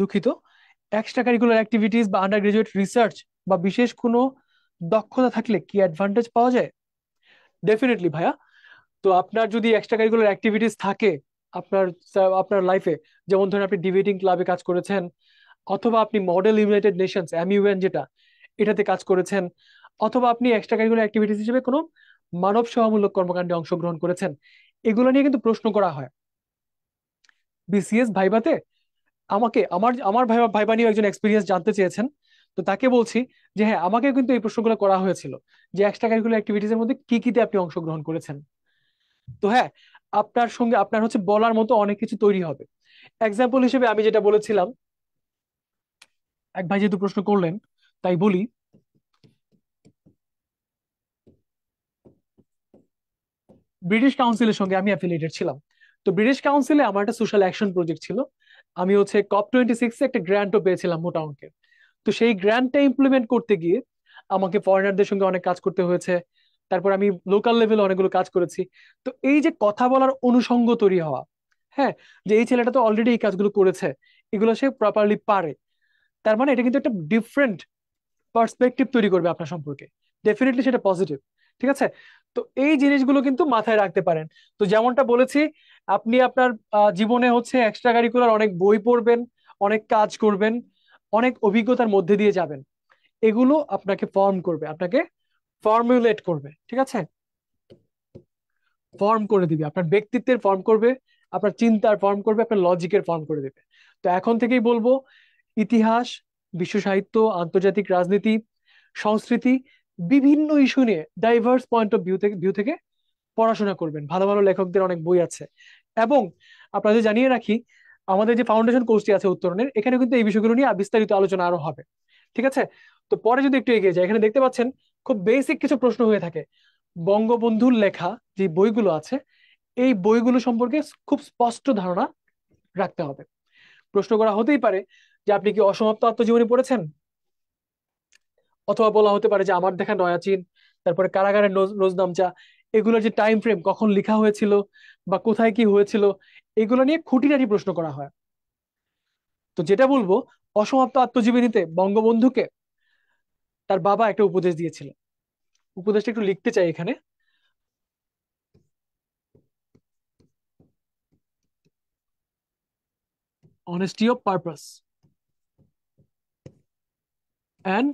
A: দুঃখিত এক্সট্রা কারিকুলার অ্যাক্টিভিটিস বা আন্ডার গ্রাজুয়েট রিসার্চ বা বিশেষ কোনো দক্ষতা থাকলে কি অ্যাডভান্টেজ পাওয়া যায় ডেফিনেটলি ভাইয়া তো আপনার যদি এক্সট্রা কারিকুলার অ্যাক্টিভিটিস থাকে আপনার আপনার লাইফে যেমন ধরেন আপনি ডিবেটিং ক্লাবে কাজ করেছেন অথবা আপনি মডেল ইউনাইটেড নেশনস ইউএন যেটা এটাতে কাজ করেছেন অথবা আপনি এক্সট্রা কারিকুলার অ্যাক্টিভিটিস হিসেবে কোনো মানব সেবামূলক কর্মকাণ্ডে অংশগ্রহণ করেছেন এগুলো নিয়ে কিন্তু প্রশ্ন করা হয় বিসিএস ভাইবাতে আমাকে আমার আমার ভাইবা ভাইবা নিয়ে একজন এক্সপিরিয়েন্স জানতে চেয়েছেন তো তাকে বলছি যে হ্যাঁ আমাকে কিন্তু এই প্রশ্নগুলো করা হয়েছিল যে এক্সট্রা কারিকুলার অ্যাক্টিভিটিস এর মধ্যে কি কিতে আপনি অংশগ্রহণ করেছেন তো হ্যাঁ আপনার সঙ্গে আপনার হচ্ছে বলার মতো অনেক কিছু তৈরি হবে এক্সাম্পল হিসেবে আমি যেটা বলেছিলাম এক ভাই যেহেতু প্রশ্ন করলেন তাই বলি ব্রিটিশ কাউন্সিলের সঙ্গে আমি অ্যাফিলিয়েটেড ছিলাম তো ব্রিটিশ কাউন্সিলে আমার একটা সোশ্যাল অ্যাকশন প্রজেক্ট ছিল আমি হচ্ছে কপ টোয়েন্টি সিক্স একটা গ্র্যান্টও পেয়েছিলাম মোটা অঙ্কের তো সেই গ্র্যান্টটা ইমপ্লিমেন্ট করতে গিয়ে আমাকে ফরেনারদের সঙ্গে অনেক কাজ করতে হয়েছে তারপর আমি লোকাল লেভেলে অনেকগুলো কাজ করেছি তো এই যে কথা বলার অনুষঙ্গ তৈরি হওয়া হ্যাঁ যে এই ছেলেটা তো অলরেডি এই কাজগুলো করেছে এগুলো সে প্রপারলি পারে তার মানে এটা কিন্তু একটা ডিফারেন্ট পার্সপেক্টিভ তৈরি করবে আপনার সম্পর্কে ডেফিনেটলি সেটা পজিটিভ ঠিক আছে তো এই জিনিসগুলো কিন্তু মাথায় রাখতে পারেন তো যেমনটা বলেছি আপনি আপনার জীবনে হচ্ছে এক্সট্রা কারিকুলার অনেক বই পড়বেন অনেক কাজ করবেন অনেক অভিজ্ঞতার মধ্যে দিয়ে যাবেন এগুলো আপনাকে ফর্ম করবে আপনাকে ফর্মুলেট করবে ঠিক আছে ফর্ম করে দিবে আপনার ব্যক্তিত্বের ফর্ম করবে আপনার চিন্তার ফর্ম করবে আপনার লজিকের ফর্ম করে দেবে তো এখন থেকেই বলবো ইতিহাস বিশ্ব সাহিত্য আন্তর্জাতিক রাজনীতি সংস্কৃতি বিভিন্ন ইস্যু নিয়ে ডাইভার্স পয়েন্ট অফ ভিউ থেকে ভিউ থেকে পড়াশোনা করবেন ভালো ভালো লেখকদের অনেক বই আছে এবং আপনাদের জানিয়ে রাখি আমাদের যে ফাউন্ডেশন কোর্সটি আছে উত্তরণের এখানে কিন্তু এই বিষয়গুলো নিয়ে বিস্তারিত আলোচনা আরো হবে ঠিক আছে তো পরে যদি একটু এগিয়ে যায় এখানে দেখতে পাচ্ছেন খুব বেসিক কিছু প্রশ্ন হয়ে থাকে বঙ্গবন্ধুর লেখা যে বইগুলো আছে এই বইগুলো সম্পর্কে খুব স্পষ্ট ধারণা রাখতে হবে প্রশ্ন করা হতেই পারে যে আপনি কি অসমাপ্ত আত্মজীবনী পড়েছেন অথবা বলা হতে পারে যে আমার দেখা নয়াচীন তারপরে কারাগারের নামচা এগুলো যে টাইম ফ্রেম কখন লেখা হয়েছিল বা কোথায় কি হয়েছিল এগুলো নিয়ে খুঁটিনাটি প্রশ্ন করা হয় তো যেটা বলবো অসমাপ্ত আত্মজীবনীতে বঙ্গবন্ধুকে তার বাবা একটা উপদেশ দিয়েছিল উপদেশটা একটু লিখতে চাই এখানে honesty of purpose and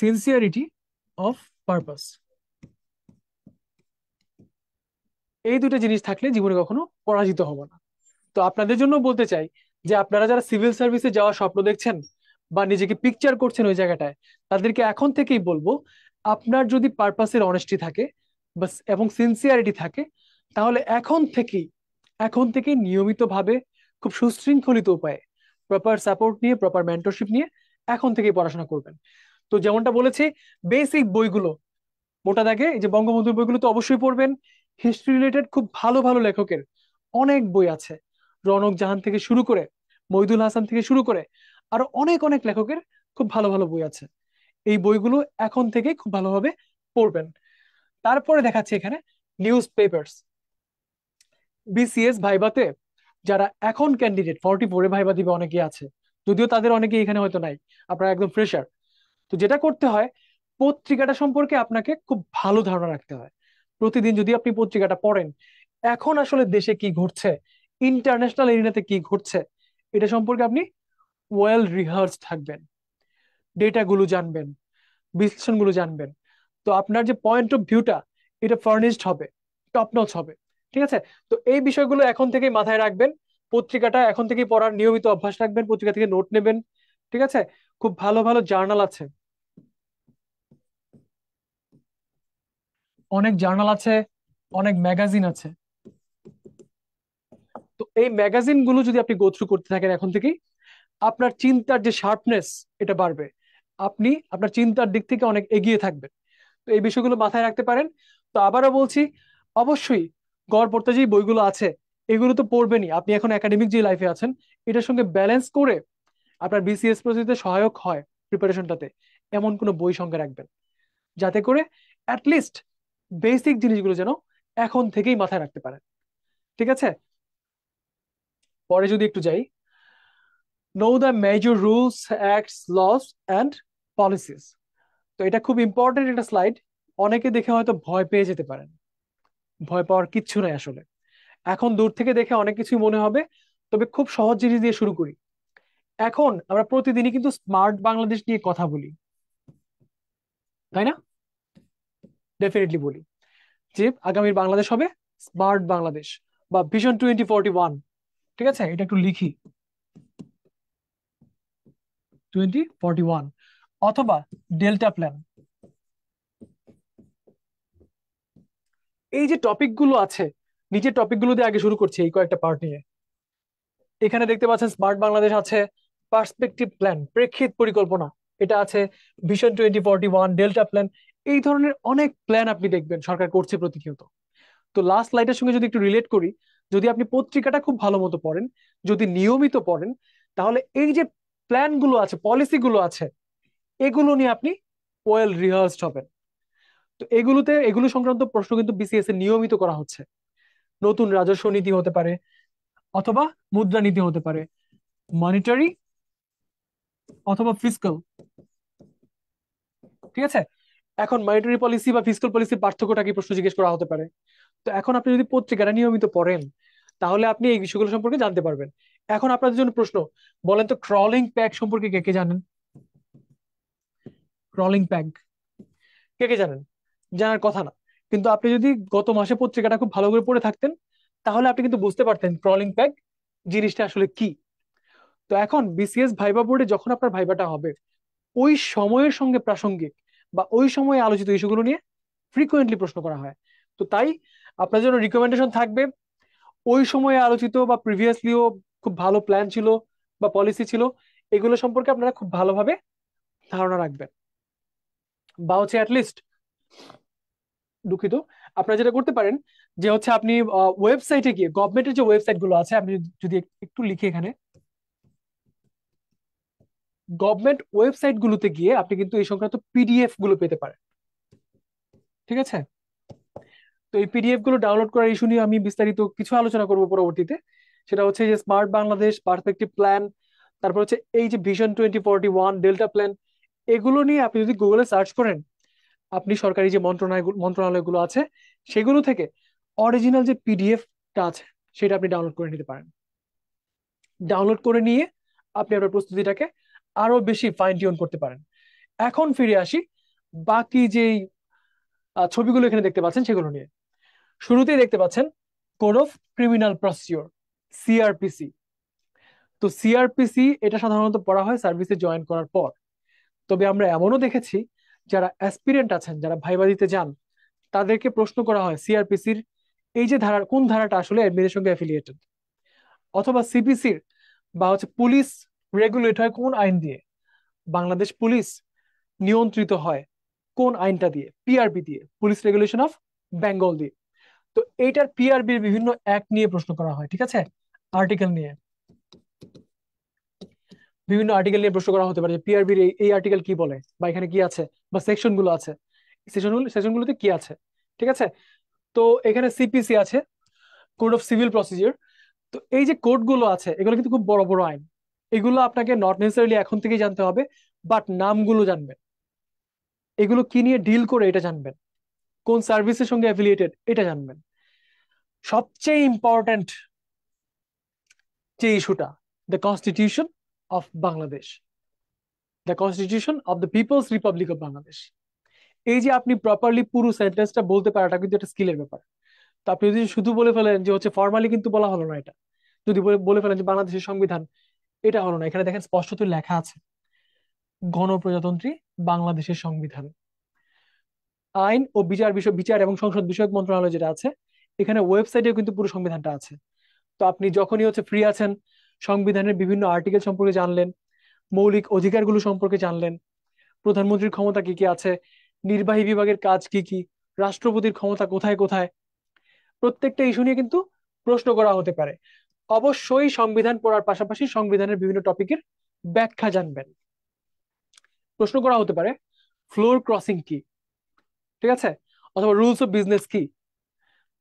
A: sincerity of purpose এই দুটো জিনিস থাকলে জীবনে কখনো পরাজিত হব না তো আপনাদের জন্য বলতে চাই যে আপনারা যারা সিভিল সার্ভিসে যাওয়ার স্বপ্ন দেখছেন বা নিজেকে পিকচার করছেন ওই জায়গাটায় তাদেরকে এখন থেকেই বলবো আপনার যদি পারপাসের অনেস্টি থাকে বা এবং সিনসিয়ারিটি থাকে তাহলে এখন থেকেই এখন থেকে নিয়মিতভাবে খুব সুশৃঙ্খলিত উপায়ে প্রপার সাপোর্ট নিয়ে প্রপার মেন্টরশিপ নিয়ে এখন থেকেই পড়াশোনা করবেন তো যেমনটা বলেছি বেসিক বইগুলো মোটা দাগে এই যে বঙ্গবন্ধুর বইগুলো তো অবশ্যই পড়বেন হিস্ট্রি রিলেটেড খুব ভালো ভালো লেখকের অনেক বই আছে রনক জাহান থেকে শুরু করে মইদুল হাসান থেকে শুরু করে আরো অনেক অনেক লেখকের খুব ভালো ভালো বই আছে এই বইগুলো এখন থেকে খুব ভালোভাবে পড়বেন তারপরে দেখাচ্ছি এখানে নিউজ পেপার্স বিসিএস ভাইবাতে যারা এখন ক্যান্ডিডেট ফর্টি ফোরে ভাইবা দিবে অনেকে আছে যদিও তাদের অনেকে এখানে হয়তো নাই আপনারা একদম ফ্রেশার তো যেটা করতে হয় পত্রিকাটা সম্পর্কে আপনাকে খুব ভালো ধারণা রাখতে হয় প্রতিদিন যদি আপনি পত্রিকাটা পড়েন এখন আসলে দেশে কি ঘটছে ইন্টারন্যাশনাল এরিয়াতে কি ঘটছে এটা সম্পর্কে আপনি ওয়েল রিহার্স থাকবেন ডেটাগুলো জানবেন বিশ্লেষণগুলো জানবেন তো আপনার যে পয়েন্ট অফ ভিউটা এটা ফার্নিশড হবে টপ নচ হবে ঠিক আছে তো এই বিষয়গুলো এখন থেকে মাথায় রাখবেন পত্রিকাটা এখন থেকে পড়ার নিয়মিত অভ্যাস রাখবেন পত্রিকা থেকে নোট নেবেন ঠিক আছে খুব ভালো ভালো জার্নাল আছে অনেক জার্নাল আছে অনেক ম্যাগাজিন আছে তো এই ম্যাগাজিন গুলো যদি আপনি গোথ্রু করতে থাকেন এখন থেকেই আপনার চিন্তার যে শার্পনেস এটা বাড়বে আপনি আপনার চিন্তার দিক থেকে অনেক এগিয়ে থাকবেন তো এই বিষয়গুলো মাথায় রাখতে পারেন তো আবারও বলছি অবশ্যই গড় পড়তে যে বইগুলো আছে এগুলো তো পড়বেনই আপনি এখন একাডেমিক যে লাইফে আছেন এটার সঙ্গে ব্যালেন্স করে আপনার বিসিএস প্রস্তুতিতে সহায়ক হয় প্রিপারেশনটাতে এমন কোনো বই সঙ্গে রাখবেন যাতে করে অ্যাটলিস্ট বেসিক জিনিসগুলো যেন এখন থেকেই মাথায় রাখতে পারেন ঠিক আছে পরে যদি একটু যাই know the major rules acts laws and policies তো এটা খুব ইম্পর্টেন্ট একটা স্লাইড অনেকে দেখে হয়তো ভয় পেয়ে যেতে পারেন ভয় পাওয়ার কিচ্ছু নাই আসলে এখন দূর থেকে দেখে অনেক কিছুই মনে হবে তবে খুব সহজ জিনিস দিয়ে শুরু করি এখন আমরা প্রতিদিনই কিন্তু স্মার্ট বাংলাদেশ নিয়ে কথা বলি তাই না ডেফিনেটলি বলি যে আগামীর বাংলাদেশ হবে স্মার্ট বাংলাদেশ বা ভিশন টোয়েন্টি ফোরটি ওয়ান ঠিক আছে এটা একটু লিখি টোয়েন্টি ফোরটি ওয়ান অথবা ডেল্টা প্ল্যান এই যে টপিকগুলো আছে টপিক টপিকগুলো দিয়ে আগে শুরু করছি এই কয়েকটা পার্ট নিয়ে এখানে দেখতে পাচ্ছেন স্মার্ট বাংলাদেশ আছে পার্সপেক্টিভ প্ল্যান প্রেক্ষিত পরিকল্পনা এটা আছে vision twenty forty one delta plan এই ধরনের অনেক প্ল্যান আপনি দেখবেন সরকার করছে প্রতিনিয়ত তো লাস্ট লাইটের সঙ্গে যদি একটু রিলেট করি যদি আপনি পত্রিকাটা খুব ভালো মতো পড়েন যদি নিয়মিত পড়েন তাহলে এই যে প্ল্যানগুলো আছে পলিসিগুলো আছে এগুলো নিয়ে আপনি ওয়েল রিহার্সড হবেন তো এগুলোতে এগুলো সংক্রান্ত প্রশ্ন কিন্তু বিসিএস এ নিয়মিত করা হচ্ছে নতুন রাজস্ব নীতি হতে পারে অথবা মুদ্রা নীতি হতে পারে মনিটারি অথবা ফিসকাল ঠিক আছে এখন মনিটারি পলিসি বা ফিসকাল পলিসির পার্থক্যটা কি প্রশ্ন জিজ্ঞেস করা হতে পারে তো এখন আপনি যদি পত্রিকাটা নিয়মিত পড়েন তাহলে আপনি এই বিষয়গুলো সম্পর্কে জানতে পারবেন এখন আপনাদের জন্য প্রশ্ন বলেন তো ক্রলিং প্যাক সম্পর্কে কে কে জানেন ক্রলিং প্যাক কে কে জানেন জানার কথা না কিন্তু আপনি যদি গত মাসে পত্রিকাটা খুব ভালো করে পড়ে থাকতেন তাহলে আপনি কিন্তু বুঝতে পারতেন ক্রলিং প্যাক জিনিসটা আসলে কি তো এখন বিসিএস ভাইবা বোর্ডে যখন আপনার ভাইবাটা হবে ওই সময়ের সঙ্গে প্রাসঙ্গিক বা ওই সময়ে আলোচিত ইস্যুগুলো নিয়ে ফ্রিকোয়েন্টলি প্রশ্ন করা হয় তো তাই আপনার জন্য রিকমেন্ডেশন থাকবে ওই সময়ে আলোচিত বা প্রিভিয়াসলিও খুব ভালো প্ল্যান ছিল বা পলিসি ছিল এগুলো সম্পর্কে আপনারা খুব ভালোভাবে ধারণা রাখবেন বা হচ্ছে অ্যাটলিস্ট দুঃখিত আপনারা যেটা করতে পারেন যে হচ্ছে আপনি ওয়েবসাইটে গিয়ে গভর্নমেন্টের যে ওয়েবসাইটগুলো আছে আপনি যদি একটু লিখে এখানে গভর্নমেন্ট ওয়েবসাইটগুলোতে গিয়ে আপনি কিন্তু এই সংক্রান্ত পিডিএফ গুলো পেতে পারেন ঠিক আছে তো এই পিডিএফ গুলো ডাউনলোড করার ইস্যু নিয়ে আমি বিস্তারিত কিছু আলোচনা করব পরবর্তীতে সেটা হচ্ছে যে স্মার্ট বাংলাদেশ পারফেক্টিভ প্ল্যান তারপর হচ্ছে এই যে vision twenty forty one delta plan এগুলো নিয়ে আপনি যদি গুগলে সার্চ করেন আপনি সরকারি যে মন্ত্রণালয় মন্ত্রণালয়গুলো আছে সেগুলো থেকে অরিজিনাল যে পিডিএফটা আছে সেটা আপনি ডাউনলোড করে নিতে পারেন ডাউনলোড করে নিয়ে আপনি আপনার প্রস্তুতিটাকে আরো বেশি ফাইন টিউন করতে পারেন এখন ফিরে আসি বাকি যেই ছবিগুলো এখানে দেখতে পাচ্ছেন সেগুলো নিয়ে শুরুতেই দেখতে পাচ্ছেন code of criminal procedure CrPC তো সিআরপিসি এটা সাধারণত পড়া হয় সার্ভিসে জয়েন করার পর তবে আমরা এমনও দেখেছি যারা অ্যাসপিরেন্ট আছেন যারা ভাইবাদিতে যান তাদেরকে প্রশ্ন করা হয় সিআরপিসির এই যে ধারা কোন ধারাটা আসলে অ্যাডমিনের সঙ্গে অ্যাফিলিয়েটেড অথবা সিপিসির বা হচ্ছে পুলিশ রেগুলেট হয় কোন আইন দিয়ে বাংলাদেশ পুলিশ নিয়ন্ত্রিত হয় কোন আইনটা দিয়ে পিআরবি দিয়ে পুলিশ রেগুলেশন অফ বেঙ্গল দিয়ে তো এইটার পিআরবির বিভিন্ন অ্যাক্ট নিয়ে প্রশ্ন করা হয় ঠিক আছে আর্টিকেল নিয়ে বিভিন্ন আর্টিকেল নিয়ে প্রশ্ন করা হতে পারে পিআরবির এই আর্টিকেল কি বলে বা এখানে কি আছে বা সেকশন গুলো আছে সেশন গুলোতে কি আছে ঠিক আছে তো এখানে সিপিসি আছে কোড অফ সিভিল প্রসিজিওর তো এই যে গুলো আছে এগুলো কিন্তু খুব বড় বড় আইন এগুলো আপনাকে নট নেসারিলি এখন থেকে জানতে হবে বাট নামগুলো জানবেন এগুলো কি নিয়ে ডিল করে এটা জানবেন কোন সার্ভিসের সঙ্গে অ্যাফিলিয়েটেড এটা জানবেন সবচেয়ে ইম্পর্টেন্ট যে ইস্যুটা the constitution of Bangladesh the constitution of the people's republic of Bangladesh এই যে আপনি প্রপারলি পুরো সেন্টেন্সটা বলতে পারাটা কিন্তু একটা স্কিলের ব্যাপার তো আপনি যদি শুধু বলে ফেলেন যে হচ্ছে ফর্মালি কিন্তু বলা হলো না এটা যদি বলে ফেলেন যে বাংলাদেশের সংবিধান এটা হলো না এখানে দেখেন স্পষ্টতই লেখা আছে গণপ্রজাতন্ত্রী বাংলাদেশের সংবিধান আইন ও বিচার বিষয় বিচার এবং সংসদ বিষয়ক মন্ত্রণালয় যেটা আছে এখানে ওয়েবসাইটে কিন্তু পুরো সংবিধানটা আছে তো আপনি যখনই হচ্ছে ফ্রি আছেন সংবিধানের বিভিন্ন আর্টিকেল সম্পর্কে জানলেন মৌলিক অধিকারগুলো সম্পর্কে জানলেন প্রধানমন্ত্রীর ক্ষমতা কি কি আছে নির্বাহী বিভাগের কাজ কি কি রাষ্ট্রপতির ক্ষমতা কোথায় কোথায় প্রত্যেকটা ইস্যু নিয়ে কিন্তু প্রশ্ন করা হতে পারে অবশ্যই সংবিধান পড়ার পাশাপাশি সংবিধানের বিভিন্ন টপিকের ব্যাখ্যা জানবেন প্রশ্ন করা হতে পারে ফ্লোর ক্রসিং কি ঠিক আছে অথবা রুলস অফ বিজনেস কি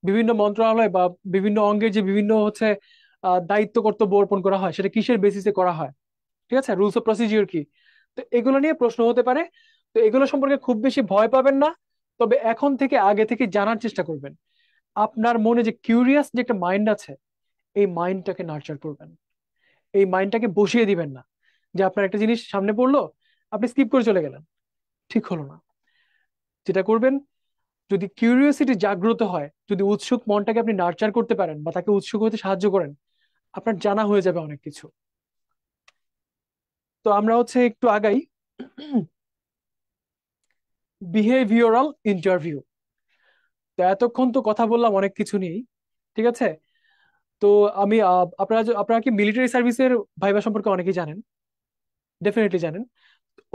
A: বিভিন্ন মন্ত্রণালয় বা বিভিন্ন অঙ্গের যে বিভিন্ন হচ্ছে দায়িত্ব কর্তব্য অর্পণ করা হয় সেটা কিসের বেসিসে করা হয় ঠিক আছে রুলস অফ প্রসিজিওর কি তো এগুলো নিয়ে প্রশ্ন হতে পারে তো এগুলো সম্পর্কে খুব বেশি ভয় পাবেন না তবে এখন থেকে আগে থেকে জানার চেষ্টা করবেন আপনার মনে যে কিউরিয়াস যে একটা মাইন্ড আছে এই মাইন্ডটাকে নার্চার করবেন এই মাইন্ডটাকে বসিয়ে দিবেন না যে আপনার একটা জিনিস সামনে পড়লো আপনি স্কিপ করে চলে গেলেন ঠিক হলো না যেটা করবেন যদি কিউরিয়াসিটি জাগ্রত হয় যদি উৎসুক মনটাকে আপনি নার্চার করতে পারেন বা তাকে উৎসুক হতে সাহায্য করেন আপনার জানা হয়ে যাবে অনেক কিছু তো আমরা হচ্ছে একটু আগাই বিহেভিওরাল ইন্টারভিউ তো এতক্ষণ তো কথা বললাম অনেক কিছু নিয়েই ঠিক আছে তো আমি আপনারা আপনারা কি মিলিটারি সার্ভিসের ভাইবা সম্পর্কে অনেকেই জানেন ডেফিনেটলি জানেন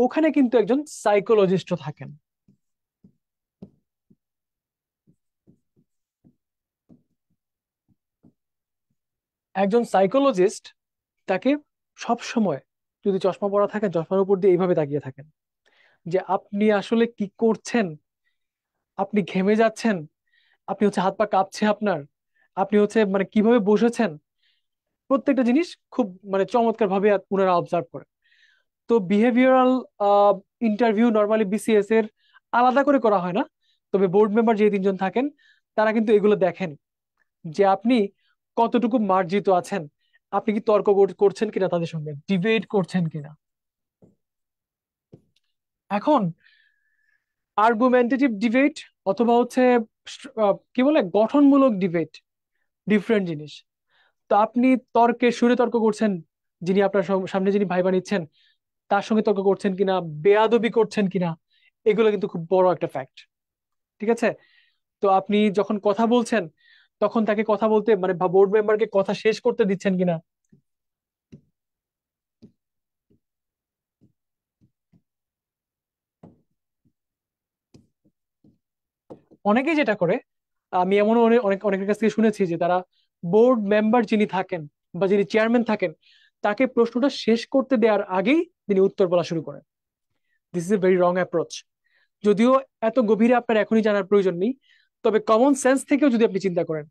A: ওখানে কিন্তু একজন সাইকোলজিস্ট থাকেন একজন সাইকোলজিস্ট তাকে সব সময় যদি চশমা পরা থাকেন চশমার উপর দিয়ে এইভাবে তাকিয়ে থাকেন যে আপনি আসলে কি করছেন আপনি ঘেমে যাচ্ছেন আপনি হচ্ছে হাত পা কাঁপছে আপনার আপনি হচ্ছে মানে কিভাবে বসেছেন প্রত্যেকটা জিনিস খুব মানে চমৎকার ভাবে ওনারা অবজার্ভ করেন তো বিহেভিয়ারাল ইন্টারভিউ নর্মালি বিসিএস এর আলাদা করে করা হয় না তবে বোর্ড মেম্বার যে তিনজন থাকেন তারা কিন্তু এগুলো দেখেন যে আপনি কতটুকু মার্জিত আছেন আপনি কি তর্ক করছেন কিনা তাদের সঙ্গে ডিবেট করছেন কিনা এখন আর্গুমেন্টেটিভ ডিবেট অথবা হচ্ছে কি বলে গঠনমূলক ডিবেট ডিফারেন্ট জিনিস তো আপনি তর্কে সুরে তর্ক করছেন যিনি আপনার সামনে যিনি ভাইবা নিচ্ছেন তার সঙ্গে তর্ক করছেন কিনা বেয়াদবি করছেন কিনা এগুলো কিন্তু খুব বড় একটা ফ্যাক্ট ঠিক আছে তো আপনি যখন কথা বলছেন তখন তাকে কথা বলতে মানে বোর্ড মেম্বারকে কথা শেষ করতে দিচ্ছেন কিনা অনেকেই যেটা করে আমি এমনও অনেক অনেকের কাছ থেকে শুনেছি যে তারা বোর্ড মেম্বার যিনি থাকেন বা যিনি চেয়ারম্যান থাকেন তাকে প্রশ্নটা শেষ করতে দেওয়ার আগেই তিনি উত্তর বলা শুরু করেন this is a very wrong approach যদিও এত গভীরে আপনার এখনই জানার প্রয়োজন নেই তবে কমন সেন্স থেকেও যদি আপনি চিন্তা করেন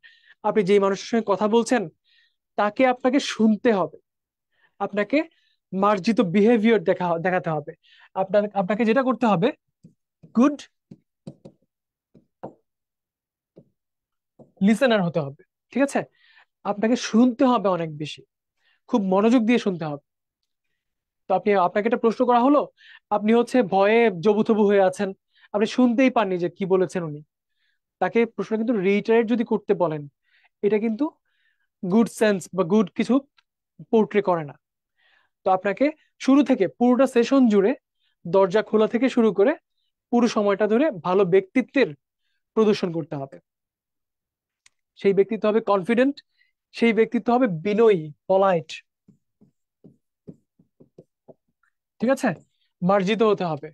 A: আপনি যে মানুষের সঙ্গে কথা বলছেন তাকে আপনাকে শুনতে হবে আপনাকে মার্জিত বিহেভিয়ার দেখা দেখাতে হবে আপনার আপনাকে যেটা করতে হবে গুড লিসেনার হতে হবে ঠিক আছে আপনাকে শুনতে হবে অনেক বেশি খুব মনোযোগ দিয়ে শুনতে হবে তো আপনি আপনাকে একটা প্রশ্ন করা হলো আপনি হচ্ছে ভয়ে জবুথবু হয়ে আছেন আপনি শুনতেই পাননি যে কি বলেছেন উনি তাকে প্রশ্ন কিন্তু রিটায়ার যদি করতে বলেন এটা কিন্তু গুড সেন্স বা গুড কিছু পোর্ট্রে করে না তো আপনাকে শুরু থেকে পুরোটা সেশন জুড়ে দরজা খোলা থেকে শুরু করে পুরো সময়টা ধরে ভালো ব্যক্তিত্বের প্রদর্শন করতে হবে সেই ব্যক্তিত্ব হবে কনফিডেন্ট সেই ব্যক্তিত্ব হবে বিনয়ী পলাইট ঠিক আছে মার্জিত হতে হবে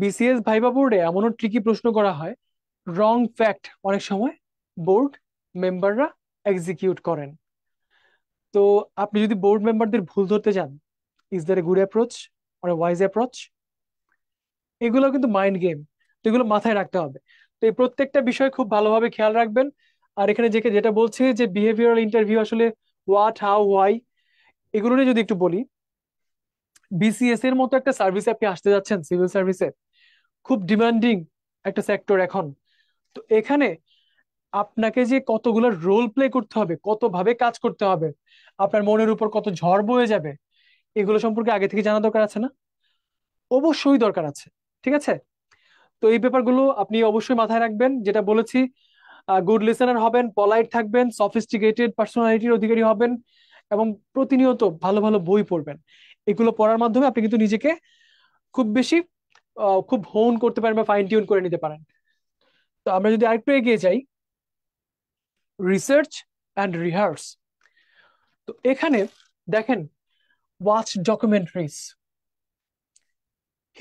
A: বিসিএস ভাইবা বোর্ডে এমনও ট্রিকি প্রশ্ন করা হয় রং ফ্যাক্ট অনেক সময় বোর্ড মেম্বাররা এক্সিকিউট করেন তো আপনি যদি বোর্ড মেম্বারদের ভুল ধরতে চান is there a good approach or a wise approach এগুলো কিন্তু মাইন্ড গেম তো এগুলো মাথায় রাখতে হবে তো এই প্রত্যেকটা বিষয় খুব ভালোভাবে খেয়াল রাখবেন আর এখানে যে যেটা বলছে যে বিহেভিয়ারাল ইন্টারভিউ আসলে হোয়াট হাউ হোয়াই এগুলো নিয়ে যদি একটু বলি বিসিএস এর মতো একটা সার্ভিসে আপনি আসতে যাচ্ছেন সিভিল সার্ভিসে খুব ডিমান্ডিং একটা সেক্টর এখন তো এখানে আপনাকে যে কতগুলো রোল প্লে করতে হবে কতভাবে কাজ করতে হবে আপনার মনের উপর কত ঝড় বয়ে যাবে এগুলো সম্পর্কে আগে থেকে জানা দরকার আছে না অবশ্যই দরকার আছে ঠিক আছে তো এই ব্যাপারগুলো আপনি অবশ্যই মাথায় রাখবেন যেটা বলেছি গুড লিসনার হবেন পলাইট থাকবেন সফিস্টিকেটেড পার্সোনালিটির অধিকারী হবেন এবং প্রতিনিয়ত ভালো ভালো বই পড়বেন এগুলো পড়ার মাধ্যমে আপনি কিন্তু নিজেকে খুব বেশি খুব হোন করতে পারেন বা ফাইন টিউন করে নিতে পারেন তো আমরা যদি আরেকটু এগিয়ে যাই রিসার্চ অ্যান্ড রিহার্স তো এখানে দেখেন ওয়াচ ডকুমেন্টারিজ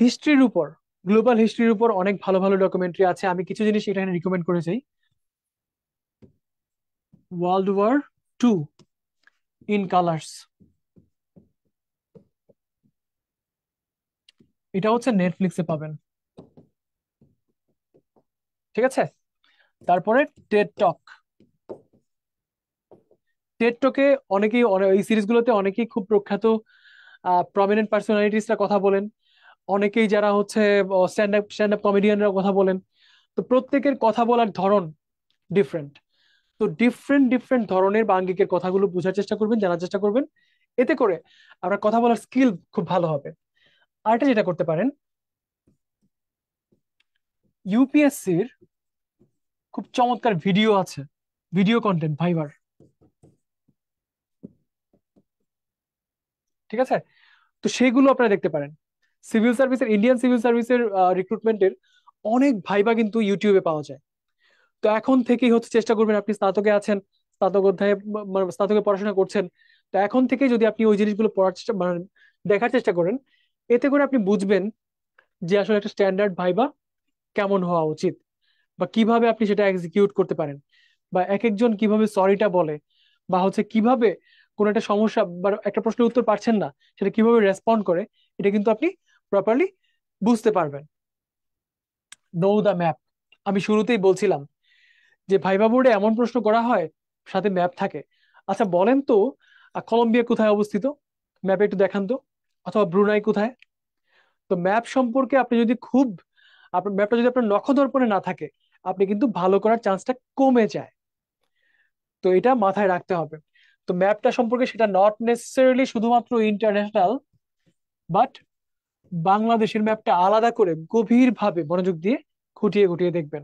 A: হিস্ট্রির উপর গ্লোবাল হিস্ট্রির উপর অনেক ভালো ভালো ডকুমেন্টারি আছে আমি কিছু জিনিস এখানে রিকমেন্ড করে যাই World War II in colors. এটা হচ্ছে নেটফ্লিক্সে পাবেন ঠিক আছে তারপরে টেড টক টেড টকে অনেকেই এই সিরিজগুলোতে অনেকেই খুব প্রখ্যাত প্রমিনেন্ট পার্সোনালিটিসরা কথা বলেন অনেকেই যারা হচ্ছে স্ট্যান্ড আপ স্ট্যান্ড আপ কমেডিয়ানরা কথা বলেন তো প্রত্যেকের কথা বলার ধরন ডিফারেন্ট তো ডিফারেন্ট ডিফারেন্ট ধরনের আঙ্গিকের কথাগুলো বোঝার চেষ্টা করবেন জানার চেষ্টা করবেন এতে করে আপনার কথা বলার স্কিল খুব ভালো হবে আরেকটা যেটা করতে পারেন ইউপিএসসির খুব চমৎকার ভিডিও আছে ভিডিও কন্টেন্ট ভাইবার ঠিক আছে তো সেগুলো আপনারা দেখতে পারেন সিভিল সার্ভিসের ইন্ডিয়ান সিভিল সার্ভিসের রিক্রুটমেন্টের অনেক ভাইবা কিন্তু ইউটিউবে পাওয়া যায় তো এখন থেকেই হচ্ছে চেষ্টা করবেন আপনি স্নাতকে আছেন স্নাতক অধ্যায়ে মানে স্নাতকে পড়াশোনা করছেন তো এখন থেকে যদি আপনি ওই জিনিসগুলো পড়ার চেষ্টা মানে দেখার চেষ্টা করেন এতে করে আপনি বুঝবেন যে আসলে একটা স্ট্যান্ডার্ড ভাইবা কেমন হওয়া উচিত বা কিভাবে আপনি সেটা এক্সিকিউট করতে পারেন বা এক একজন কিভাবে সরিটা বলে বা হচ্ছে কিভাবে কোন একটা সমস্যা বা একটা প্রশ্নের উত্তর পারছেন না সেটা কিভাবে রেসপন্ড করে এটা কিন্তু আপনি প্রপারলি বুঝতে পারবেন নো দ্য ম্যাপ আমি শুরুতেই বলছিলাম যে ভাইভা বোর্ডে এমন প্রশ্ন করা হয় সাথে ম্যাপ থাকে আচ্ছা বলেন তো কলম্বিয়া কোথায় অবস্থিত ম্যাপে একটু দেখান তো অথবা ব্রুনাই কোথায় তো ম্যাপ সম্পর্কে আপনি যদি খুব আপনার ম্যাপটা যদি আপনার দর্পণে না থাকে আপনি কিন্তু ভালো করার চান্সটা কমে যায় তো এটা মাথায় রাখতে হবে তো ম্যাপটা সম্পর্কে সেটা নট নেসেসারিলি শুধুমাত্র ইন্টারন্যাশনাল বাট বাংলাদেশের ম্যাপটা আলাদা করে গভীরভাবে মনোযোগ দিয়ে খুঁটিয়ে খুঁটিয়ে দেখবেন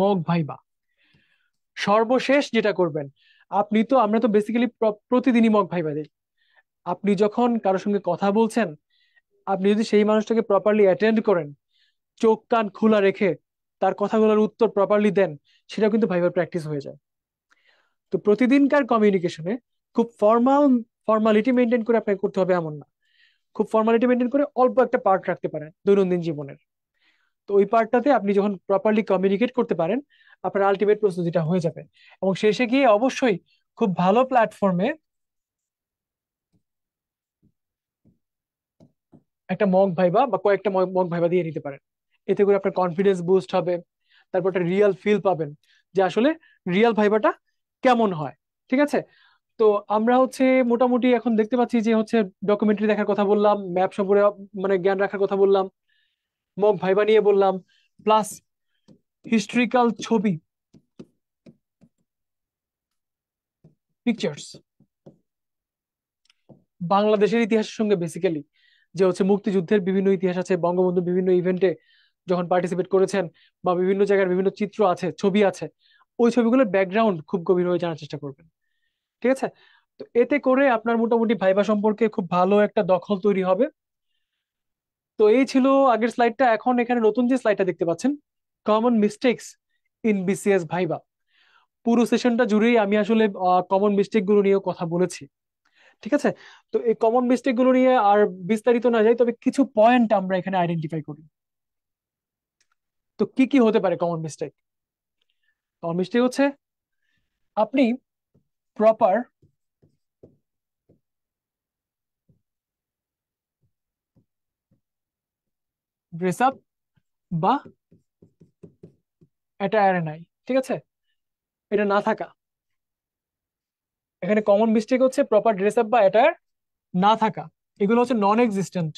A: মগ ভাইবা সর্বশেষ যেটা করবেন আপনি তো আমরা তো বেসিক্যালি প্রতিদিনই মক ভাইবা দিই আপনি যখন কারোর সঙ্গে কথা বলছেন আপনি যদি সেই মানুষটাকে প্রপারলি অ্যাটেন্ড করেন চোখ কান খোলা রেখে তার কথাগুলোর উত্তর প্রপারলি দেন সেটাও কিন্তু ভাইবার প্র্যাকটিস হয়ে যায় তো প্রতিদিনকার কমিউনিকেশনে খুব ফর্মাল ফর্মালিটি মেনটেন করে আপনাকে করতে হবে এমন না খুব ফর্মালিটি মেনটেন করে অল্প একটা পার্ট রাখতে পারেন দৈনন্দিন জীবনের তো ওই পার্টটাতে আপনি যখন প্রপারলি কমিউনিকেট করতে পারেন আপনার আলটিমেট প্রস্তুতিটা হয়ে যাবে এবং শেষে গিয়ে অবশ্যই খুব ভালো প্ল্যাটফর্মে একটা মক ভাইবা বা কয়েকটা মক ভাইবা দিয়ে নিতে পারেন এতে করে আপনার কনফিডেন্স বুস্ট হবে তারপর একটা রিয়েল ফিল পাবেন যে আসলে রিয়েল ভাইবাটা কেমন হয় ঠিক আছে তো আমরা হচ্ছে মোটামুটি এখন দেখতে পাচ্ছি যে হচ্ছে ডকুমেন্টারি দেখার কথা বললাম ম্যাপ সম্পর্কে মানে জ্ঞান রাখার কথা বললাম মক ভাই নিয়ে বললাম প্লাস হিস্ট্রিক্যাল ছবি পিকচার্স বাংলাদেশের ইতিহাসের সঙ্গে বেসিক্যালি যে হচ্ছে মুক্তিযুদ্ধের বিভিন্ন ইতিহাস আছে বঙ্গবন্ধু বিভিন্ন ইভেন্টে যখন পার্টিসিপেট করেছেন বা বিভিন্ন জায়গার বিভিন্ন চিত্র আছে ছবি আছে ওই ছবিগুলোর ব্যাকগ্রাউন্ড খুব গভীরভাবে জানার চেষ্টা করবেন ঠিক আছে তো এতে করে আপনার মোটামুটি ভাইবা সম্পর্কে খুব ভালো একটা দখল তৈরি হবে তো এই ছিল আগের স্লাইডটা এখন এখানে নতুন যে স্লাইডটা দেখতে পাচ্ছেন common mistakes in BCS viva পুরো সেশনটা জুড়েই আমি আসলে কমন মিস্টেক গুলো নিয়ে কথা বলেছি ঠিক আছে তো এই কমন মিস্টেক গুলো নিয়ে আর বিস্তারিত না যাই তবে কিছু পয়েন্ট আমরা এখানে আইডেন্টিফাই করি তো কি কি হতে পারে কমন মিস্টেক কমন মিস্টেক হচ্ছে আপনি প্রপার ড্রেস আপ বা অ্যাটায়ারে নাই ঠিক আছে এটা না থাকা এখানে কমন মিস্টেক হচ্ছে প্রপার ড্রেস আপ বা অ্যাটায়ার না থাকা এগুলো হচ্ছে নন এক্সিস্টেন্ট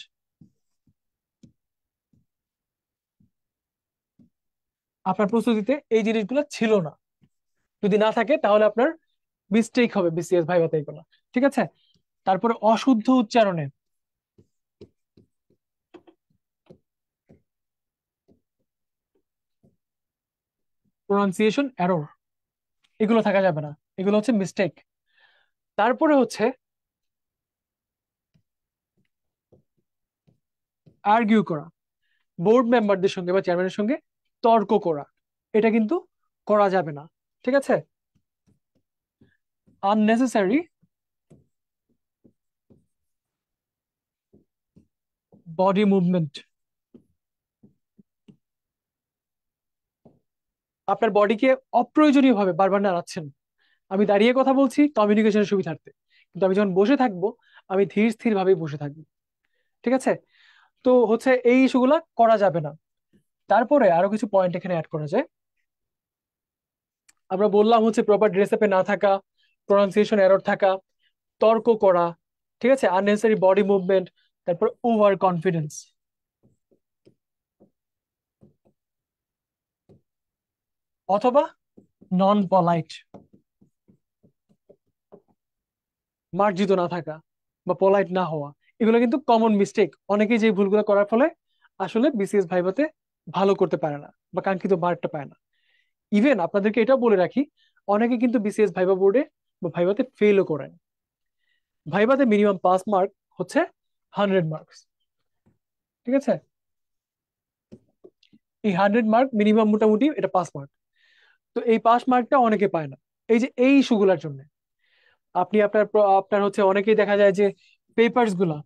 A: আপনার প্রস্তুতিতে এই জিনিসগুলো ছিল না যদি না থাকে তাহলে আপনার মিস্টেক হবে বিসিএস ভাইভাতে এগুলো ঠিক আছে তারপরে অশুদ্ধ উচ্চারণে প্রনাউন্সিয়েশন এরর এগুলো থাকা যাবে না এগুলো হচ্ছে মিস্টেক তারপরে হচ্ছে আর্গিউ করা বোর্ড মেম্বারদের সঙ্গে বা চেয়ারম্যানের সঙ্গে তর্ক করা এটা কিন্তু করা যাবে না ঠিক আছে আননেসেসারি বডি মুভমেন্ট আপনার বডিকে অপ্রয়োজনীয় ভাবে বারবার নাড়াচ্ছেন আমি দাঁড়িয়ে কথা বলছি কমিউনিকেশনের সুবিধার্থে কিন্তু আমি যখন বসে থাকবো আমি ধীর স্থির ভাবে বসে থাকবো ঠিক আছে তো হচ্ছে এই ইস্যুগুলা করা যাবে না তারপরে আরো কিছু পয়েন্ট এখানে অ্যাড করা যায় আমরা বললাম হচ্ছে প্রপার ড্রেস আপে না থাকা প্রনাউন্সিয়েশন এরর থাকা তর্ক করা ঠিক আছে আননেসারি বডি মুভমেন্ট তারপর ওভার কনফিডেন্স অথবা নন পলাইট মার্জিত না থাকা বা পলাইট না হওয়া এগুলো কিন্তু কমন মিস্টেক অনেকেই যে ভুলগুলো করার ফলে আসলে বিসিএস ভাইভাতে ভালো করতে পারে না বা কাঙ্ক্ষিত মার্কটা পায় না ইভেন আপনাদেরকে এটা বলে রাখি অনেকে কিন্তু বিসিএস ভাইভা বোর্ডে বা ভাইভাতে ফেলও করেন ভাইভাতে মিনিমাম পাস মার্ক হচ্ছে হান্ড্রেড মার্কস ঠিক আছে এই হান্ড্রেড মার্ক মিনিমাম মোটামুটি এটা পাস মার্ক তো এই পাস মার্কটা অনেকে পায় না এই যে এই ইস্যুগুলোর জন্য আপনি আপনার আপনার হচ্ছে অনেকেই দেখা যায় যে পেপারস গুলা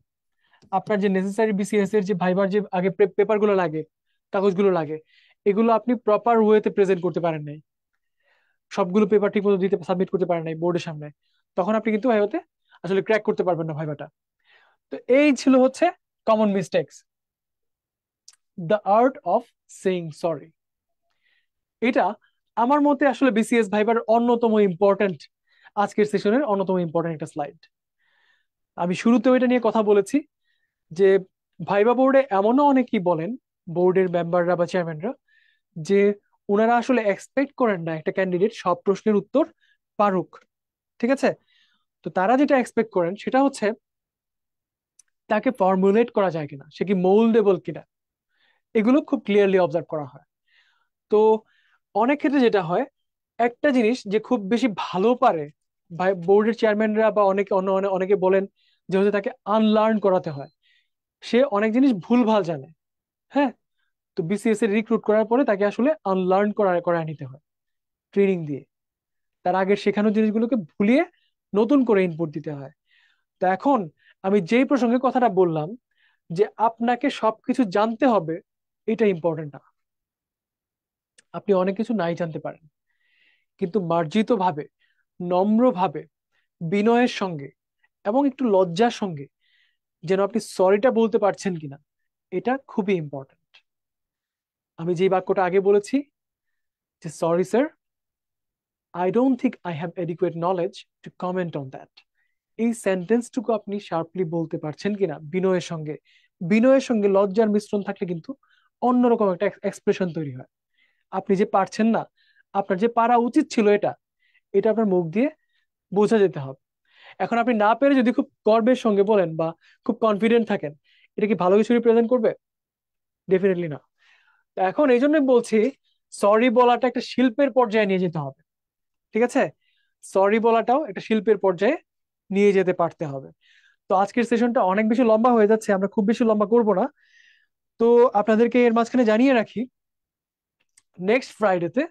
A: আপনার যে নেসেসারি বিসিএস এর যে ভাইবার যে আগে পেপার গুলো লাগে কাগজগুলো লাগে এগুলো আপনি প্রপার ওয়েতে প্রেজেন্ট করতে পারেন নাই সবগুলো পেপার ঠিক মতো দিতে সাবমিট করতে পারেন নাই বোর্ডের সামনে তখন আপনি কিন্তু ভাইভাতে আসলে ক্র্যাক করতে পারবেন না ভাইভাটা তো এই ছিল হচ্ছে common mistake the art of saying sorry এটা আমার মতে আসলে বিসিএস ভাইবার অন্যতম ইম্পর্টেন্ট আজকের সেশনের অন্যতম ইম্পর্টেন্ট একটা স্লাইড আমি শুরুতেও এটা নিয়ে কথা বলেছি যে ভাইবা বোর্ডে এমনও অনেকেই বলেন বোর্ডের মেম্বাররা বা চেয়ারম্যানরা যে ওনারা আসলে এক্সপেক্ট করেন না একটা ক্যান্ডিডেট সব প্রশ্নের উত্তর পারুক ঠিক আছে তো তারা যেটা এক্সপেক্ট করেন সেটা হচ্ছে তাকে ফর্মুলেট করা যায় কিনা সে কি মোল্ডেবল কিনা এগুলো খুব ক্লিয়ারলি অবজার্ভ করা হয় তো অনেক ক্ষেত্রে যেটা হয় একটা জিনিস যে খুব বেশি ভালো পারে ভাই বোর্ডের চেয়ারম্যানরা বা অনেকে অন্য অনেকে বলেন যে হচ্ছে তাকে আনলার্ন করাতে হয় সে অনেক জিনিস ভুলভাল জানে হ্যাঁ তো বিসিএস এর রিক্রুট করার পরে তাকে আসলে আনলার্ন করা করায় নিতে হয় ট্রেনিং দিয়ে তার আগের শেখানো জিনিসগুলোকে ভুলিয়ে নতুন করে ইনপুট দিতে হয় তো এখন আমি যেই প্রসঙ্গে কথাটা বললাম যে আপনাকে সবকিছু জানতে হবে এটা ইম্পর্টেন্ট না আপনি অনেক কিছু নাই জানতে পারেন কিন্তু মার্জিতভাবে নম্রভাবে বিনয়ের সঙ্গে এবং একটু লজ্জার সঙ্গে যেন আপনি সরিটা বলতে পারছেন কিনা এটা খুবই ইম্পর্টেন্ট আমি যে বাক্যটা আগে বলেছি যে sorry sir I don't think I have adequate knowledge to comment on that এই সেন্টেন্সটুকু আপনি শার্পলি বলতে পারছেন কিনা বিনয়ের সঙ্গে বিনয়ের সঙ্গে লজ্জার মিশ্রণ থাকলে কিন্তু অন্যরকম একটা এক্সপ্রেশন তৈরি হয় আপনি যে পারছেন না আপনার যে পারা উচিত ছিল এটা এটা আপনার মুখ দিয়ে বোঝা যেতে হবে এখন আপনি না পেরে যদি খুব গর্বের সঙ্গে বলেন বা খুব কনফিডেন্ট থাকেন এটা কি ভালো কিছু রিপ্রেজেন্ট করবে ডেফিনেটলি না এখন এই জন্য বলছি সরি বলাটা একটা শিল্পের পর্যায়ে নিয়ে যেতে হবে ঠিক আছে সরি বলাটাও একটা শিল্পের পর্যায়ে নিয়ে যেতে পারতে হবে তো আজকের সেশনটা অনেক বেশি লম্বা হয়ে যাচ্ছে আমরা খুব বেশি লম্বা করব না তো আপনাদেরকে এর মাঝখানে জানিয়ে রাখি নেক্সট ফ্রাইডেতে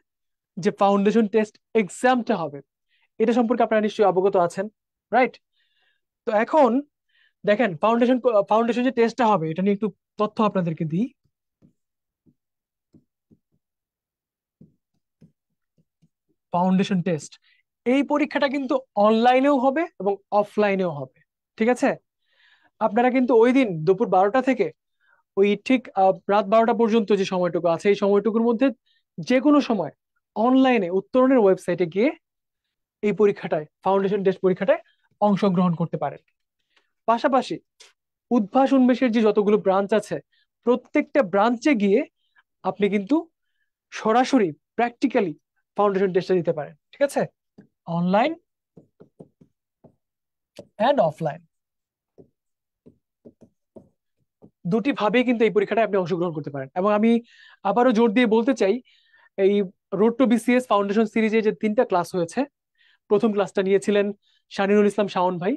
A: যে ফাউন্ডেশন টেস্ট এক্সামটা হবে এটা সম্পর্কে আপনারা নিশ্চয়ই অবগত আছেন রাইট তো এখন দেখেন ফাউন্ডেশন ফাউন্ডেশন যে টেস্টটা হবে এটা নিয়ে একটু তথ্য আপনাদেরকে দিই ফাউন্ডেশন টেস্ট এই পরীক্ষাটা কিন্তু অনলাইনেও হবে এবং অফলাইনেও হবে ঠিক আছে আপনারা কিন্তু ওই দিন দুপুর বারোটা থেকে ওই ঠিক রাত বারোটা পর্যন্ত যে সময়টুকু আছে এই সময়টুকুর মধ্যে যে কোনো সময় অনলাইনে উত্তরণের ওয়েবসাইটে গিয়ে এই পরীক্ষাটায় ফাউন্ডেশন টেস্ট পরীক্ষাটায় অংশগ্রহণ করতে পারেন পাশাপাশি উদ্ভাস উন্মেষের যে যতগুলো ব্রাঞ্চ আছে প্রত্যেকটা ব্রাঞ্চে গিয়ে আপনি কিন্তু সরাসরি প্র্যাকটিক্যালি ফাউন্ডেশন টেস্টটা দিতে পারেন ঠিক আছে অনলাইন অ্যান্ড অফলাইন দুটি ভাবেই কিন্তু এই পরীক্ষাটা আপনি অংশগ্রহণ করতে পারেন এবং আমি আবারও জোর দিয়ে বলতে চাই এই রোড টু বিসিএস ফাউন্ডেশন সিরিজে যে তিনটা ক্লাস হয়েছে প্রথম ক্লাসটা নিয়েছিলেন শানিরুল ইসলাম শাওন ভাই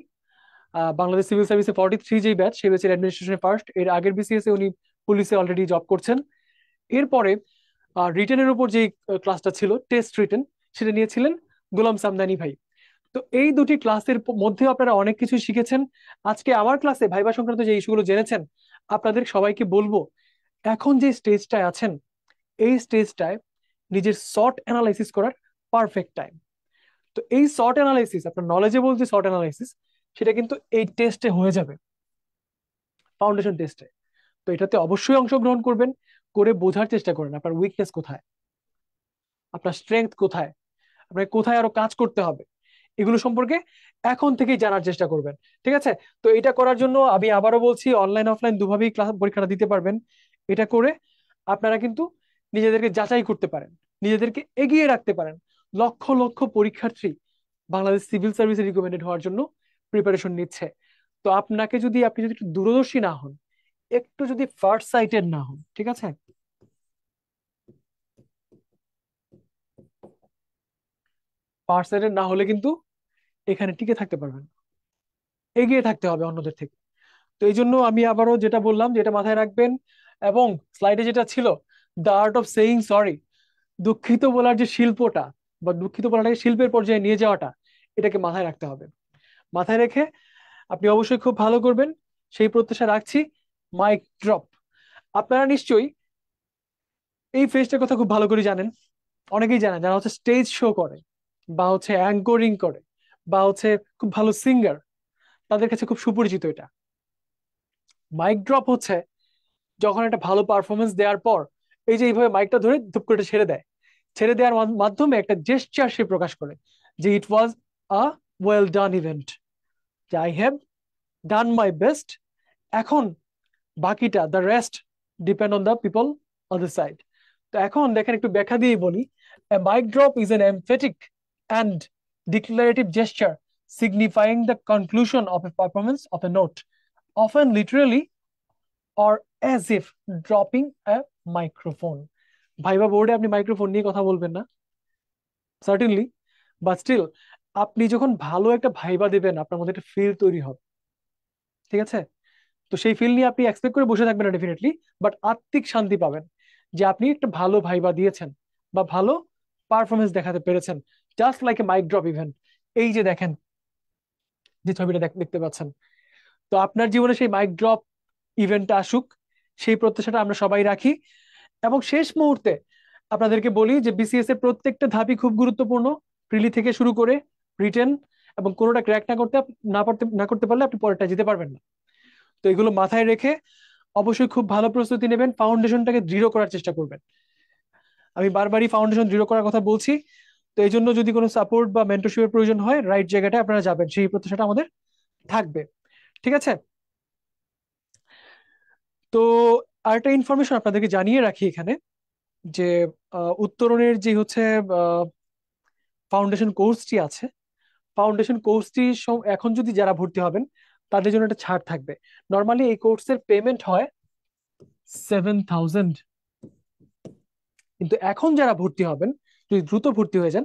A: বাংলাদেশ সিভিল সার্ভিসে ফর্টি থ্রি যেই ব্যাচ সেই ব্যাচের অ্যাডমিনিস্ট্রেশনে ফার্স্ট এর আগের বিসিএসে উনি পুলিশে অলরেডি জব করছেন এরপরে রিটেনের উপর যে ক্লাসটা ছিল টেস্ট রিটেন সেটা নিয়েছিলেন গোলাম সামদানি ভাই তো এই দুটি ক্লাসের মধ্যে আপনারা অনেক কিছু শিখেছেন আজকে আমার ক্লাসে ভাইবা সংক্রান্ত যে ইস্যুগুলো জেনেছেন আপনাদের সবাইকে বলবো এখন যে স্টেজটায় আছেন এই স্টেজটায় নিজের শর্ট অ্যানালাইসিস করার পারফেক্ট টাইম তো এই শর্ট অ্যানালাইসিস আপনার নলেজেবল যে শর্ট অ্যানালাইসিস সেটা কিন্তু এই টেস্টে হয়ে যাবে ফাউন্ডেশন টেস্টে তো এটাতে অবশ্যই অংশগ্রহণ করবেন করে বোঝার চেষ্টা করেন আপনার উইকনেস কোথায় আপনার স্ট্রেংথ কোথায় আপনাকে কোথায় আরো কাজ করতে হবে এগুলো সম্পর্কে এখন থেকেই জানার চেষ্টা করবেন ঠিক আছে তো এটা করার জন্য আমি আবারও বলছি অনলাইন অফলাইন দুভাবেই ক্লাস পরীক্ষাটা দিতে পারবেন এটা করে আপনারা কিন্তু নিজেদেরকে যাচাই করতে পারেন নিজেদেরকে এগিয়ে রাখতে পারেন লক্ষ লক্ষ পরীক্ষার্থী বাংলাদেশ সিভিল সার্ভিসে রিকমেন্ডেড হওয়ার জন্য প্রিপারেশন নিচ্ছে তো আপনাকে যদি আপনি যদি একটু দূরদর্শী না হন একটু যদি ফার্স্ট সাইটেড না হন ঠিক আছে পার্সেন্টেজ না হলে কিন্তু এখানে টিকে থাকতে পারবেন এগিয়ে থাকতে হবে অন্যদের থেকে তো এই জন্য আমি আবারও যেটা বললাম যেটা মাথায় রাখবেন এবং স্লাইডে যেটা ছিল the art of saying sorry দুঃখিত বলার যে শিল্পটা বা দুঃখিত বলাটাকে শিল্পের পর্যায়ে নিয়ে যাওয়াটা এটাকে মাথায় রাখতে হবে মাথায় রেখে আপনি অবশ্যই খুব ভালো করবেন সেই প্রত্যাশা রাখছি মাইক ড্রপ আপনারা নিশ্চয়ই এই ফেজটার কথা খুব ভালো করে জানেন অনেকেই জানেন যারা হচ্ছে স্টেজ শো করে বা হচ্ছে অ্যাঙ্করিং করে বা হচ্ছে খুব ভালো সিঙ্গার তাদের কাছে খুব সুপরিচিত এটা মাইক ড্রপ হচ্ছে যখন একটা ভালো পারফরমেন্স দেওয়ার পর এই যে এইভাবে মাইকটা ধরে ধূপ করে ছেড়ে দেয় ছেড়ে দেওয়ার মাধ্যমে একটা জেস্টার সে প্রকাশ করে যে it was a well done event যে I have done my best এখন বাকিটা the rest depend on the people on the side তো এখন দেখেন একটু ব্যাখ্যা দিয়ে বলি mic drop is an emphatic and declarative gesture signifying the conclusion of a performance of a note, often literally or as if dropping a microphone. Viva বোর্ডে আপনি microphone নিয়ে কথা বলবেন না সার্টেনলি বাট স্টিল আপনি যখন ভালো একটা ভাইবা দেবেন আপনার মধ্যে একটা ফিল তৈরি হবে ঠিক আছে তো সেই ফিল নিয়ে আপনি এক্সপেক্ট করে বসে থাকবেন না ডেফিনেটলি বাট আত্মিক শান্তি পাবেন যে আপনি একটা ভালো ভাইবা দিয়েছেন বা ভালো পারফরমেন্স দেখাতে পেরেছেন just like a mic drop event এই যে দেখেন যে ছবিটা দেখতে পাচ্ছেন তো আপনার জীবনে সেই মাইক ড্রপ ইভেন্টটা আসুক সেই প্রত্যাশাটা আমরা সবাই রাখি এবং শেষ মুহূর্তে আপনাদেরকে বলি যে বিসিএস এর প্রত্যেকটা ধাপই খুব গুরুত্বপূর্ণ প্রিলি থেকে শুরু করে রিটেন এবং কোনোটা ক্র্যাক না করতে না পারতে না করতে পারলে আপনি পরেরটা যেতে পারবেন না তো এগুলো মাথায় রেখে অবশ্যই খুব ভালো প্রস্তুতি নেবেন ফাউন্ডেশনটাকে দৃঢ় করার চেষ্টা করবেন আমি বারবারই ফাউন্ডেশন দৃঢ় করার কথা বলছি তো এই জন্য যদি কোনো সাপোর্ট বা মেন্টরশিপের প্রয়োজন হয় রাইট জায়গাটায় আপনারা যাবেন সেই প্রত্যাশাটা আমাদের থাকবে ঠিক আছে তো আর একটা ইনফরমেশন আপনাদেরকে জানিয়ে রাখি এখানে যে উত্তরণের যে হচ্ছে ফাউন্ডেশন কোর্সটি আছে ফাউন্ডেশন কোর্সটি এখন যদি যারা ভর্তি হবেন তাদের জন্য একটা ছাড় থাকবে নর্মালি এই কোর্সের পেমেন্ট হয় সেভেন থাউজেন্ড কিন্তু এখন যারা ভর্তি হবেন যদি দ্রুত ভর্তি হয়ে যান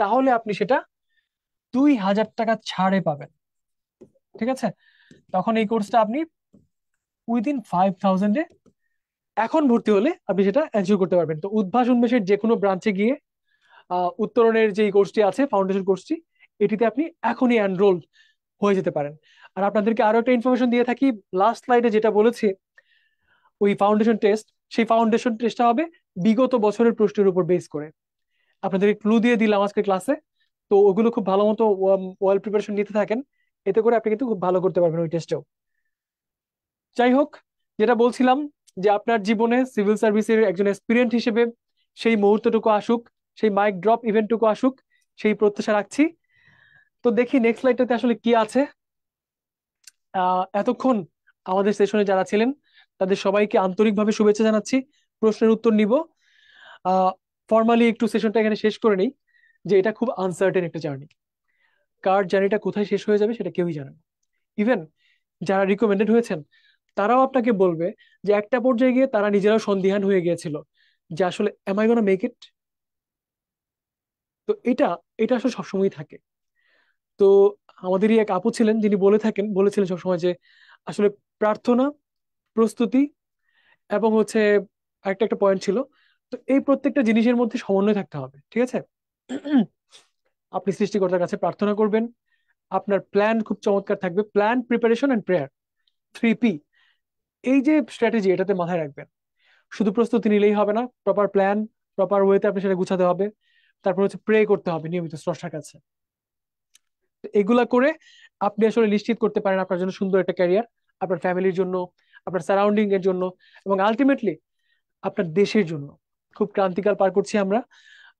A: তাহলে আপনি সেটা দুই হাজার টাকা ছাড়ে পাবেন ঠিক আছে তখন এই কোর্সটা আপনি উইদিন ফাইভ থাউজেন্ডে এখন ভর্তি হলে আপনি সেটা এনজয় করতে পারবেন তো উদ্ভাস উন্মেষের যে কোনো ব্রাঞ্চে গিয়ে উত্তরণের যে কোর্সটি আছে ফাউন্ডেশন কোর্সটি এটিতে আপনি এখনই এনরোল হয়ে যেতে পারেন আর আপনাদেরকে আরো একটা ইনফরমেশন দিয়ে থাকি লাস্ট স্লাইডে যেটা বলেছি ওই ফাউন্ডেশন টেস্ট সেই ফাউন্ডেশন টেস্টটা হবে বিগত বছরের প্রশ্নের উপর বেস করে আপনাদেরকে ক্লু দিয়ে দিলাম আজকে ক্লাসে তো ওগুলো খুব ভালো মতো ওয়েল প্রিপারেশন নিতে থাকেন এতে করে আপনি কিন্তু খুব ভালো করতে পারবেন ওই টেস্টেও যাই হোক যেটা বলছিলাম যে আপনার জীবনে সিভিল সার্ভিসের একজন এক্সপিরিয়েন্ট হিসেবে সেই মুহূর্তটুকু আসুক সেই মাইক ড্রপ ইভেন্টটুকু আসুক সেই প্রত্যাশা রাখছি তো দেখি নেক্সট স্লাইডটাতে আসলে কি আছে এতক্ষণ আমাদের সেশনে যারা ছিলেন তাদের সবাইকে আন্তরিকভাবে শুভেচ্ছা জানাচ্ছি প্রশ্নের উত্তর নিব ফর্মালি একটু সেশনটা এখানে শেষ করে নিই যে এটা খুব আনসার্টেন একটা জার্নি কার জার্নিটা কোথায় শেষ হয়ে যাবে সেটা কেউই জানে না ইভেন যারা রিকমেন্ডেড হয়েছেন তারাও আপনাকে বলবে যে একটা পর্যায়ে গিয়ে তারা নিজেরাও সন্দিহান হয়ে গিয়েছিল যে আসলে am I gonna make it তো এটা এটা আসলে সবসময়ই থাকে তো আমাদেরই এক আপু ছিলেন যিনি বলে থাকেন বলেছিলেন সবসময় যে আসলে প্রার্থনা প্রস্তুতি এবং হচ্ছে একটা একটা পয়েন্ট ছিল তো এই প্রত্যেকটা জিনিসের মধ্যে সমন্বয় থাকতে হবে ঠিক আছে আপনি সৃষ্টিকর্তার কাছে প্রার্থনা করবেন আপনার প্ল্যান খুব চমৎকার থাকবে plan preparation and prayer three P এই যে স্ট্র্যাটেজি এটাতে মাথায় রাখবেন শুধু প্রস্তুতি নিলেই হবে না প্রপার প্ল্যান প্রপার ওয়েতে আপনি সেটা গুছাতে হবে তারপর হচ্ছে প্রে করতে হবে নিয়মিত স্রষ্টার কাছে এগুলা করে আপনি আসলে নিশ্চিত করতে পারেন আপনার জন্য সুন্দর একটা ক্যারিয়ার আপনার ফ্যামিলির জন্য আপনার সারাউন্ডিং এর জন্য এবং আলটিমেটলি আপনার দেশের জন্য খুব ক্রান্তিকাল পার করছি আমরা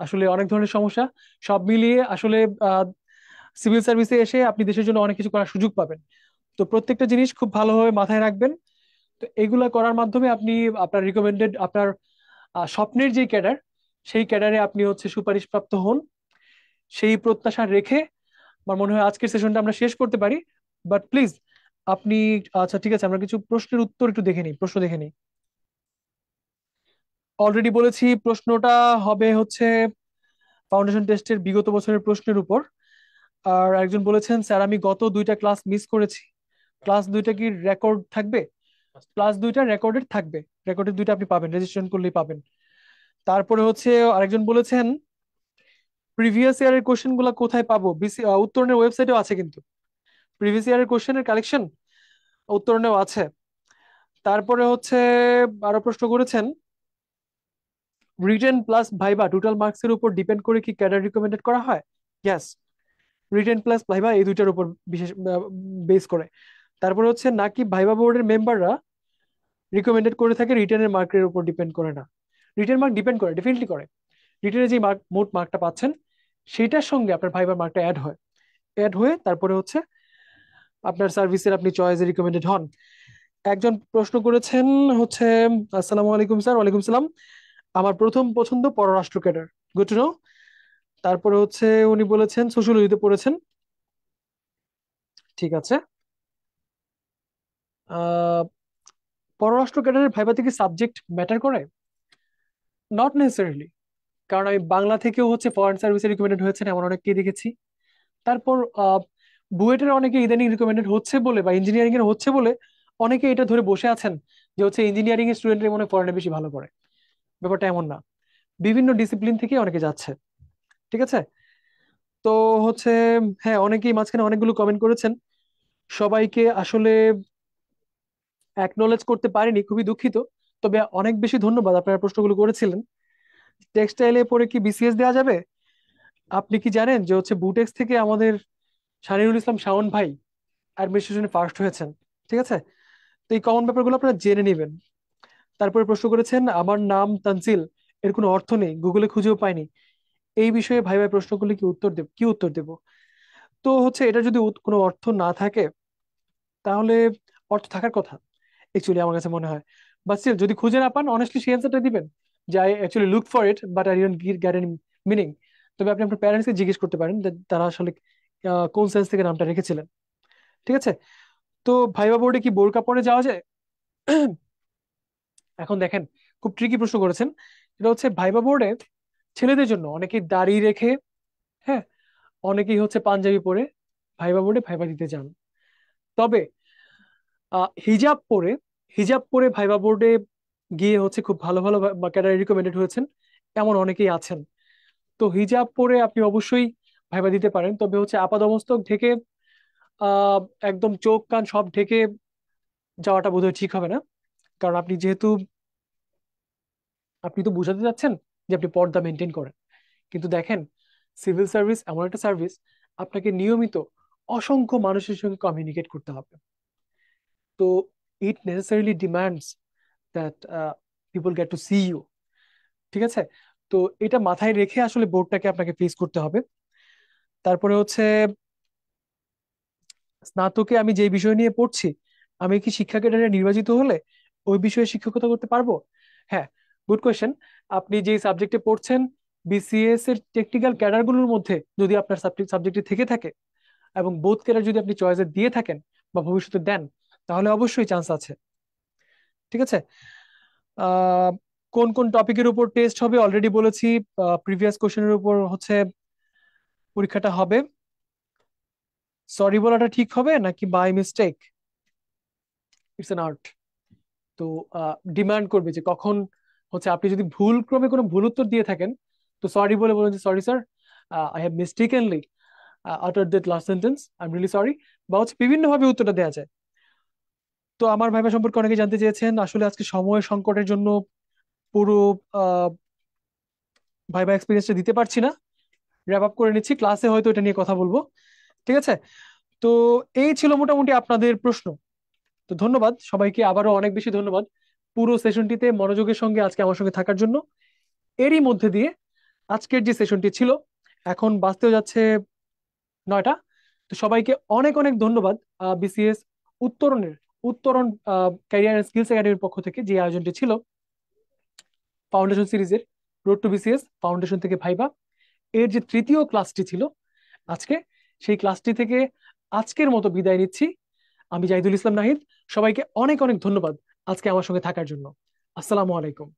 A: আসলে অনেক ধরনের সমস্যা সব মিলিয়ে আসলে সিভিল সার্ভিসে এসে আপনি দেশের জন্য অনেক কিছু করার সুযোগ পাবেন তো প্রত্যেকটা জিনিস খুব ভালোভাবে মাথায় রাখবেন তো এগুলা করার মাধ্যমে আপনি আপনার রিকমেন্ডেড আপনার স্বপ্নের যে ক্যাডার সেই ক্যাডারে আপনি হচ্ছে সুপারিশপ্রাপ্ত হন সেই প্রত্যাশা রেখে আমার মনে হয় আজকের সেশনটা আমরা শেষ করতে পারি বাট প্লিজ আপনি আচ্ছা ঠিক আছে আমরা কিছু প্রশ্নের উত্তর একটু দেখে নিই প্রশ্ন দেখে নিই অলরেডি বলেছি প্রশ্নটা হবে হচ্ছে ফাউন্ডেশন টেস্টের বিগত বছরের প্রশ্নের উপর আর একজন বলেছেন স্যার আমি গত দুইটা ক্লাস মিস করেছি ক্লাস দুইটা কি রেকর্ড থাকবে ক্লাস দুইটা রেকর্ডেড থাকবে রেকর্ডের দুইটা আপনি পাবেন রেজিস্ট্রেশন করলেই পাবেন তারপরে হচ্ছে আরেকজন বলেছেন প্রিভিয়াস ইয়ারের কোশ্চেন গুলা কোথায় পাবো বিসি উত্তরণের ওয়েবসাইটেও আছে কিন্তু প্রিভিয়াস ইয়ারের কোশ্চেনের কালেকশন উত্তরণেও আছে তারপরে হচ্ছে আরো প্রশ্ন করেছেন রিটেন প্লাস ভাইবা টোটাল মার্কসের উপর ডিপেন্ড করে কি ক্যাডার রিকমেন্ডেড করা হয় ইয়াস রিটেন প্লাস ভাইবা এই দুইটার উপর বিশেষ বেস করে তারপর হচ্ছে নাকি ভাইবা বোর্ডের মেম্বাররা রিকমেন্ডেড করে থাকে এর মার্কের উপর ডিপেন্ড করে না রিটেন মার্ক ডিপেন্ড করে ডেফিনেটলি করে এর যে মার্ক মোট মার্কটা পাচ্ছেন সেটার সঙ্গে আপনার ভাইবার মার্কটা অ্যাড হয় অ্যাড হয়ে তারপরে হচ্ছে আপনার সার্ভিসের আপনি চয়েসে রিকমেন্ডেড হন একজন প্রশ্ন করেছেন হচ্ছে আসসালামু আলাইকুম স্যার ওয়ালাইকুম সালাম আমার প্রথম পছন্দ পররাষ্ট্র ক্যাডার গুড টু নো তারপরে হচ্ছে উনি বলেছেন সোশ্যালজিতে পড়েছেন ঠিক আছে পররাষ্ট্র ক্যাডারের ভাইবা থেকে সাবজেক্ট ম্যাটার করে নট নেসেসারিলি কারণ আমি বাংলা থেকেও হচ্ছে ফরেন সার্ভিসে রিকমেন্ডেড হয়েছেন এমন অনেককেই দেখেছি তারপর বুয়েটের অনেকে ইদানিং রিকমেন্ডেড হচ্ছে বলে বা ইঞ্জিনিয়ারিং এর হচ্ছে বলে অনেকে এটা ধরে বসে আছেন যে হচ্ছে ইঞ্জিনিয়ারিং এর স্টুডেন্টরা মনে ফরেনে বেশি ভালো করে ব্যাপারটা এমন না বিভিন্ন ডিসিপ্লিন থেকে অনেকে যাচ্ছে ঠিক আছে তো হচ্ছে হ্যাঁ অনেকেই মাঝখানে অনেকগুলো কমেন্ট করেছেন সবাইকে আসলে অ্যাকনোলেজ করতে পারিনি খুবই দুঃখিত তবে অনেক বেশি ধন্যবাদ আপনারা প্রশ্নগুলো করেছিলেন টেক্সটাইলে পরে কি বিসিএস দেওয়া যাবে আপনি কি জানেন যে হচ্ছে বুটেক্স থেকে আমাদের শানিরুল ইসলাম শাওন ভাই অ্যাডমিনিস্ট্রেশনে ফার্স্ট হয়েছেন ঠিক আছে তো এই কমন ব্যাপারগুলো আপনারা জেনে নেবেন তারপরে প্রশ্ন করেছেন আমার নাম তানসিল এর কোনো অর্থ নেই গুগলে খুঁজেও পাইনি এই বিষয়ে ভাই ভাই প্রশ্ন করলে কি উত্তর দেব কি উত্তর দেব তো হচ্ছে এটা যদি কোনো অর্থ না থাকে তাহলে অর্থ থাকার কথা অ্যাকচুয়ালি আমার কাছে মনে হয় বা স্টিল যদি খুঁজে না পান অনেস্টলি সেই অ্যান্সারটা দিবেন যে I actually look for it but I don't get any meaning তবে আপনি আপনার প্যারেন্টসকে জিজ্ঞেস করতে পারেন তারা আসলে কোন সেন্স থেকে নামটা রেখেছিলেন ঠিক আছে তো ভাইবা বোর্ডে কি বোরকা পরে যাওয়া যায় এখন দেখেন খুব ট্রিকি প্রশ্ন করেছেন এটা হচ্ছে ভাইবা বোর্ডে ছেলেদের জন্য অনেকেই দাড়ি রেখে হ্যাঁ অনেকেই হচ্ছে পাঞ্জাবি পরে ভাইবা বোর্ডে ভাইবা দিতে যান তবে হিজাব পরে হিজাব পরে ভাইবা বোর্ডে গিয়ে হচ্ছে খুব ভালো ভালো ক্যাডারে রিকমেন্ডেড হয়েছেন এমন অনেকেই আছেন তো হিজাব পরে আপনি অবশ্যই ভাইবা দিতে পারেন তবে হচ্ছে আপাদমস্তক ঢেকে একদম চোখ কান সব ঢেকে যাওয়াটা বোধহয় ঠিক হবে না কারণ আপনি যেহেতু আপনি তো বুঝাতে যাচ্ছেন যে আপনি পর্দা মেনটেন করেন কিন্তু দেখেন সিভিল সার্ভিস এমন একটা সার্ভিস আপনাকে নিয়মিত অসংখ্য মানুষের সঙ্গে কমিউনিকেট করতে হবে তো it necessarily demands that people get to see you ঠিক আছে তো এটা মাথায় রেখে আসলে বোর্ডটাকে আপনাকে ফেস করতে হবে তারপরে হচ্ছে স্নাতকে আমি যে বিষয় নিয়ে পড়ছি আমি কি শিক্ষা ক্যাডারে নির্বাচিত হলে ওই বিষয়ে শিক্ষকতা করতে পারবো হ্যাঁ গুড কোয়েশ্চেন আপনি যে সাবজেক্টে পড়ছেন বিসিএস এর টেকনিক্যাল ক্যাডারগুলোর মধ্যে যদি আপনার সাবজেক্টটি থেকে থাকে এবং বোধ ক্যাডার যদি আপনি চয়েসে দিয়ে থাকেন বা ভবিষ্যতে দেন তাহলে অবশ্যই চান্স আছে ঠিক আছে কোন কোন টপিকের উপর টেস্ট হবে অলরেডি বলেছি প্রিভিয়াস কোশ্চেনের উপর হচ্ছে পরীক্ষাটা হবে সরি বলাটা ঠিক হবে নাকি by mistake it's an art তো ডিমান্ড করবে যে কখন হচ্ছে আপনি যদি ভুল ক্রমে কোনো ভুল উত্তর দিয়ে থাকেন তো সরি বলে বলুন যে sorry sir I have mistakenly utter that last sentence I am really sorry বা হচ্ছে বিভিন্নভাবে উত্তরটা দেওয়া যায় তো আমার ভাইবা সম্পর্কে অনেকে জানতে চেয়েছেন আসলে আজকে সময় সংকটের জন্য পুরো ভাইবা এক্সপিরিয়েন্সটা দিতে পারছি না র্যাপ আপ করে নিচ্ছি ক্লাসে হয়তো এটা নিয়ে কথা বলবো ঠিক আছে তো এই ছিল মোটামুটি আপনাদের প্রশ্ন তো ধন্যবাদ সবাইকে আবারও অনেক বেশি ধন্যবাদ পুরো সেশনটিতে মনোযোগের সঙ্গে আজকে আমার সঙ্গে থাকার জন্য এরই মধ্যে দিয়ে আজকের যে সেশনটি ছিল এখন বাঁচতেও যাচ্ছে নয়টা তো সবাইকে অনেক অনেক ধন্যবাদ বিসিএস উত্তরণের উত্তরণ ক্যারিয়ার স্কিলস একাডেমির পক্ষ থেকে যে আয়োজনটি ছিল ফাউন্ডেশন সিরিজের রোড টু বিসিএস ফাউন্ডেশন থেকে ভাইবা এর যে তৃতীয় ক্লাসটি ছিল আজকে সেই ক্লাসটি থেকে আজকের মতো বিদায় নিচ্ছি আমি জাহিদুল ইসলাম নাহিদ সবাইকে অনেক অনেক ধন্যবাদ আজকে আমার সঙ্গে থাকার জন্য আসসালামু আলাইকুম